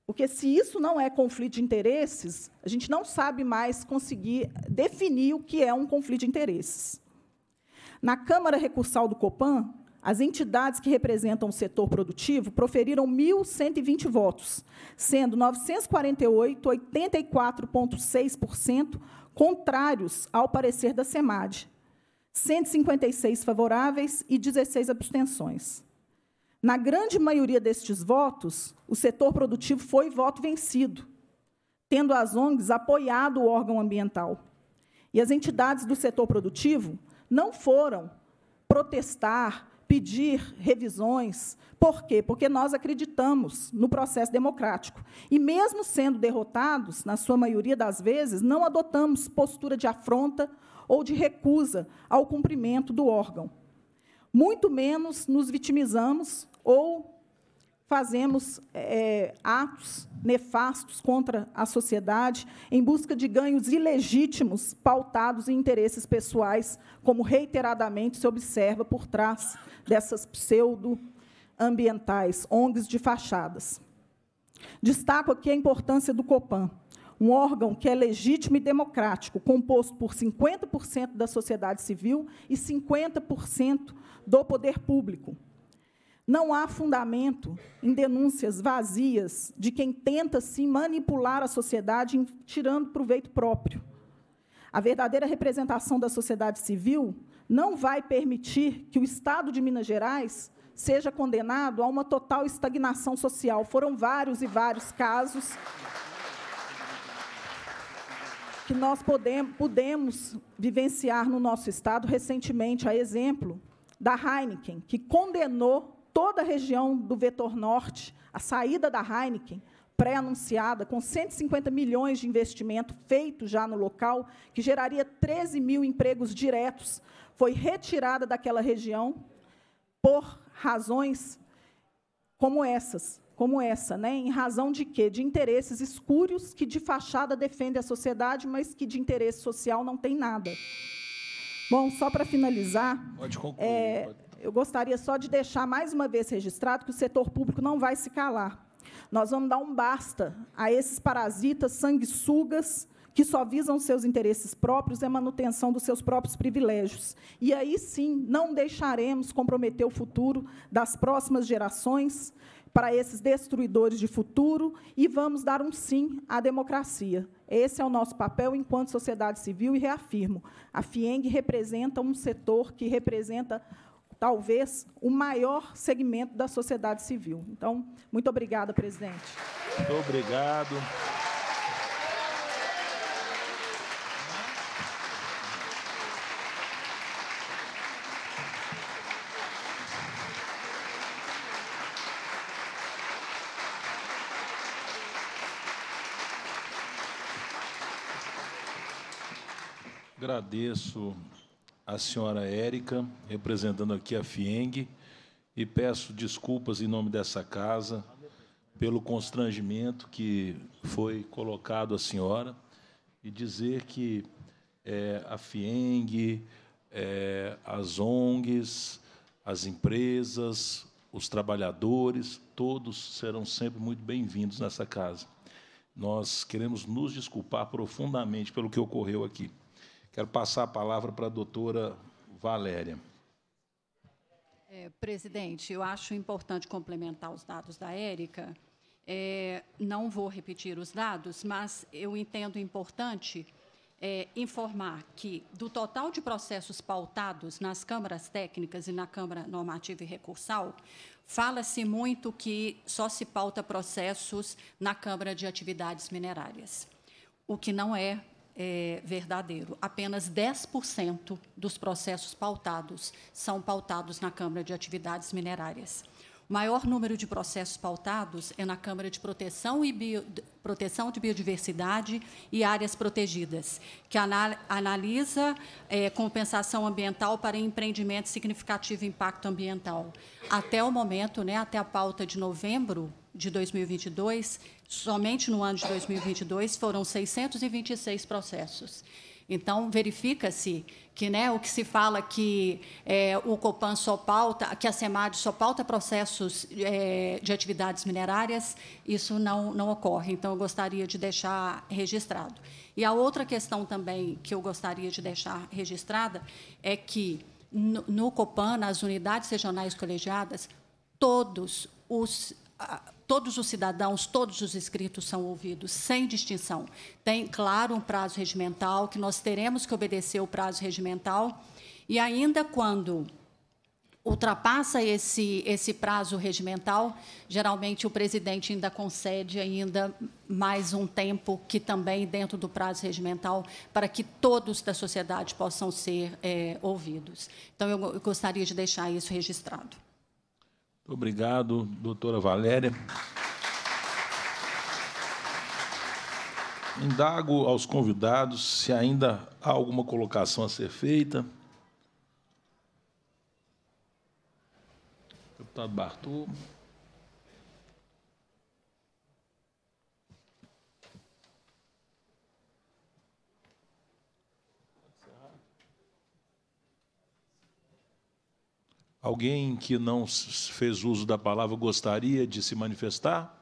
Porque se isso não é conflito de interesses, a gente não sabe mais conseguir definir o que é um conflito de interesses. Na Câmara Recursal do Copan, as entidades que representam o setor produtivo proferiram 1.120 votos, sendo 948, 84,6% contrários ao parecer da SEMAD, 156 favoráveis e 16 abstenções. Na grande maioria destes votos, o setor produtivo foi voto vencido, tendo as ONGs apoiado o órgão ambiental. E as entidades do setor produtivo não foram protestar, pedir revisões. Por quê? Porque nós acreditamos no processo democrático. E, mesmo sendo derrotados, na sua maioria das vezes, não adotamos postura de afronta ou de recusa ao cumprimento do órgão muito menos nos vitimizamos ou fazemos é, atos nefastos contra a sociedade em busca de ganhos ilegítimos pautados em interesses pessoais, como reiteradamente se observa por trás dessas pseudo-ambientais, ONGs de fachadas. Destaco aqui a importância do COPAN, um órgão que é legítimo e democrático, composto por 50% da sociedade civil e 50% do poder público. Não há fundamento em denúncias vazias de quem tenta se manipular a sociedade tirando proveito próprio. A verdadeira representação da sociedade civil não vai permitir que o Estado de Minas Gerais seja condenado a uma total estagnação social. Foram vários e vários casos que nós podemos, pudemos vivenciar no nosso Estado recentemente, a exemplo da Heineken, que condenou toda a região do vetor norte, a saída da Heineken, pré-anunciada, com 150 milhões de investimento feito já no local, que geraria 13 mil empregos diretos, foi retirada daquela região por razões como essas, como essa, né? em razão de quê? De interesses escuros que de fachada defendem a sociedade, mas que de interesse social não tem nada. Bom, só para finalizar, pode concluir, é, pode... eu gostaria só de deixar mais uma vez registrado que o setor público não vai se calar. Nós vamos dar um basta a esses parasitas sanguessugas que só visam seus interesses próprios e a manutenção dos seus próprios privilégios. E aí sim, não deixaremos comprometer o futuro das próximas gerações para esses destruidores de futuro e vamos dar um sim à democracia. Esse é o nosso papel enquanto sociedade civil e reafirmo, a FIENG representa um setor que representa talvez o maior segmento da sociedade civil. Então, muito obrigada, presidente. Muito obrigado. agradeço a senhora Érica, representando aqui a FIENG, e peço desculpas em nome dessa casa pelo constrangimento que foi colocado à senhora e dizer que é, a FIENG, é, as ONGs, as empresas, os trabalhadores, todos serão sempre muito bem-vindos nessa casa. Nós queremos nos desculpar profundamente pelo que ocorreu aqui. Quero passar a palavra para a doutora Valéria. É, presidente, eu acho importante complementar os dados da Érica. É, não vou repetir os dados, mas eu entendo importante é, informar que, do total de processos pautados nas câmaras técnicas e na Câmara Normativa e Recursal, fala-se muito que só se pauta processos na Câmara de Atividades Minerárias, o que não é é, verdadeiro. Apenas 10% dos processos pautados são pautados na Câmara de Atividades Minerárias. O maior número de processos pautados é na Câmara de Proteção, e Bio... Proteção de Biodiversidade e Áreas Protegidas, que analisa é, compensação ambiental para empreendimento significativo impacto ambiental. Até o momento, né, até a pauta de novembro, de 2022, somente no ano de 2022 foram 626 processos. Então, verifica-se que né, o que se fala que é, o Copan só pauta, que a SEMAD só pauta processos é, de atividades minerárias, isso não, não ocorre. Então, eu gostaria de deixar registrado. E a outra questão também que eu gostaria de deixar registrada é que, no, no Copan, nas unidades regionais colegiadas, todos os todos os cidadãos, todos os inscritos são ouvidos, sem distinção. Tem, claro, um prazo regimental, que nós teremos que obedecer o prazo regimental, e ainda quando ultrapassa esse, esse prazo regimental, geralmente o presidente ainda concede ainda mais um tempo, que também dentro do prazo regimental, para que todos da sociedade possam ser é, ouvidos. Então, eu gostaria de deixar isso registrado. Obrigado, doutora Valéria. Indago aos convidados se ainda há alguma colocação a ser feita. Deputado Bartô. Alguém que não fez uso da palavra gostaria de se manifestar?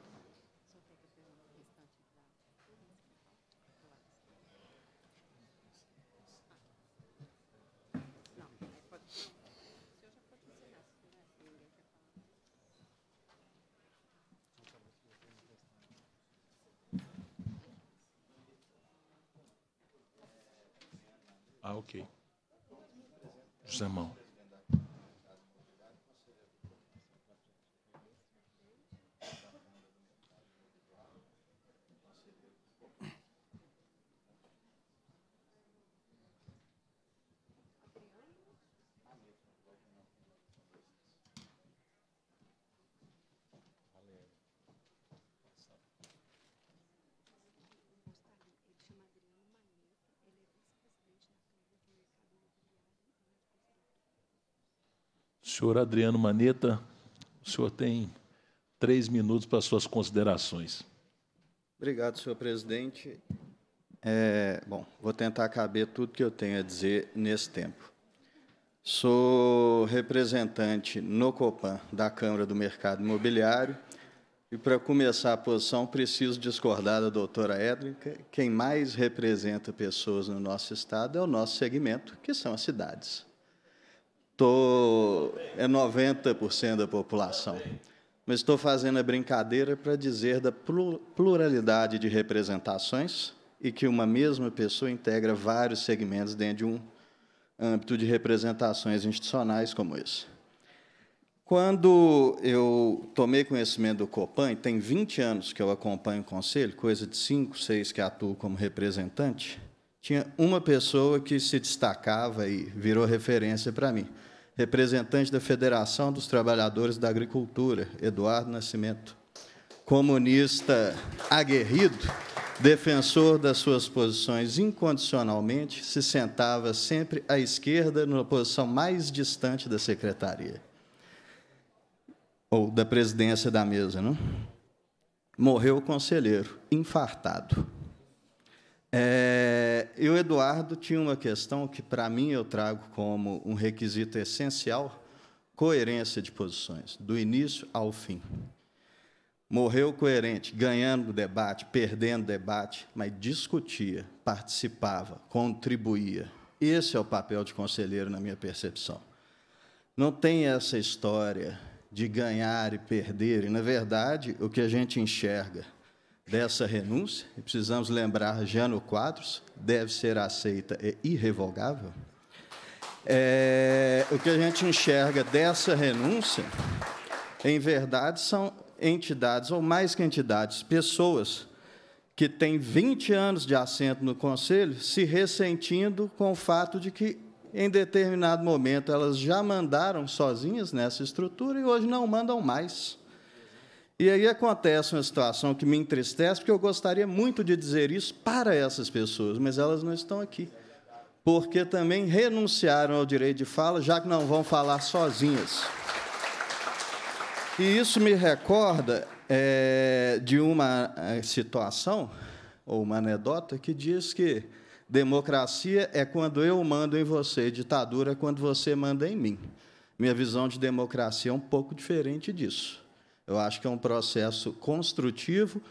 Ah, ok. José Mão. senhor Adriano Maneta, o senhor tem três minutos para suas considerações. Obrigado, senhor presidente. É, bom, vou tentar caber tudo que eu tenho a dizer nesse tempo. Sou representante no Copan da Câmara do Mercado Imobiliário e, para começar a posição, preciso discordar da doutora Édrica. Quem mais representa pessoas no nosso estado é o nosso segmento, que são as cidades tô, é 90% da população. Mas estou fazendo a brincadeira para dizer da pluralidade de representações e que uma mesma pessoa integra vários segmentos dentro de um âmbito de representações institucionais como esse. Quando eu tomei conhecimento do Copan, e tem 20 anos que eu acompanho o conselho, coisa de 5, 6 que atuo como representante, tinha uma pessoa que se destacava e virou referência para mim representante da Federação dos Trabalhadores da Agricultura, Eduardo Nascimento, comunista aguerrido, defensor das suas posições incondicionalmente, se sentava sempre à esquerda, na posição mais distante da secretaria ou da presidência da mesa, não? Morreu o conselheiro, infartado. É, e o Eduardo tinha uma questão que, para mim, eu trago como um requisito essencial: coerência de posições, do início ao fim. Morreu coerente, ganhando debate, perdendo debate, mas discutia, participava, contribuía. Esse é o papel de conselheiro, na minha percepção. Não tem essa história de ganhar e perder, e, na verdade, o que a gente enxerga dessa renúncia, e precisamos lembrar já no quadros, deve ser aceita e irrevogável. É, o que a gente enxerga dessa renúncia, em verdade, são entidades, ou mais que entidades, pessoas que têm 20 anos de assento no Conselho se ressentindo com o fato de que, em determinado momento, elas já mandaram sozinhas nessa estrutura e hoje não mandam mais. E aí acontece uma situação que me entristece, porque eu gostaria muito de dizer isso para essas pessoas, mas elas não estão aqui. Porque também renunciaram ao direito de fala, já que não vão falar sozinhas. E isso me recorda é, de uma é, situação, ou uma anedota, que diz que democracia é quando eu mando em você, ditadura é quando você manda em mim. Minha visão de democracia é um pouco diferente disso. Eu acho que é um processo construtivo,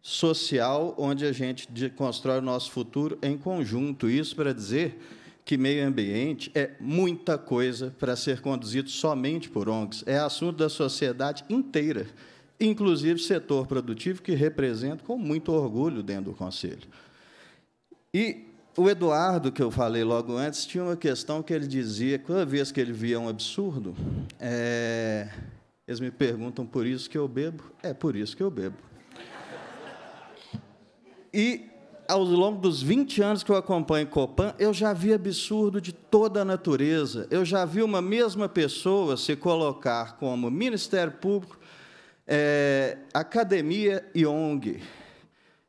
social, onde a gente constrói o nosso futuro em conjunto. Isso para dizer que meio ambiente é muita coisa para ser conduzido somente por ONGs. É assunto da sociedade inteira, inclusive setor produtivo, que represento com muito orgulho dentro do Conselho. E o Eduardo, que eu falei logo antes, tinha uma questão que ele dizia, toda vez que ele via um absurdo, é eles me perguntam por isso que eu bebo? É por isso que eu bebo. E ao longo dos 20 anos que eu acompanho Copan, eu já vi absurdo de toda a natureza. Eu já vi uma mesma pessoa se colocar como Ministério Público, é, academia e ONG.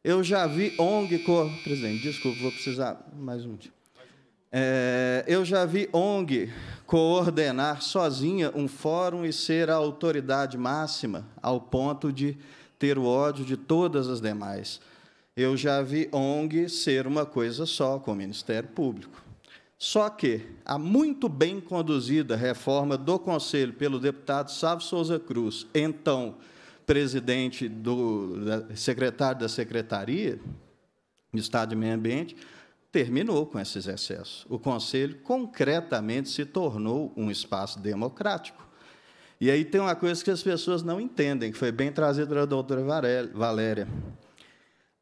Eu já vi ONG. cor. Presidente, desculpa, vou precisar mais um dia. É, eu já vi ONG coordenar sozinha um fórum e ser a autoridade máxima, ao ponto de ter o ódio de todas as demais. Eu já vi ONG ser uma coisa só com o Ministério Público. Só que a muito bem conduzida reforma do Conselho pelo deputado Sávio Souza Cruz, então presidente do secretário da Secretaria de Estado e Meio Ambiente, terminou com esses excessos. O Conselho concretamente se tornou um espaço democrático. E aí tem uma coisa que as pessoas não entendem, que foi bem trazida pela doutora Valéria.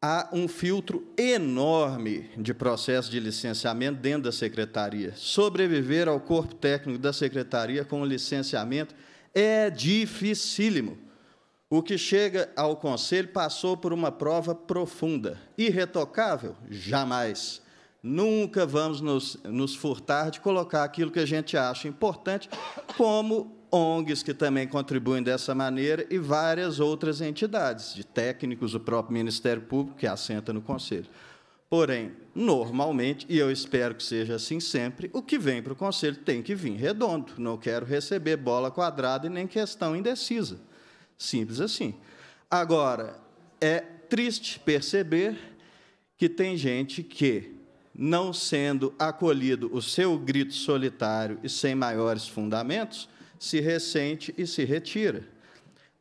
Há um filtro enorme de processo de licenciamento dentro da secretaria. Sobreviver ao corpo técnico da secretaria com licenciamento é dificílimo. O que chega ao conselho passou por uma prova profunda. Irretocável? Jamais. Nunca vamos nos, nos furtar de colocar aquilo que a gente acha importante, como ONGs que também contribuem dessa maneira e várias outras entidades, de técnicos, o próprio Ministério Público, que assenta no Conselho. Porém, normalmente, e eu espero que seja assim sempre, o que vem para o Conselho tem que vir redondo. Não quero receber bola quadrada e nem questão indecisa. Simples assim. Agora, é triste perceber que tem gente que não sendo acolhido o seu grito solitário e sem maiores fundamentos, se ressente e se retira.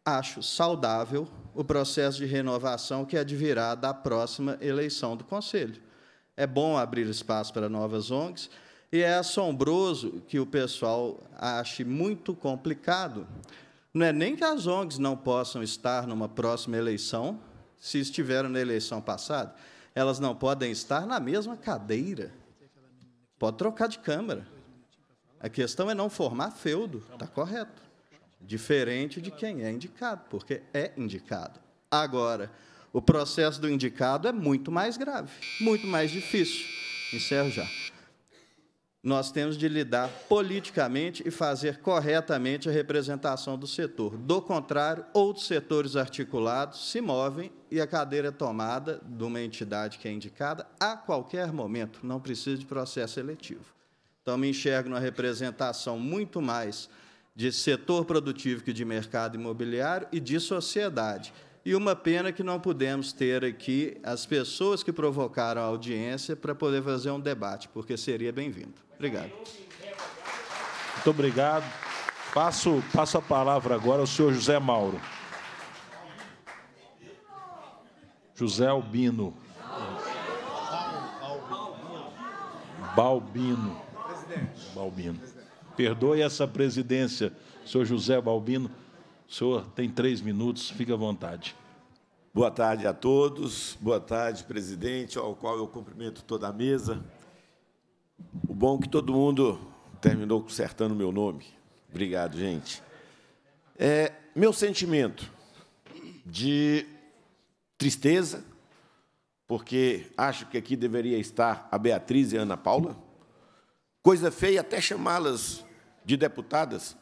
Acho saudável o processo de renovação que advirá da próxima eleição do Conselho. É bom abrir espaço para novas ONGs e é assombroso que o pessoal ache muito complicado. Não é nem que as ONGs não possam estar numa próxima eleição, se estiveram na eleição passada elas não podem estar na mesma cadeira. Pode trocar de câmara. A questão é não formar feudo, está correto. Diferente de quem é indicado, porque é indicado. Agora, o processo do indicado é muito mais grave, muito mais difícil. Encerro já nós temos de lidar politicamente e fazer corretamente a representação do setor. Do contrário, outros setores articulados se movem e a cadeira é tomada de uma entidade que é indicada a qualquer momento, não precisa de processo eleitivo. Então, me enxergo na representação muito mais de setor produtivo que de mercado imobiliário e de sociedade. E uma pena que não pudemos ter aqui as pessoas que provocaram a audiência para poder fazer um debate, porque seria bem-vindo. Obrigado. Muito obrigado. Passo, passo a palavra agora ao senhor José Mauro. José Albino. Balbino. Balbino. Perdoe essa presidência, senhor José Balbino. O senhor tem três minutos, fique à vontade. Boa tarde a todos, boa tarde, presidente, ao qual eu cumprimento toda a mesa. O bom é que todo mundo terminou consertando meu nome. Obrigado, gente. É, meu sentimento de tristeza, porque acho que aqui deveria estar a Beatriz e a Ana Paula. Coisa feia até chamá-las de deputadas,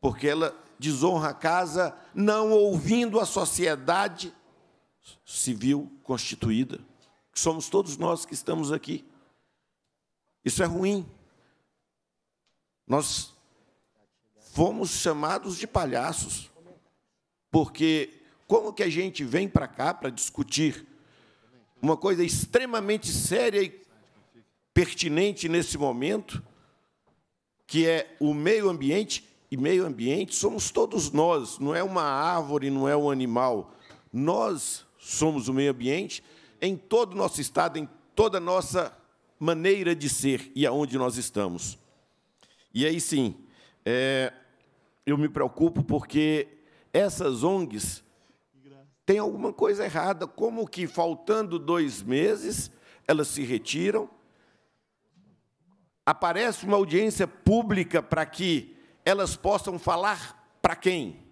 porque ela, desonra a casa, não ouvindo a sociedade civil constituída, que somos todos nós que estamos aqui. Isso é ruim. Nós fomos chamados de palhaços, porque como que a gente vem para cá para discutir uma coisa extremamente séria e pertinente nesse momento, que é o meio ambiente, e meio ambiente somos todos nós, não é uma árvore, não é um animal. Nós somos o meio ambiente em todo o nosso estado, em toda a nossa maneira de ser e aonde nós estamos. E aí sim, é, eu me preocupo porque essas ONGs têm alguma coisa errada, como que faltando dois meses elas se retiram, aparece uma audiência pública para que elas possam falar para quem?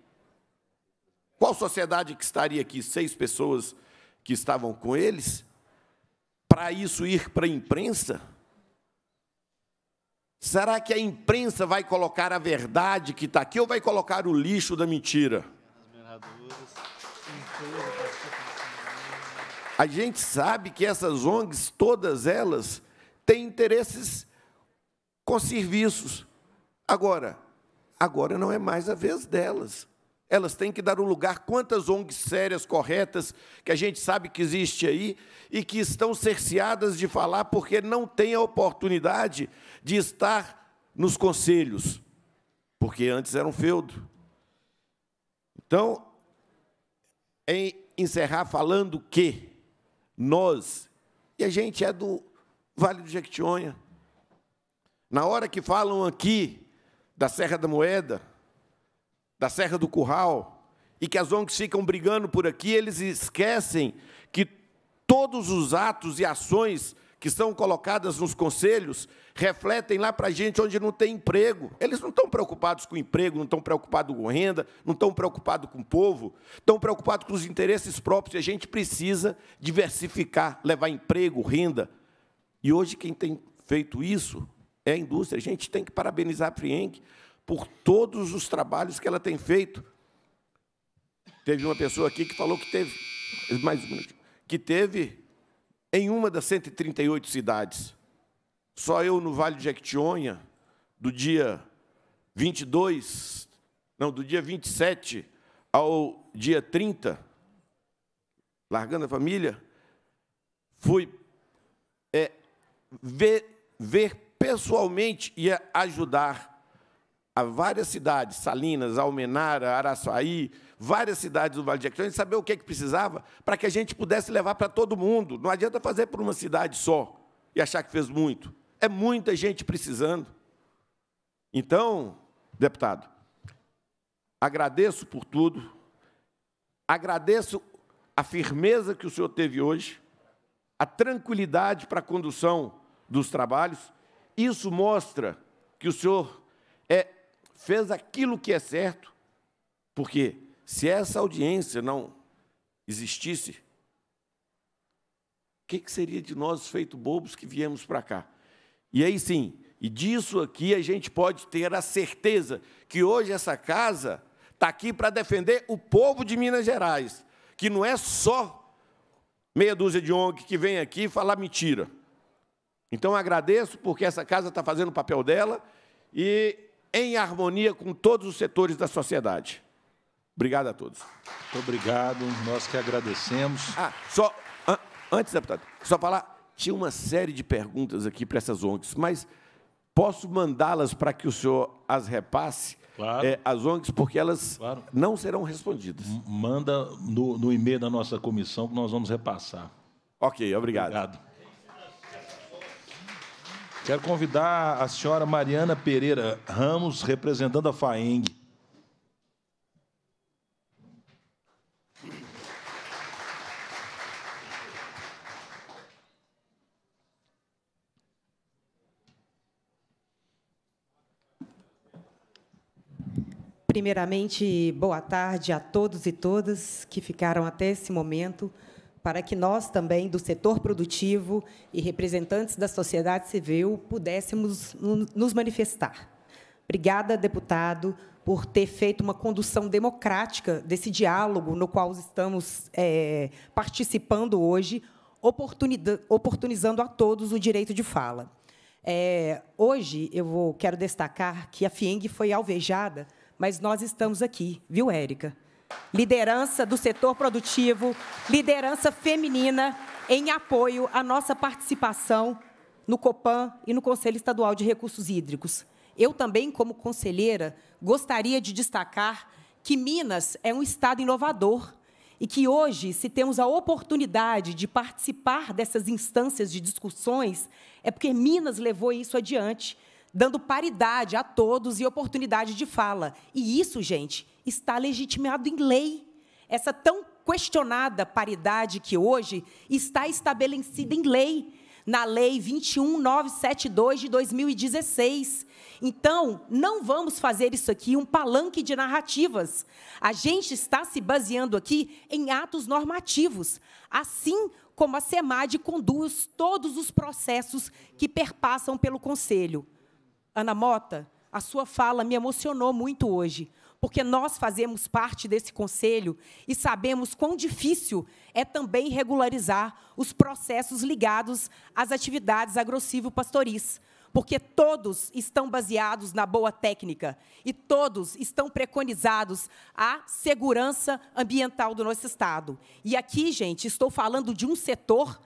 Qual sociedade que estaria aqui? Seis pessoas que estavam com eles? Para isso ir para a imprensa? Será que a imprensa vai colocar a verdade que está aqui ou vai colocar o lixo da mentira? A gente sabe que essas ONGs, todas elas, têm interesses com serviços. Agora, Agora não é mais a vez delas. Elas têm que dar o um lugar quantas ONGs sérias, corretas, que a gente sabe que existe aí e que estão cerceadas de falar porque não têm a oportunidade de estar nos conselhos, porque antes era um feudo. Então, em é encerrar falando que nós, e a gente é do Vale do Jequitinhonha, na hora que falam aqui da Serra da Moeda, da Serra do Curral, e que as ONGs ficam brigando por aqui, eles esquecem que todos os atos e ações que são colocadas nos conselhos refletem lá para a gente onde não tem emprego. Eles não estão preocupados com emprego, não estão preocupados com renda, não estão preocupados com o povo, estão preocupados com os interesses próprios. E a gente precisa diversificar, levar emprego, renda. E hoje quem tem feito isso é a indústria. A gente tem que parabenizar a Frienc por todos os trabalhos que ela tem feito. Teve uma pessoa aqui que falou que teve, mais um minuto, que teve em uma das 138 cidades. Só eu no Vale de Jequitinhonha, do dia 22, não, do dia 27 ao dia 30, largando a família, fui é, ver, ver pessoalmente ia é ajudar a várias cidades, Salinas, Almenara, Araçuaí, várias cidades do Vale de Jequitinhonha, saber o que, é que precisava para que a gente pudesse levar para todo mundo. Não adianta fazer para uma cidade só e achar que fez muito. É muita gente precisando. Então, deputado, agradeço por tudo, agradeço a firmeza que o senhor teve hoje, a tranquilidade para a condução dos trabalhos isso mostra que o senhor é, fez aquilo que é certo, porque se essa audiência não existisse, o que, que seria de nós, feito bobos, que viemos para cá? E aí sim, e disso aqui a gente pode ter a certeza que hoje essa casa está aqui para defender o povo de Minas Gerais, que não é só meia dúzia de ONG que vem aqui falar mentira. Então agradeço porque essa casa está fazendo o papel dela e em harmonia com todos os setores da sociedade. Obrigado a todos. Muito obrigado, nós que agradecemos. Ah, só, an antes, deputado, só falar, tinha uma série de perguntas aqui para essas ONGs, mas posso mandá-las para que o senhor as repasse claro. é, às ONGs, porque elas claro. não serão respondidas. Manda no, no e-mail da nossa comissão que nós vamos repassar. Ok, obrigado. Obrigado. Quero convidar a senhora Mariana Pereira Ramos, representando a FAENG. Primeiramente, boa tarde a todos e todas que ficaram até esse momento para que nós também, do setor produtivo e representantes da sociedade civil, pudéssemos nos manifestar. Obrigada, deputado, por ter feito uma condução democrática desse diálogo no qual estamos é, participando hoje, oportunizando a todos o direito de fala. É, hoje, eu vou, quero destacar que a FIENG foi alvejada, mas nós estamos aqui, viu, Érica? liderança do setor produtivo, liderança feminina em apoio à nossa participação no Copan e no Conselho Estadual de Recursos Hídricos. Eu também, como conselheira, gostaria de destacar que Minas é um estado inovador e que hoje, se temos a oportunidade de participar dessas instâncias de discussões, é porque Minas levou isso adiante, dando paridade a todos e oportunidade de fala. E isso, gente, está legitimado em lei. Essa tão questionada paridade que hoje está estabelecida em lei, na Lei 21972 de 2016. Então, não vamos fazer isso aqui um palanque de narrativas. A gente está se baseando aqui em atos normativos, assim como a SEMAD conduz todos os processos que perpassam pelo Conselho. Ana Mota, a sua fala me emocionou muito hoje porque nós fazemos parte desse conselho e sabemos quão difícil é também regularizar os processos ligados às atividades agressivo-pastoris, porque todos estão baseados na boa técnica e todos estão preconizados à segurança ambiental do nosso Estado. E aqui, gente, estou falando de um setor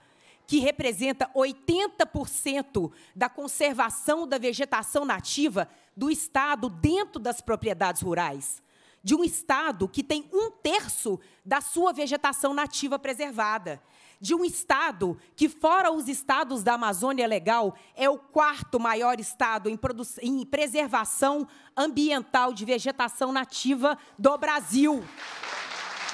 que representa 80% da conservação da vegetação nativa do Estado dentro das propriedades rurais. De um Estado que tem um terço da sua vegetação nativa preservada. De um Estado que, fora os estados da Amazônia Legal, é o quarto maior Estado em, em preservação ambiental de vegetação nativa do Brasil.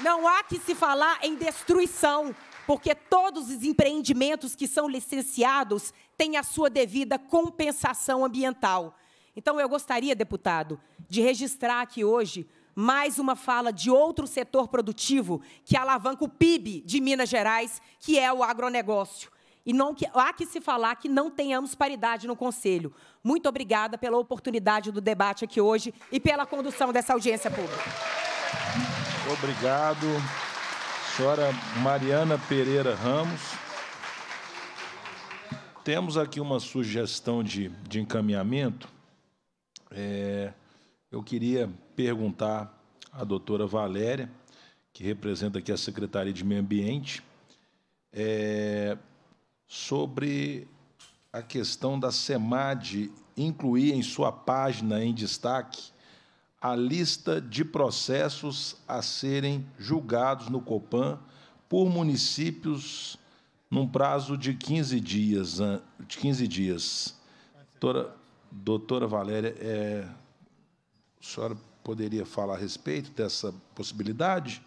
Não há que se falar em destruição porque todos os empreendimentos que são licenciados têm a sua devida compensação ambiental. Então, eu gostaria, deputado, de registrar aqui hoje mais uma fala de outro setor produtivo que alavanca o PIB de Minas Gerais, que é o agronegócio. E não que, há que se falar que não tenhamos paridade no Conselho. Muito obrigada pela oportunidade do debate aqui hoje e pela condução dessa audiência pública. Obrigado. Senhora Mariana Pereira Ramos. Temos aqui uma sugestão de, de encaminhamento. É, eu queria perguntar à doutora Valéria, que representa aqui a Secretaria de Meio Ambiente, é, sobre a questão da SEMAD incluir em sua página em destaque a lista de processos a serem julgados no Copan por municípios num prazo de 15 dias. De 15 dias. Doutora, doutora Valéria, é, a senhora poderia falar a respeito dessa possibilidade?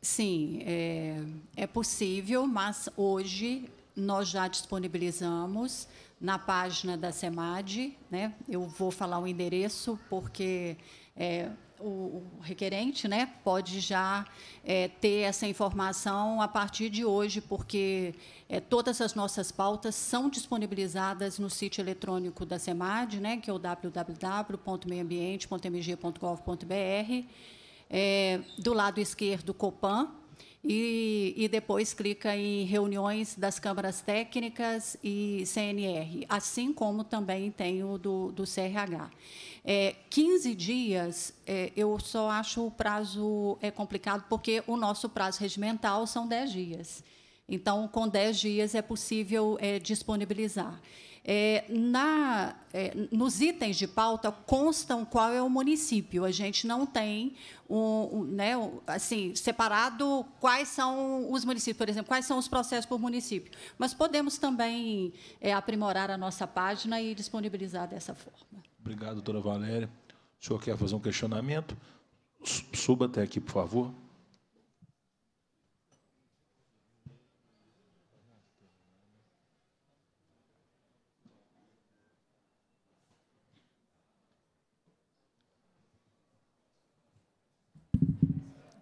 Sim, é, é possível, mas hoje nós já disponibilizamos na página da SEMAD. Né? Eu vou falar o endereço, porque é, o, o, requerente né, pode já é, ter essa informação a partir de hoje, porque é, todas as nossas pautas são disponibilizadas no sítio eletrônico da SEMAD, né, que é o www.meioambiente.mg.gov.br. É, do lado esquerdo, COPAN, e, e, depois clica em reuniões das câmaras técnicas e CNR, assim como também tem o do, do CRH. É, 15 dias, é, eu só acho o prazo é, complicado, porque o nosso prazo regimental são 10 dias. Então, com 10 dias é possível é, disponibilizar. É, na, é, nos itens de pauta constam qual é o município. A gente não tem um, um, né, um, assim, separado quais são os municípios, por exemplo, quais são os processos por município. Mas podemos também é, aprimorar a nossa página e disponibilizar dessa forma. Obrigado, doutora Valéria. O senhor quer fazer um questionamento? Suba até aqui, por favor.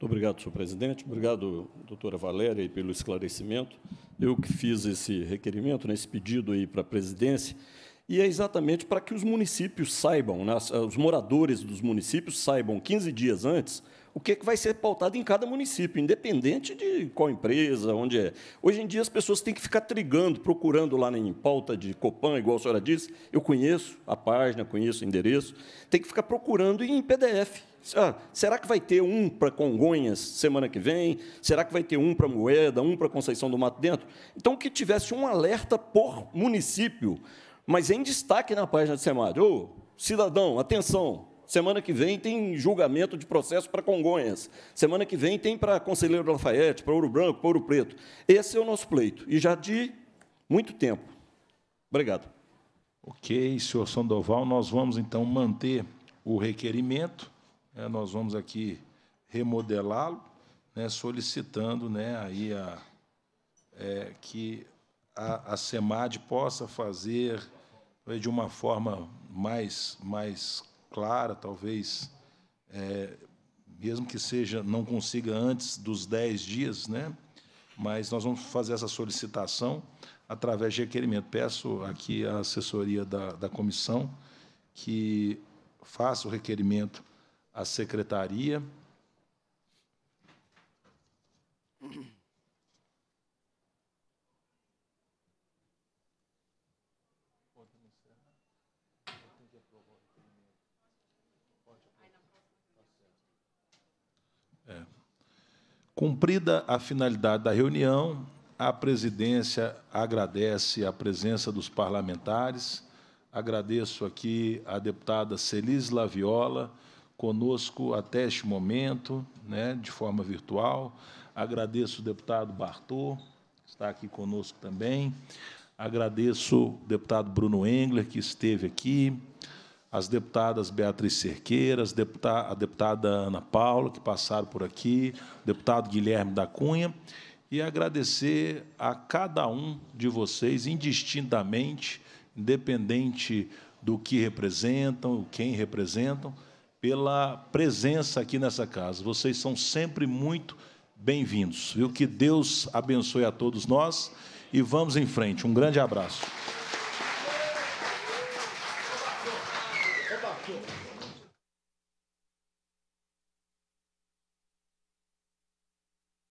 Muito obrigado, senhor presidente. Obrigado, doutora Valéria, pelo esclarecimento. Eu que fiz esse requerimento, né, esse pedido aí para a presidência, e é exatamente para que os municípios saibam, né, os moradores dos municípios saibam 15 dias antes o que, é que vai ser pautado em cada município, independente de qual empresa, onde é. Hoje em dia as pessoas têm que ficar trigando, procurando lá em pauta de Copan, igual a senhora disse, eu conheço a página, conheço o endereço, tem que ficar procurando em PDF. Ah, será que vai ter um para Congonhas semana que vem? Será que vai ter um para Moeda, um para Conceição do Mato Dentro? Então, que tivesse um alerta por município, mas em destaque na página de semana, oh, cidadão, atenção, Semana que vem tem julgamento de processo para Congonhas. Semana que vem tem para Conselheiro Lafayette, para Ouro Branco, para Ouro Preto. Esse é o nosso pleito. E já de muito tempo. Obrigado. Ok, senhor Sandoval. Nós vamos, então, manter o requerimento né, nós vamos aqui remodelá-lo, né, solicitando né, aí a, é, que a, a SEMAD possa fazer né, de uma forma mais, mais clara, talvez, é, mesmo que seja não consiga antes dos 10 dias, né, mas nós vamos fazer essa solicitação através de requerimento. Peço aqui a assessoria da, da comissão que faça o requerimento à secretaria. É. Cumprida a finalidade da reunião, a presidência agradece a presença dos parlamentares. Agradeço aqui a deputada Celis Laviola conosco até este momento, né, de forma virtual. Agradeço o deputado Bartô, que está aqui conosco também. Agradeço o deputado Bruno Engler, que esteve aqui, as deputadas Beatriz Cerqueira, a deputada Ana Paula, que passaram por aqui, o deputado Guilherme da Cunha, e agradecer a cada um de vocês, indistintamente, independente do que representam, quem representam, pela presença aqui nessa casa. Vocês são sempre muito bem-vindos. Viu? Que Deus abençoe a todos nós e vamos em frente. Um grande abraço.